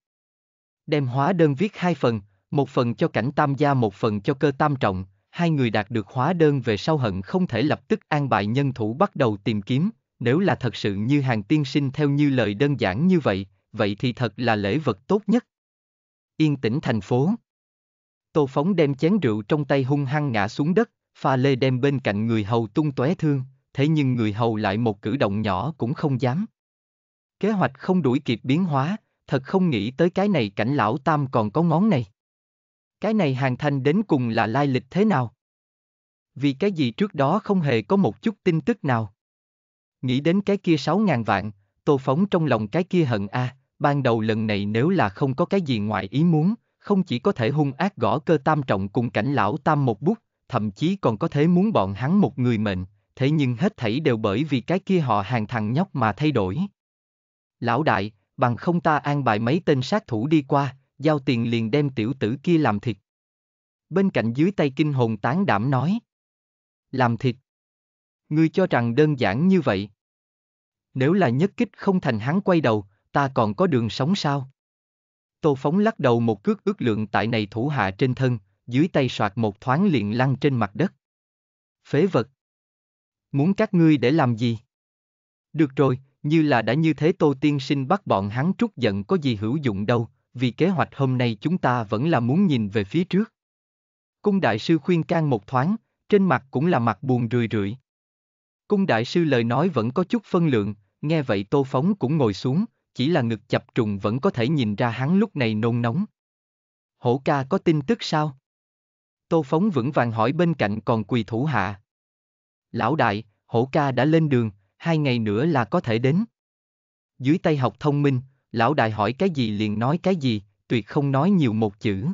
Speaker 1: Đem hóa đơn viết hai phần, một phần cho cảnh tam gia một phần cho cơ tam trọng, hai người đạt được hóa đơn về sau hận không thể lập tức an bài nhân thủ bắt đầu tìm kiếm, nếu là thật sự như hàng tiên sinh theo như lời đơn giản như vậy, vậy thì thật là lễ vật tốt nhất. Yên tĩnh thành phố. Tô Phóng đem chén rượu trong tay hung hăng ngã xuống đất, pha lê đem bên cạnh người hầu tung tóe thương, thế nhưng người hầu lại một cử động nhỏ cũng không dám. Kế hoạch không đuổi kịp biến hóa, thật không nghĩ tới cái này cảnh lão tam còn có ngón này. Cái này hàng thanh đến cùng là lai lịch thế nào? Vì cái gì trước đó không hề có một chút tin tức nào? Nghĩ đến cái kia sáu ngàn vạn, tô phóng trong lòng cái kia hận a, à, ban đầu lần này nếu là không có cái gì ngoài ý muốn, không chỉ có thể hung ác gõ cơ tam trọng cùng cảnh lão tam một bút, thậm chí còn có thể muốn bọn hắn một người mệnh thế nhưng hết thảy đều bởi vì cái kia họ hàng thằng nhóc mà thay đổi. Lão đại, bằng không ta an bài mấy tên sát thủ đi qua, giao tiền liền đem tiểu tử kia làm thịt. Bên cạnh dưới tay kinh hồn tán đảm nói. Làm thịt. Ngươi cho rằng đơn giản như vậy. Nếu là nhất kích không thành hắn quay đầu, ta còn có đường sống sao? Tô Phóng lắc đầu một cước ước lượng tại này thủ hạ trên thân, dưới tay soạt một thoáng liền lăn trên mặt đất. Phế vật, Muốn các ngươi để làm gì? Được rồi, như là đã như thế Tô Tiên Sinh bắt bọn hắn trút giận có gì hữu dụng đâu, vì kế hoạch hôm nay chúng ta vẫn là muốn nhìn về phía trước. Cung đại sư khuyên can một thoáng, trên mặt cũng là mặt buồn rười rượi. Cung đại sư lời nói vẫn có chút phân lượng, nghe vậy Tô Phóng cũng ngồi xuống, chỉ là ngực chập trùng vẫn có thể nhìn ra hắn lúc này nôn nóng. Hổ ca có tin tức sao? Tô Phóng vững vàng hỏi bên cạnh còn quỳ thủ hạ, Lão đại, hổ ca đã lên đường, hai ngày nữa là có thể đến. Dưới tay học thông minh, lão đại hỏi cái gì liền nói cái gì, tuyệt không nói nhiều một chữ.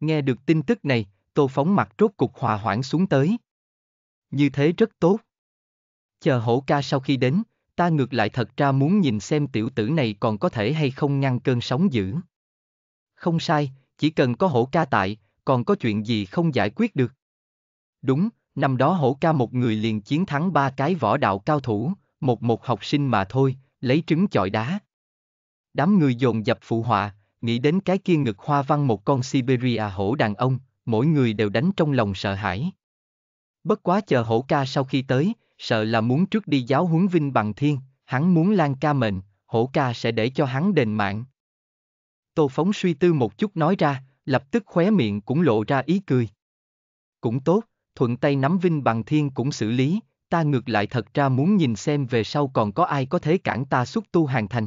Speaker 1: Nghe được tin tức này, tô phóng mặt rốt cục hòa hoãn xuống tới. Như thế rất tốt. Chờ hổ ca sau khi đến, ta ngược lại thật ra muốn nhìn xem tiểu tử này còn có thể hay không ngăn cơn sóng dữ. Không sai, chỉ cần có hổ ca tại, còn có chuyện gì không giải quyết được. Đúng, Năm đó hổ ca một người liền chiến thắng ba cái võ đạo cao thủ, một một học sinh mà thôi, lấy trứng chọi đá. Đám người dồn dập phụ họa, nghĩ đến cái kia ngực hoa văn một con Siberia hổ đàn ông, mỗi người đều đánh trong lòng sợ hãi. Bất quá chờ hổ ca sau khi tới, sợ là muốn trước đi giáo huấn vinh bằng thiên, hắn muốn lan ca mệnh, hổ ca sẽ để cho hắn đền mạng. Tô Phóng suy tư một chút nói ra, lập tức khóe miệng cũng lộ ra ý cười. Cũng tốt, thuận tay nắm Vinh Bằng Thiên cũng xử lý, ta ngược lại thật ra muốn nhìn xem về sau còn có ai có thể cản ta xúc tu hàng thành.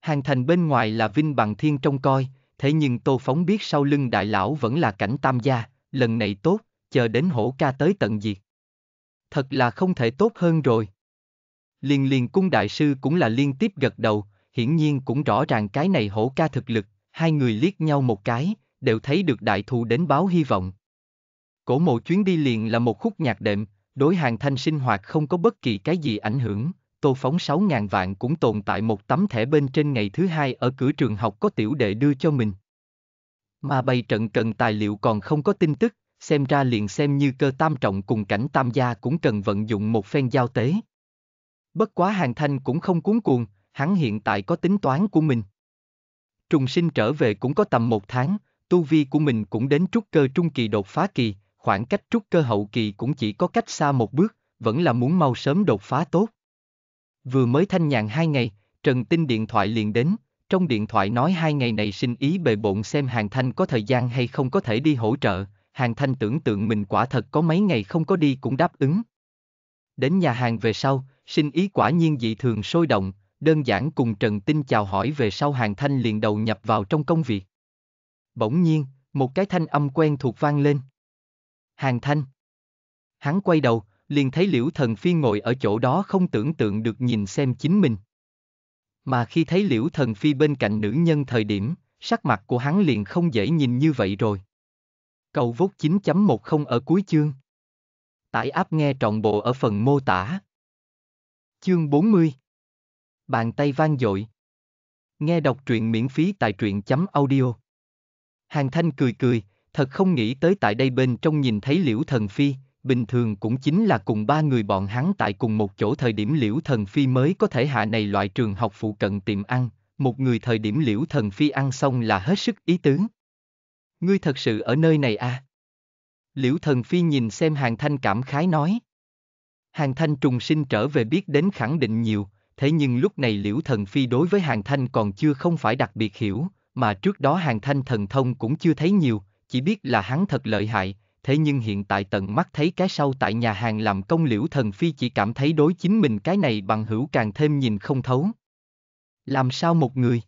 Speaker 1: Hàng thành bên ngoài là Vinh Bằng Thiên trông coi, thế nhưng Tô Phóng biết sau lưng đại lão vẫn là cảnh tam gia, lần này tốt, chờ đến hổ ca tới tận diệt. Thật là không thể tốt hơn rồi. Liên liên cung đại sư cũng là liên tiếp gật đầu, hiển nhiên cũng rõ ràng cái này hổ ca thực lực, hai người liếc nhau một cái, đều thấy được đại thù đến báo hy vọng. Cổ mộ chuyến đi liền là một khúc nhạc đệm, đối hàng thanh sinh hoạt không có bất kỳ cái gì ảnh hưởng, tô phóng 6.000 vạn cũng tồn tại một tấm thẻ bên trên ngày thứ hai ở cửa trường học có tiểu đệ đưa cho mình. Mà bày trận cần tài liệu còn không có tin tức, xem ra liền xem như cơ tam trọng cùng cảnh tam gia cũng cần vận dụng một phen giao tế. Bất quá hàng thanh cũng không cuốn cuồng, hắn hiện tại có tính toán của mình. Trùng sinh trở về cũng có tầm một tháng, tu vi của mình cũng đến trúc cơ trung kỳ đột phá kỳ, khoảng cách trúc cơ hậu kỳ cũng chỉ có cách xa một bước, vẫn là muốn mau sớm đột phá tốt. Vừa mới thanh nhàn hai ngày, Trần Tinh điện thoại liền đến, trong điện thoại nói hai ngày này sinh ý bề bộn xem Hàng Thanh có thời gian hay không có thể đi hỗ trợ, Hàng Thanh tưởng tượng mình quả thật có mấy ngày không có đi cũng đáp ứng. Đến nhà hàng về sau, sinh ý quả nhiên dị thường sôi động, đơn giản cùng Trần Tinh chào hỏi về sau Hàng Thanh liền đầu nhập vào trong công việc. Bỗng nhiên, một cái thanh âm quen thuộc vang lên. Hàng Thanh. Hắn quay đầu, liền thấy Liễu Thần Phi ngồi ở chỗ đó không tưởng tượng được nhìn xem chính mình. Mà khi thấy Liễu Thần Phi bên cạnh nữ nhân thời điểm, sắc mặt của hắn liền không dễ nhìn như vậy rồi. Cầu vốt 9.10 ở cuối chương. Tải áp nghe trọn bộ ở phần mô tả. Chương 40 Bàn tay vang dội Nghe đọc truyện miễn phí tại truyện chấm audio. Hàng Thanh cười cười, thật không nghĩ tới tại đây bên trong nhìn thấy Liễu Thần Phi, bình thường cũng chính là cùng ba người bọn hắn tại cùng một chỗ thời điểm Liễu Thần Phi mới có thể hạ này loại trường học phụ cận tiệm ăn, một người thời điểm Liễu Thần Phi ăn xong là hết sức ý tứ. Ngươi thật sự ở nơi này à? Liễu Thần Phi nhìn xem Hàng Thanh cảm khái nói. Hàng Thanh trùng sinh trở về biết đến khẳng định nhiều, thế nhưng lúc này Liễu Thần Phi đối với Hàng Thanh còn chưa không phải đặc biệt hiểu, mà trước đó Hàng Thanh thần thông cũng chưa thấy nhiều, chỉ biết là hắn thật lợi hại, thế nhưng hiện tại tận mắt thấy cái sau tại nhà hàng làm công liễu thần phi chỉ cảm thấy đối chính mình cái này bằng hữu càng thêm nhìn không thấu. Làm sao một người?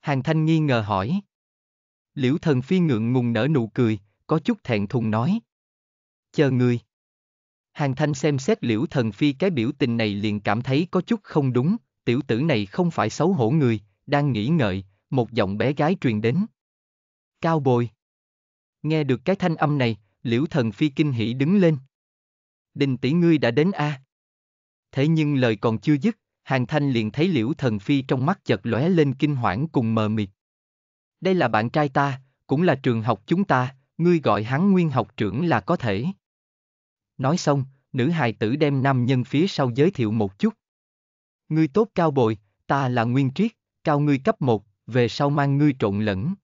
Speaker 1: Hàng thanh nghi ngờ hỏi. Liễu thần phi ngượng ngùng nở nụ cười, có chút thẹn thùng nói. Chờ người. Hàng thanh xem xét liễu thần phi cái biểu tình này liền cảm thấy có chút không đúng, tiểu tử này không phải xấu hổ người, đang nghĩ ngợi, một giọng bé gái truyền đến. Cao bồi. Nghe được cái thanh âm này, liễu thần phi kinh hỉ đứng lên. Đình tỷ ngươi đã đến a. À? Thế nhưng lời còn chưa dứt, hàng thanh liền thấy liễu thần phi trong mắt chợt lóe lên kinh hoảng cùng mờ mịt. Đây là bạn trai ta, cũng là trường học chúng ta, ngươi gọi hắn nguyên học trưởng là có thể. Nói xong, nữ hài tử đem nam nhân phía sau giới thiệu một chút. Ngươi tốt cao bồi, ta là nguyên triết, cao ngươi cấp một, về sau mang ngươi trộn lẫn.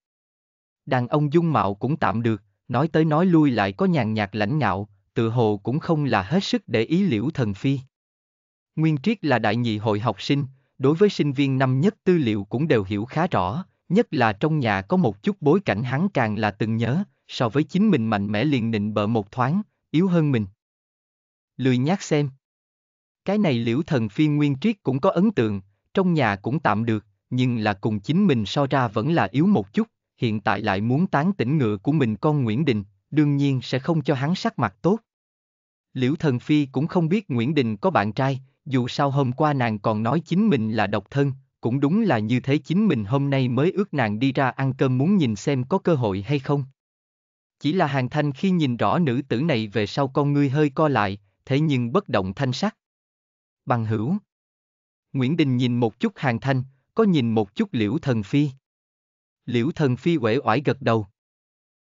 Speaker 1: Đàn ông dung mạo cũng tạm được, nói tới nói lui lại có nhàn nhạt lãnh ngạo, tự hồ cũng không là hết sức để ý liễu thần phi. Nguyên Triết là đại nhị hội học sinh, đối với sinh viên năm nhất tư liệu cũng đều hiểu khá rõ, nhất là trong nhà có một chút bối cảnh hắn càng là từng nhớ, so với chính mình mạnh mẽ liền nịnh bợ một thoáng, yếu hơn mình. Lười nhát xem. Cái này liễu thần phi Nguyên Triết cũng có ấn tượng, trong nhà cũng tạm được, nhưng là cùng chính mình so ra vẫn là yếu một chút, hiện tại lại muốn tán tỉnh ngựa của mình con Nguyễn Đình, đương nhiên sẽ không cho hắn sắc mặt tốt. Liễu Thần Phi cũng không biết Nguyễn Đình có bạn trai, dù sao hôm qua nàng còn nói chính mình là độc thân, cũng đúng là như thế chính mình hôm nay mới ước nàng đi ra ăn cơm muốn nhìn xem có cơ hội hay không. Chỉ là hàng thanh khi nhìn rõ nữ tử này về sau con ngươi hơi co lại, thế nhưng bất động thanh sắc. Bằng hữu. Nguyễn Đình nhìn một chút hàng thanh, có nhìn một chút liễu thần phi. Liễu thần phi uể oải gật đầu.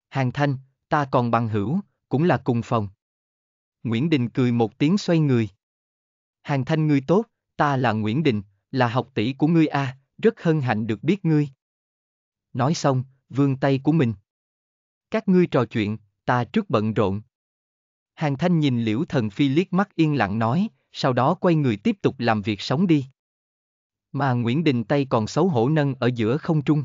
Speaker 1: Hàng thanh, ta còn bằng hữu, cũng là cùng phòng. Nguyễn Đình cười một tiếng xoay người. Hàng thanh ngươi tốt, ta là Nguyễn Đình, là học tỷ của ngươi a, rất hân hạnh được biết ngươi. Nói xong, vươn tay của mình. Các ngươi trò chuyện, ta trước bận rộn. Hàng thanh nhìn liễu thần phi liếc mắt yên lặng nói, sau đó quay người tiếp tục làm việc sống đi. Mà Nguyễn Đình tay còn xấu hổ nâng ở giữa không trung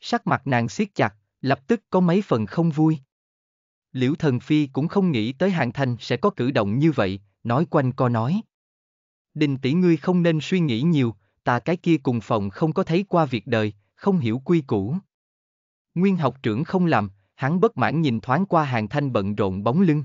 Speaker 1: sắc mặt nàng siết chặt, lập tức có mấy phần không vui. Liễu Thần Phi cũng không nghĩ tới Hạng Thanh sẽ có cử động như vậy, nói quanh co nói. Đình tỷ ngươi không nên suy nghĩ nhiều, ta cái kia cùng phòng không có thấy qua việc đời, không hiểu quy củ. Nguyên học trưởng không làm, hắn bất mãn nhìn thoáng qua Hạng Thanh bận rộn bóng lưng.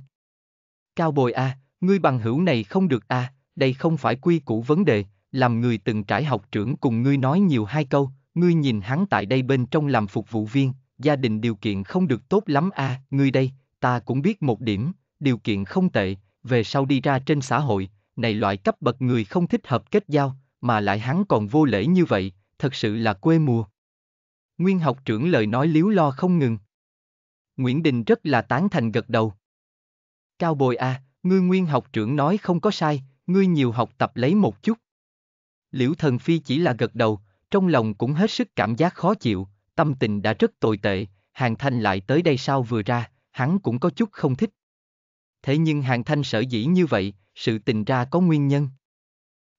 Speaker 1: Cao bồi a, à, ngươi bằng hữu này không được a, à, đây không phải quy củ vấn đề, làm người từng trải học trưởng cùng ngươi nói nhiều hai câu, ngươi nhìn hắn tại đây bên trong làm phục vụ viên, gia đình điều kiện không được tốt lắm a, à, ngươi đây, ta cũng biết một điểm, điều kiện không tệ, về sau đi ra trên xã hội, này loại cấp bậc người không thích hợp kết giao, mà lại hắn còn vô lễ như vậy, thật sự là quê mùa. Nguyên học trưởng lời nói liếu lo không ngừng. Nguyễn Đình rất là tán thành gật đầu. Cao bồi a, à, ngươi nguyên học trưởng nói không có sai, ngươi nhiều học tập lấy một chút. Liễu thần phi chỉ là gật đầu, trong lòng cũng hết sức cảm giác khó chịu, tâm tình đã rất tồi tệ, Hàng Thanh lại tới đây sao vừa ra, hắn cũng có chút không thích. Thế nhưng Hàng Thanh sở dĩ như vậy, sự tình ra có nguyên nhân.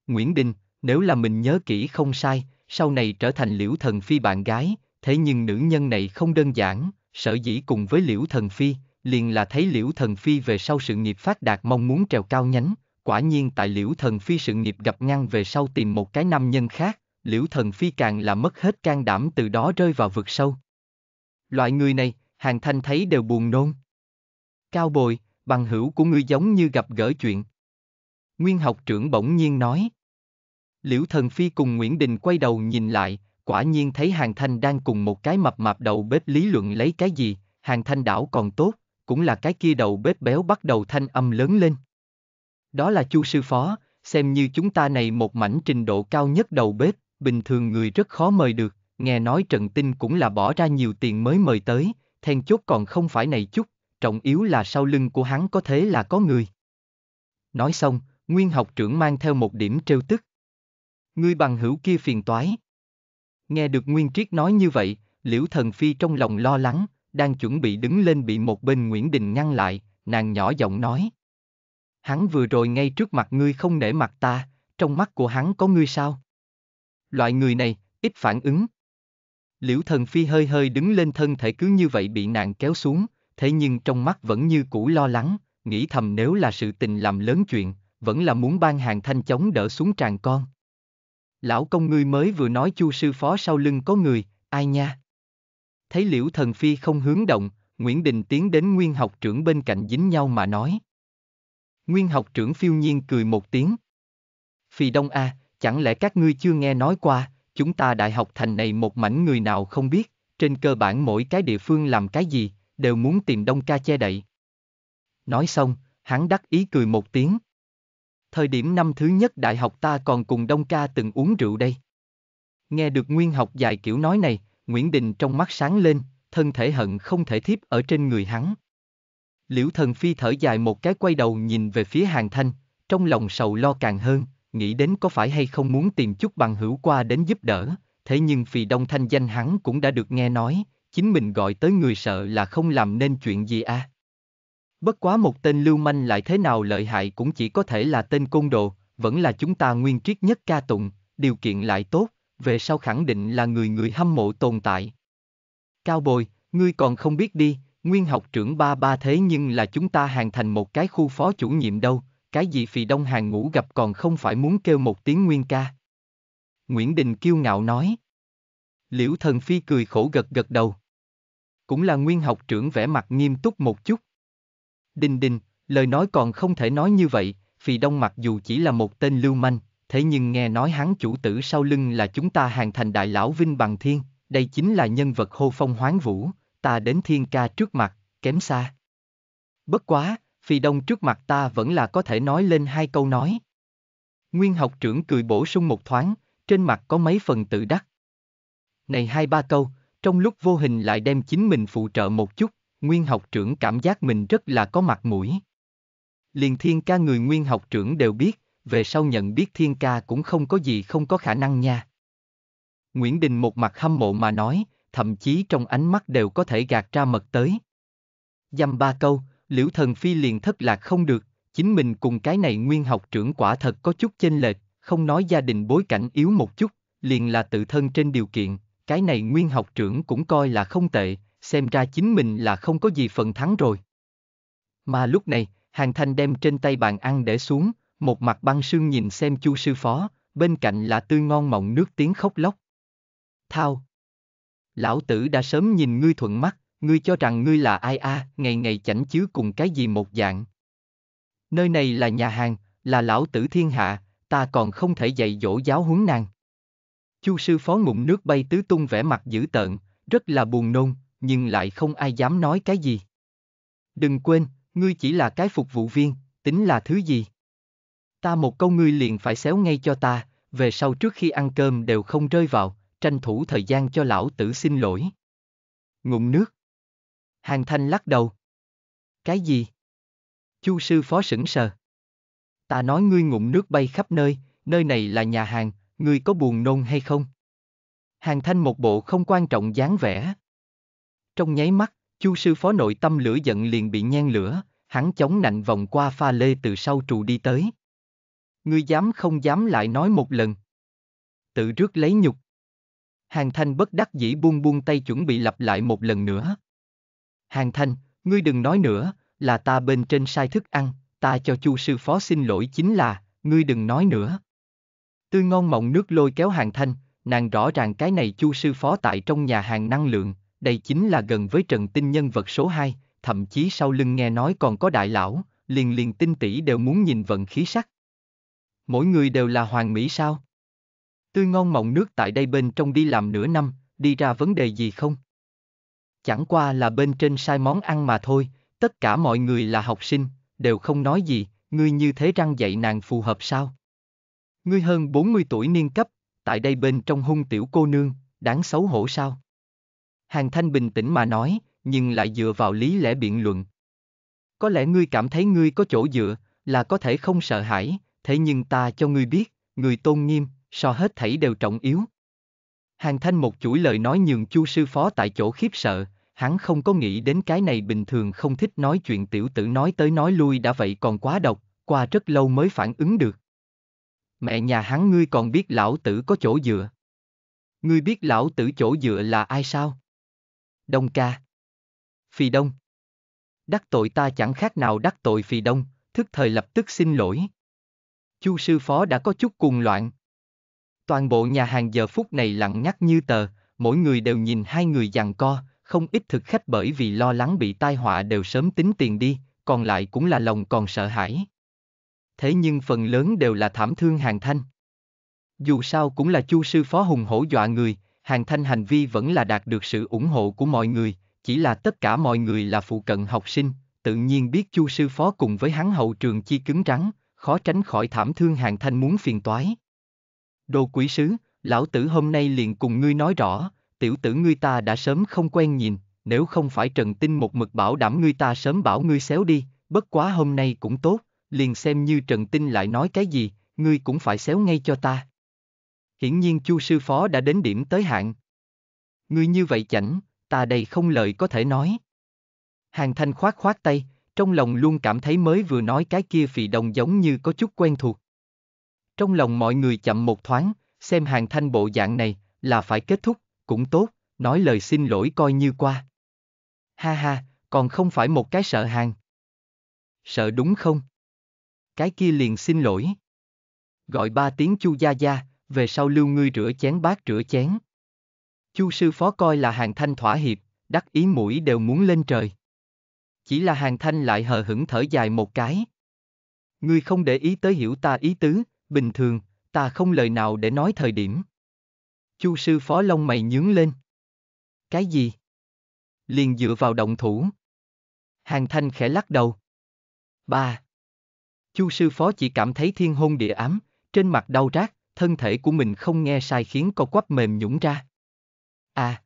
Speaker 1: Nguyễn Đình, nếu là mình nhớ kỹ không sai, sau này trở thành liễu thần phi bạn gái, thế nhưng nữ nhân này không đơn giản, sở dĩ cùng với liễu thần phi, liền là thấy liễu thần phi về sau sự nghiệp phát đạt mong muốn trèo cao nhánh, quả nhiên tại liễu thần phi sự nghiệp gặp ngăn về sau tìm một cái nam nhân khác, Liễu Thần Phi càng là mất hết can đảm từ đó rơi vào vực sâu. Loại người này, Hàng Thanh thấy đều buồn nôn. Cao bồi, bằng hữu của ngươi giống như gặp gỡ chuyện. Nguyên học trưởng bỗng nhiên nói. Liễu Thần Phi cùng Nguyễn Đình quay đầu nhìn lại, quả nhiên thấy Hàng Thanh đang cùng một cái mập mạp đầu bếp lý luận lấy cái gì, Hàng Thanh đảo còn tốt, cũng là cái kia đầu bếp béo bắt đầu thanh âm lớn lên. Đó là Chu sư phó, xem như chúng ta này một mảnh trình độ cao nhất đầu bếp, bình thường người rất khó mời được, nghe nói Trần Tinh cũng là bỏ ra nhiều tiền mới mời tới, then chốt còn không phải này chút, trọng yếu là sau lưng của hắn có thế là có người. Nói xong, Nguyên học trưởng mang theo một điểm trêu tức. Ngươi bằng hữu kia phiền toái. Nghe được Nguyên Triết nói như vậy, Liễu Thần Phi trong lòng lo lắng, đang chuẩn bị đứng lên bị một bên Nguyễn Đình ngăn lại, nàng nhỏ giọng nói. Hắn vừa rồi ngay trước mặt ngươi không nể mặt ta, trong mắt của hắn có ngươi sao? Loại người này, ít phản ứng. Liễu thần phi hơi hơi đứng lên thân thể cứ như vậy bị nạn kéo xuống, thế nhưng trong mắt vẫn như cũ lo lắng, nghĩ thầm nếu là sự tình làm lớn chuyện, vẫn là muốn ban hàng thanh chống đỡ xuống tràn con. Lão công ngươi mới vừa nói chu sư phó sau lưng có người, ai nha? Thấy liễu thần phi không hướng động, Nguyễn Đình tiến đến nguyên học trưởng bên cạnh dính nhau mà nói. Nguyên học trưởng phiêu nhiên cười một tiếng. Phi Đông A, à, Chẳng lẽ các ngươi chưa nghe nói qua, chúng ta đại học thành này một mảnh người nào không biết, trên cơ bản mỗi cái địa phương làm cái gì, đều muốn tìm đông ca che đậy. Nói xong, hắn đắc ý cười một tiếng. Thời điểm năm thứ nhất đại học ta còn cùng đông ca từng uống rượu đây. Nghe được nguyên học dài kiểu nói này, Nguyễn Đình trong mắt sáng lên, thân thể hận không thể thiếp ở trên người hắn. Liễu thần phi thở dài một cái quay đầu nhìn về phía hàng thanh, trong lòng sầu lo càng hơn, nghĩ đến có phải hay không muốn tìm chút bằng hữu qua đến giúp đỡ, thế nhưng vì Đông thanh danh hắn cũng đã được nghe nói, chính mình gọi tới người sợ là không làm nên chuyện gì à. Bất quá một tên lưu manh lại thế nào lợi hại cũng chỉ có thể là tên côn đồ, vẫn là chúng ta nguyên triết nhất ca tụng, điều kiện lại tốt, về sau khẳng định là người người hâm mộ tồn tại. Cao Bồi, ngươi còn không biết đi, nguyên học trưởng ba ba thế nhưng là chúng ta hàng thành một cái khu phó chủ nhiệm đâu, cái gì phì đông hàng Ngũ gặp còn không phải muốn kêu một tiếng nguyên ca. Nguyễn Đình kiêu ngạo nói. Liễu thần phi cười khổ gật gật đầu. Cũng là nguyên học trưởng vẻ mặt nghiêm túc một chút. Đình đình, lời nói còn không thể nói như vậy, phì đông mặc dù chỉ là một tên lưu manh, thế nhưng nghe nói hắn chủ tử sau lưng là chúng ta hàng thành đại lão Vinh Bằng Thiên, đây chính là nhân vật hô phong hoáng vũ, ta đến thiên ca trước mặt, kém xa. Bất quá, Phi Đông trước mặt ta vẫn là có thể nói lên hai câu nói. Nguyên học trưởng cười bổ sung một thoáng, trên mặt có mấy phần tự đắc. Này hai ba câu, trong lúc vô hình lại đem chính mình phụ trợ một chút, nguyên học trưởng cảm giác mình rất là có mặt mũi. Liền thiên ca người nguyên học trưởng đều biết, về sau nhận biết thiên ca cũng không có gì không có khả năng nha. Nguyễn Đình một mặt hâm mộ mà nói, thậm chí trong ánh mắt đều có thể gạt ra mật tới. Dăm ba câu, Liễu Thần Phi liền thất lạc không được, chính mình cùng cái này nguyên học trưởng quả thật có chút chênh lệch, không nói gia đình bối cảnh yếu một chút, liền là tự thân trên điều kiện, cái này nguyên học trưởng cũng coi là không tệ, xem ra chính mình là không có gì phần thắng rồi. Mà lúc này, Hàng Thanh đem trên tay bàn ăn để xuống, một mặt băng sương nhìn xem chu sư phó, bên cạnh là tươi ngon mọng nước tiếng khóc lóc. Thao! Lão tử đã sớm nhìn ngươi thuận mắt, ngươi cho rằng ngươi là ai a, à, ngày ngày chảnh chứ cùng cái gì một dạng. Nơi này là nhà hàng, là lão tử thiên hạ, ta còn không thể dạy dỗ giáo huấn nàng. Chu sư phó ngụm nước bay tứ tung vẻ mặt dữ tợn, rất là buồn nôn, nhưng lại không ai dám nói cái gì. Đừng quên, ngươi chỉ là cái phục vụ viên, tính là thứ gì? Ta một câu ngươi liền phải xéo ngay cho ta, về sau trước khi ăn cơm đều không rơi vào, tranh thủ thời gian cho lão tử xin lỗi. Ngụm nước. Hàng Thanh lắc đầu. Cái gì? Chu sư phó sững sờ. Ta nói ngươi ngụm nước bay khắp nơi, nơi này là nhà hàng, ngươi có buồn nôn hay không? Hàng Thanh một bộ không quan trọng dáng vẻ. Trong nháy mắt, Chu sư phó nội tâm lửa giận liền bị nhen lửa, hắn chống nạnh vòng qua pha lê từ sau trụ đi tới. Ngươi dám không dám lại nói một lần. Tự rước lấy nhục. Hàng Thanh bất đắc dĩ buông buông tay chuẩn bị lặp lại một lần nữa. Hàng Thanh, ngươi đừng nói nữa, là ta bên trên sai thức ăn, ta cho chu sư phó xin lỗi chính là, ngươi đừng nói nữa. Tươi ngon mộng nước lôi kéo Hàng Thanh, nàng rõ ràng cái này chu sư phó tại trong nhà hàng năng lượng, đây chính là gần với trần tinh nhân vật số 2, thậm chí sau lưng nghe nói còn có đại lão, liền liền tinh tỷ đều muốn nhìn vận khí sắc. Mỗi người đều là hoàng mỹ sao? Tươi ngon mộng nước tại đây bên trong đi làm nửa năm, đi ra vấn đề gì không? Chẳng qua là bên trên sai món ăn mà thôi, tất cả mọi người là học sinh, đều không nói gì, ngươi như thế răng dạy nàng phù hợp sao? Ngươi hơn 40 tuổi niên cấp, tại đây bên trong hung tiểu cô nương, đáng xấu hổ sao? Hàng Thanh bình tĩnh mà nói, nhưng lại dựa vào lý lẽ biện luận. Có lẽ ngươi cảm thấy ngươi có chỗ dựa, là có thể không sợ hãi, thế nhưng ta cho ngươi biết, người tôn nghiêm, so hết thảy đều trọng yếu, Hàng Thanh một chuỗi lời nói nhường Chu sư phó tại chỗ khiếp sợ, hắn không có nghĩ đến cái này bình thường không thích nói chuyện tiểu tử nói tới nói lui đã vậy còn quá độc, qua rất lâu mới phản ứng được. Mẹ nhà hắn ngươi còn biết lão tử có chỗ dựa. Ngươi biết lão tử chỗ dựa là ai sao? Đông ca. Phi Đông. Đắc tội ta chẳng khác nào đắc tội Phi Đông, thức thời lập tức xin lỗi. Chu sư phó đã có chút cuồng loạn, toàn bộ nhà hàng giờ phút này lặng ngắt như tờ, mỗi người đều nhìn hai người giằng co, không ít thực khách bởi vì lo lắng bị tai họa đều sớm tính tiền đi, còn lại cũng là lòng còn sợ hãi. Thế nhưng phần lớn đều là thảm thương hàng thanh. Dù sao cũng là chu sư phó hùng hổ dọa người, hàng thanh hành vi vẫn là đạt được sự ủng hộ của mọi người, chỉ là tất cả mọi người là phụ cận học sinh, tự nhiên biết chu sư phó cùng với hắn hậu trường chi cứng rắn, khó tránh khỏi thảm thương hàng thanh muốn phiền toái. Đồ quỷ sứ, lão tử hôm nay liền cùng ngươi nói rõ, tiểu tử ngươi ta đã sớm không quen nhìn, nếu không phải Trần Tinh một mực bảo đảm ngươi ta sớm bảo ngươi xéo đi, bất quá hôm nay cũng tốt, liền xem như Trần Tinh lại nói cái gì, ngươi cũng phải xéo ngay cho ta. Hiển nhiên Chu sư phó đã đến điểm tới hạn. Ngươi như vậy chảnh, ta đây không lời có thể nói. Hàng Thanh khoát khoát tay, trong lòng luôn cảm thấy mới vừa nói cái kia phì đồng giống như có chút quen thuộc. Trong lòng mọi người chậm một thoáng, xem hàng thanh bộ dạng này, là phải kết thúc, cũng tốt, nói lời xin lỗi coi như qua. Ha ha, còn không phải một cái sợ hàng. Sợ đúng không? Cái kia liền xin lỗi. Gọi ba tiếng chu gia gia, về sau lưu ngươi rửa chén bát rửa chén. Chu sư phó coi là hàng thanh thỏa hiệp, đắc ý mũi đều muốn lên trời. Chỉ là hàng thanh lại hờ hững thở dài một cái. Ngươi không để ý tới hiểu ta ý tứ, bình thường, ta không lời nào để nói thời điểm. Chu sư phó lông mày nhướng lên. Cái gì? Liền dựa vào động thủ. Hàng thanh khẽ lắc đầu. Ba. Chu sư phó chỉ cảm thấy thiên hôn địa ám, trên mặt đau rát, thân thể của mình không nghe sai khiến co quắp mềm nhũng ra. À.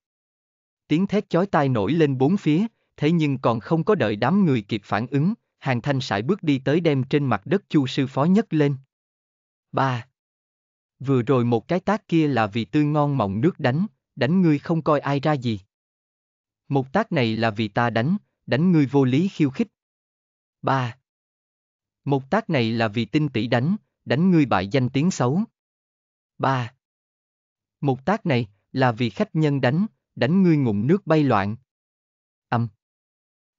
Speaker 1: Tiếng thét chói tai nổi lên bốn phía, thế nhưng còn không có đợi đám người kịp phản ứng, hàng thanh sải bước đi tới đem trên mặt đất chu sư phó nhấc lên ba. Vừa rồi một cái tác kia là vì tươi ngon mọng nước đánh, đánh ngươi không coi ai ra gì. Một tác này là vì ta đánh, đánh ngươi vô lý khiêu khích. ba. Một tác này là vì tinh tỷ đánh, đánh ngươi bại danh tiếng xấu. ba. Một tác này là vì khách nhân đánh, đánh ngươi ngụm nước bay loạn. Âm.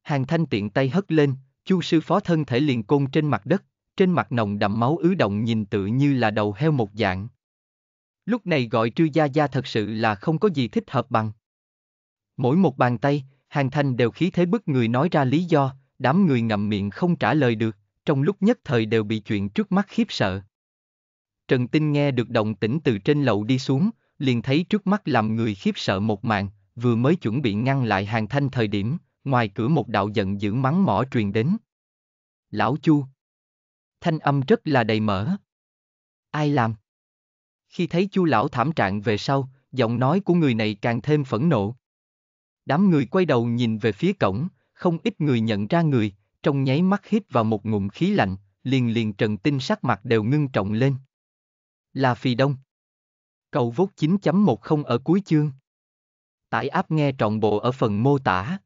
Speaker 1: Hàng thanh tiện tay hất lên, chu sư phó thân thể liền côn trên mặt đất, trên mặt nồng đậm máu ứ động nhìn tự như là đầu heo một dạng. Lúc này gọi trư gia gia thật sự là không có gì thích hợp bằng. Mỗi một bàn tay, hàng thanh đều khí thế bức người nói ra lý do, đám người ngậm miệng không trả lời được, trong lúc nhất thời đều bị chuyện trước mắt khiếp sợ. Trần Tinh nghe được động tĩnh từ trên lầu đi xuống, liền thấy trước mắt làm người khiếp sợ một màn, vừa mới chuẩn bị ngăn lại hàng thanh thời điểm, ngoài cửa một đạo giận dữ mắng mỏ truyền đến. Lão Chu thanh âm rất là đầy mỡ. Ai làm? Khi thấy chu lão thảm trạng về sau, giọng nói của người này càng thêm phẫn nộ. Đám người quay đầu nhìn về phía cổng, không ít người nhận ra người, trong nháy mắt hít vào một ngụm khí lạnh, liền liền trần tinh sắc mặt đều ngưng trọng lên. Là phì đông. Cầu vốt 9.10 ở cuối chương. Tải áp nghe trọn bộ ở phần mô tả.